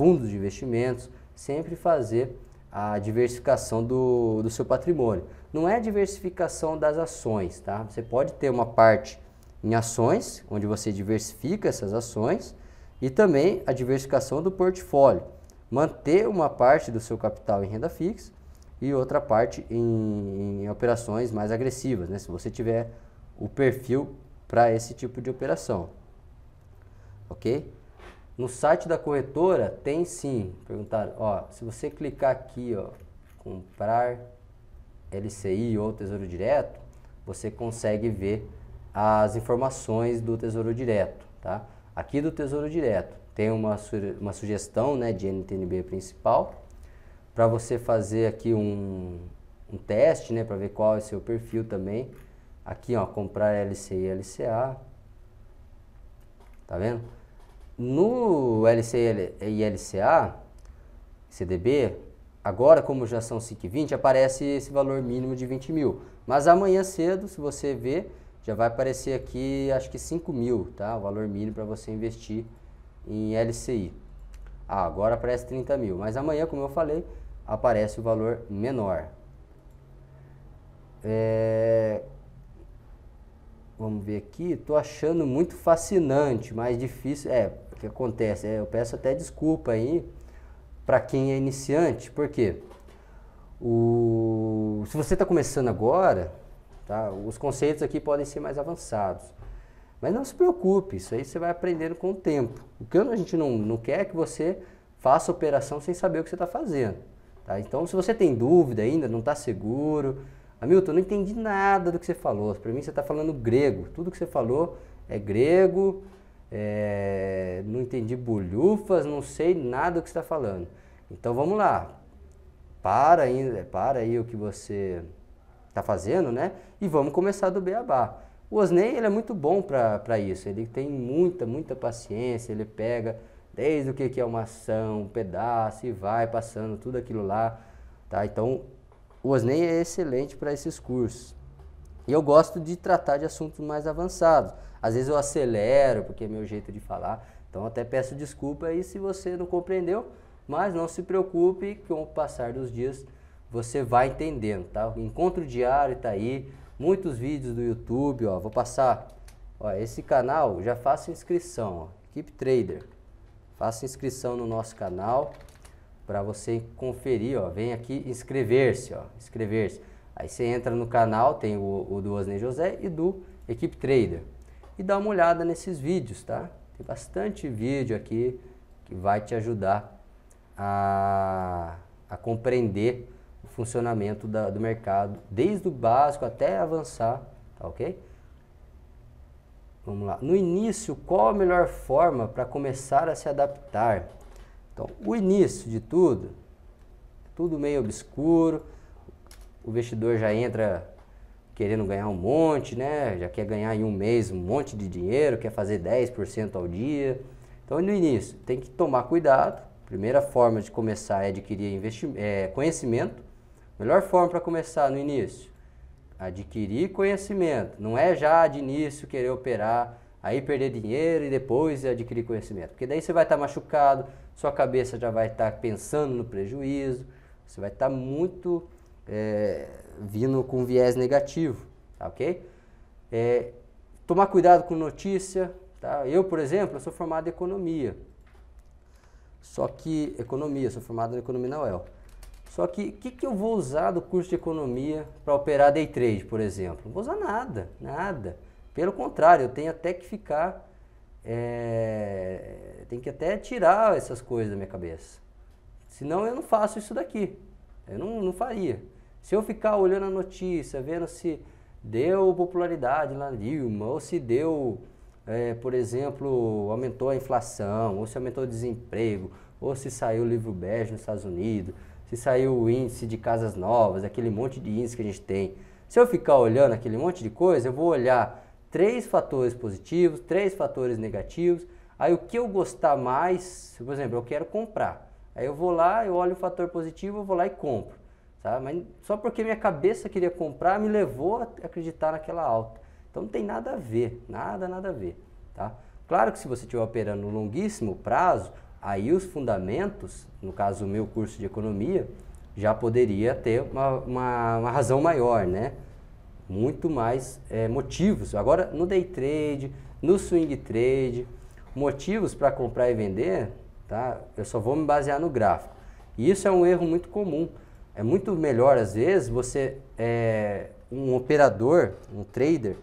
fundos de investimentos, sempre fazer a diversificação do, do seu patrimônio. Não é diversificação das ações, tá? Você pode ter uma parte em ações, onde você diversifica essas ações, e também a diversificação do portfólio. Manter uma parte do seu capital em renda fixa e outra parte em, em operações mais agressivas, né? se você tiver o perfil para esse tipo de operação. Ok? No site da corretora tem sim. Perguntaram, ó, se você clicar aqui, ó, comprar LCI ou Tesouro Direto, você consegue ver as informações do Tesouro Direto, tá? Aqui do Tesouro Direto tem uma, su uma sugestão, né, de NTNB principal para você fazer aqui um, um teste, né, para ver qual é o seu perfil também. Aqui, ó, comprar LCI, LCA. Tá vendo? No LC e LCA, CDB, agora como já são 5,20, aparece esse valor mínimo de 20 mil. Mas amanhã cedo, se você ver, já vai aparecer aqui acho que 5 mil, tá? O valor mínimo para você investir em LCI. Ah, agora aparece 30 mil, mas amanhã, como eu falei, aparece o valor menor. É... Vamos ver aqui, estou achando muito fascinante, mas difícil, é, que acontece? É, eu peço até desculpa aí para quem é iniciante, porque o, se você está começando agora, tá, os conceitos aqui podem ser mais avançados. Mas não se preocupe, isso aí você vai aprendendo com o tempo. O que a gente não, não quer é que você faça operação sem saber o que você está fazendo. Tá? Então, se você tem dúvida ainda, não está seguro, Hamilton, não entendi nada do que você falou. Para mim, você está falando grego. Tudo que você falou é grego, é, não entendi bolhufas, não sei nada do que está falando. Então vamos lá, para aí, para aí o que você está fazendo, né? E vamos começar do beabá. O Osney ele é muito bom para isso, ele tem muita, muita paciência, ele pega desde o que, que é uma ação, um pedaço e vai passando tudo aquilo lá, tá? Então o Osney é excelente para esses cursos. E eu gosto de tratar de assuntos mais avançados. Às vezes eu acelero, porque é meu jeito de falar. Então até peço desculpa aí se você não compreendeu, mas não se preocupe, com o passar dos dias você vai entendendo, tá? O encontro diário tá aí, muitos vídeos do YouTube, ó, vou passar. Ó, esse canal já faço inscrição, ó, Trader. Faça inscrição no nosso canal para você conferir, ó, vem aqui inscrever-se, ó, inscrever-se. Aí você entra no canal, tem o, o do Osney José e do Equipe Trader e dá uma olhada nesses vídeos, tá? Tem bastante vídeo aqui que vai te ajudar a, a compreender o funcionamento da, do mercado, desde o básico até avançar, tá ok? Vamos lá. No início, qual a melhor forma para começar a se adaptar? Então, o início de tudo, tudo meio obscuro, o investidor já entra querendo ganhar um monte, né? Já quer ganhar em um mês um monte de dinheiro, quer fazer 10% ao dia. Então, no início, tem que tomar cuidado. Primeira forma de começar é adquirir é, conhecimento. Melhor forma para começar no início, adquirir conhecimento. Não é já de início querer operar, aí perder dinheiro e depois adquirir conhecimento. Porque daí você vai estar tá machucado, sua cabeça já vai estar tá pensando no prejuízo, você vai estar tá muito é, vindo com viés negativo, tá ok? É, tomar cuidado com notícia, tá? Eu, por exemplo, eu sou formado em economia, só que economia, sou formado em economia na UEL. Só que o que, que eu vou usar do curso de economia para operar day trade, por exemplo? Não vou usar nada, nada. Pelo contrário, eu tenho até que ficar, é, tenho que até tirar essas coisas da minha cabeça. Senão eu não faço isso daqui. Eu não, não faria. Se eu ficar olhando a notícia, vendo se deu popularidade na Dilma, ou se deu, é, por exemplo, aumentou a inflação, ou se aumentou o desemprego, ou se saiu o livro bege nos Estados Unidos, se saiu o índice de casas novas, aquele monte de índice que a gente tem. Se eu ficar olhando aquele monte de coisa, eu vou olhar três fatores positivos, três fatores negativos. Aí o que eu gostar mais, por exemplo, eu quero comprar. Aí eu vou lá, eu olho o fator positivo, eu vou lá e compro. Mas só porque minha cabeça queria comprar me levou a acreditar naquela alta. Então não tem nada a ver, nada, nada a ver. Tá? Claro que se você estiver operando no longuíssimo prazo, aí os fundamentos, no caso o meu curso de economia, já poderia ter uma, uma, uma razão maior, né? Muito mais é, motivos. Agora, no day trade, no swing trade, motivos para comprar e vender, tá? Eu só vou me basear no gráfico. E isso é um erro muito comum. É muito melhor, às vezes, você. É, um operador, um trader,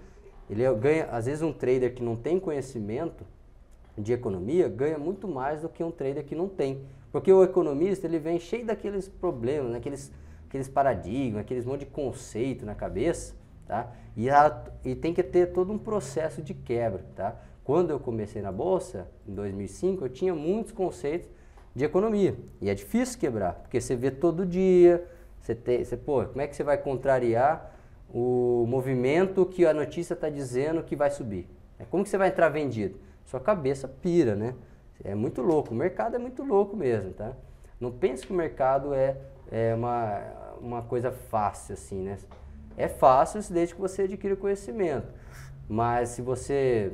ele ganha. Às vezes, um trader que não tem conhecimento de economia ganha muito mais do que um trader que não tem. Porque o economista, ele vem cheio daqueles problemas, daqueles, né, aqueles paradigmas, aqueles monte de conceito na cabeça, tá? E, a, e tem que ter todo um processo de quebra, tá? Quando eu comecei na bolsa, em 2005, eu tinha muitos conceitos de economia. E é difícil quebrar, porque você vê todo dia, você tem, você, pô, como é que você vai contrariar o movimento que a notícia está dizendo que vai subir? É como que você vai entrar vendido? Sua cabeça pira, né? É muito louco, o mercado é muito louco mesmo, tá? Não pense que o mercado é, é uma, uma coisa fácil, assim, né? É fácil desde que você adquira conhecimento. Mas se você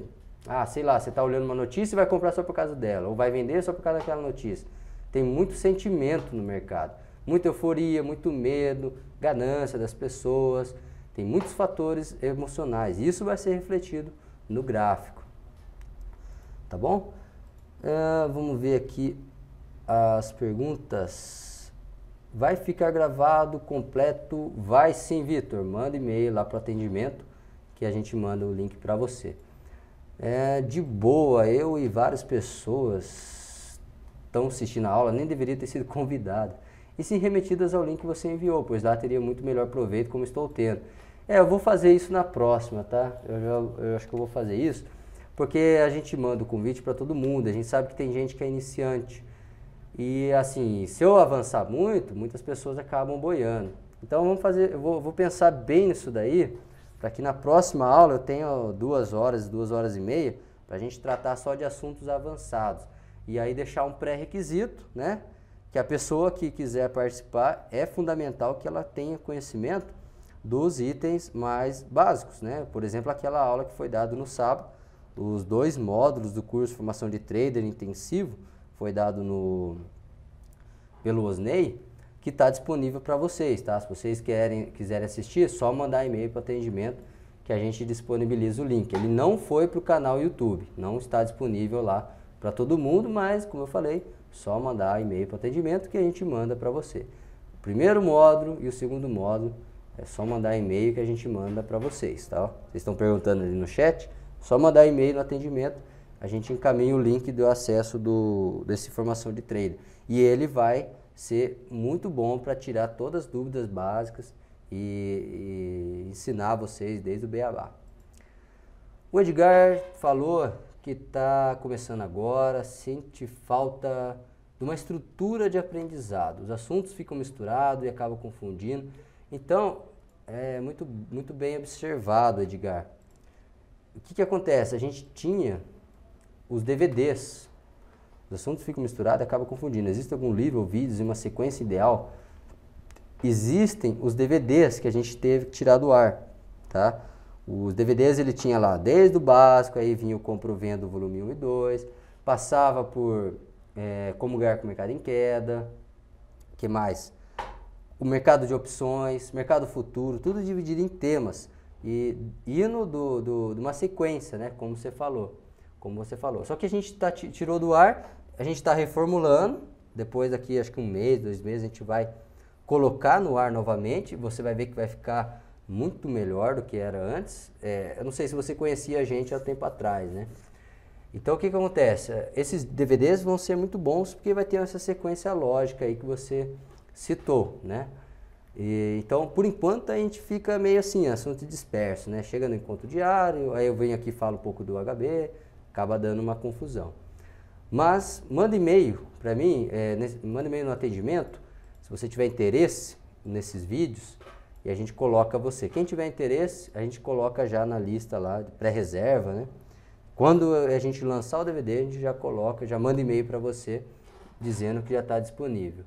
ah, sei lá, você está olhando uma notícia e vai comprar só por causa dela, ou vai vender só por causa daquela notícia. Tem muito sentimento no mercado, muita euforia, muito medo, ganância das pessoas, tem muitos fatores emocionais. Isso vai ser refletido no gráfico, tá bom? Uh, vamos ver aqui as perguntas. Vai ficar gravado completo? Vai sim, Vitor. Manda e-mail lá para o atendimento que a gente manda o link para você é, de boa, eu e várias pessoas estão assistindo a aula, nem deveria ter sido convidado. E se remetidas ao link que você enviou, pois lá teria muito melhor proveito como estou tendo. É, eu vou fazer isso na próxima, tá? Eu, já, eu acho que eu vou fazer isso, porque a gente manda o convite para todo mundo, a gente sabe que tem gente que é iniciante. E assim, se eu avançar muito, muitas pessoas acabam boiando. Então vamos fazer, eu vou, vou pensar bem nisso daí para que na próxima aula eu tenha duas horas, duas horas e meia, para a gente tratar só de assuntos avançados. E aí deixar um pré-requisito, né? Que a pessoa que quiser participar é fundamental que ela tenha conhecimento dos itens mais básicos, né? Por exemplo, aquela aula que foi dada no sábado, os dois módulos do curso Formação de Trader Intensivo, foi dado no, pelo Osney, que está disponível para vocês, tá? Se vocês querem, quiserem assistir, é só mandar e-mail para atendimento que a gente disponibiliza o link. Ele não foi para o canal YouTube, não está disponível lá para todo mundo, mas como eu falei, só mandar e-mail para atendimento que a gente manda para você. O primeiro módulo e o segundo módulo é só mandar e-mail que a gente manda para vocês, tá? Vocês estão perguntando ali no chat, só mandar e-mail no atendimento, a gente encaminha o link do acesso do, dessa informação de trader. E ele vai ser muito bom para tirar todas as dúvidas básicas e, e ensinar vocês desde o beabá. O Edgar falou que está começando agora, sente falta de uma estrutura de aprendizado. Os assuntos ficam misturados e acabam confundindo. Então, é muito, muito bem observado, Edgar. O que, que acontece? A gente tinha os DVDs os assuntos ficam misturados e acaba confundindo. Existe algum livro ou vídeos e uma sequência ideal? Existem os DVDs que a gente teve que tirar do ar, tá? Os DVDs ele tinha lá desde o básico, aí vinha o compro vendo volume 1 e 2, passava por é, como ganhar com o mercado em queda, que mais? O mercado de opções, mercado futuro, tudo dividido em temas e hino do, do, de uma sequência, né? Como você falou, como você falou. Só que a gente tá, tirou do ar a gente está reformulando. Depois daqui, acho que um mês, dois meses, a gente vai colocar no ar novamente. Você vai ver que vai ficar muito melhor do que era antes. É, eu não sei se você conhecia a gente há tempo atrás, né? Então o que, que acontece? É, esses DVDs vão ser muito bons porque vai ter essa sequência lógica aí que você citou, né? E, então, por enquanto, a gente fica meio assim, assunto disperso, né? Chega no encontro diário, aí eu venho aqui e falo um pouco do HB, acaba dando uma confusão. Mas manda e-mail para mim, é, nesse, manda e-mail no atendimento, se você tiver interesse nesses vídeos, e a gente coloca você. Quem tiver interesse, a gente coloca já na lista lá, de pré-reserva, né? Quando a gente lançar o DVD, a gente já coloca, já manda e-mail para você dizendo que já está disponível.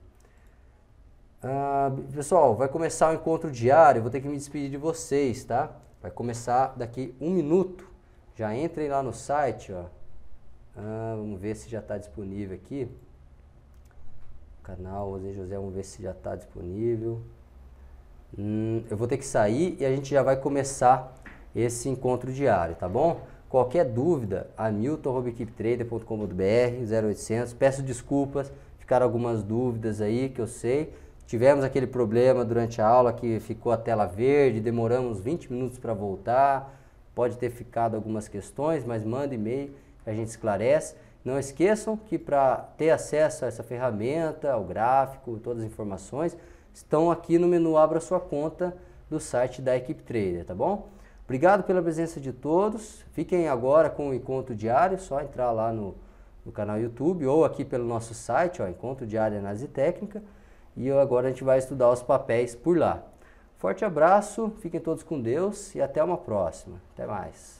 Ah, pessoal, vai começar o encontro diário, vou ter que me despedir de vocês, tá? Vai começar daqui um minuto. Já entrem lá no site, ó, ah, vamos ver se já está disponível aqui. Canal José José, vamos ver se já está disponível. Hum, eu vou ter que sair e a gente já vai começar esse encontro diário, tá bom? Qualquer dúvida, hamilton.equipetrader.com.br 0800. Peço desculpas, ficaram algumas dúvidas aí que eu sei. Tivemos aquele problema durante a aula que ficou a tela verde, demoramos 20 minutos para voltar. Pode ter ficado algumas questões, mas manda e-mail a gente esclarece. Não esqueçam que para ter acesso a essa ferramenta, ao gráfico, todas as informações, estão aqui no menu Abra Sua Conta do site da Equipe Trader, tá bom? Obrigado pela presença de todos. Fiquem agora com o Encontro Diário, só entrar lá no, no canal YouTube ou aqui pelo nosso site, ó, Encontro Diário Análise Técnica. E agora a gente vai estudar os papéis por lá. Forte abraço, fiquem todos com Deus e até uma próxima. Até mais.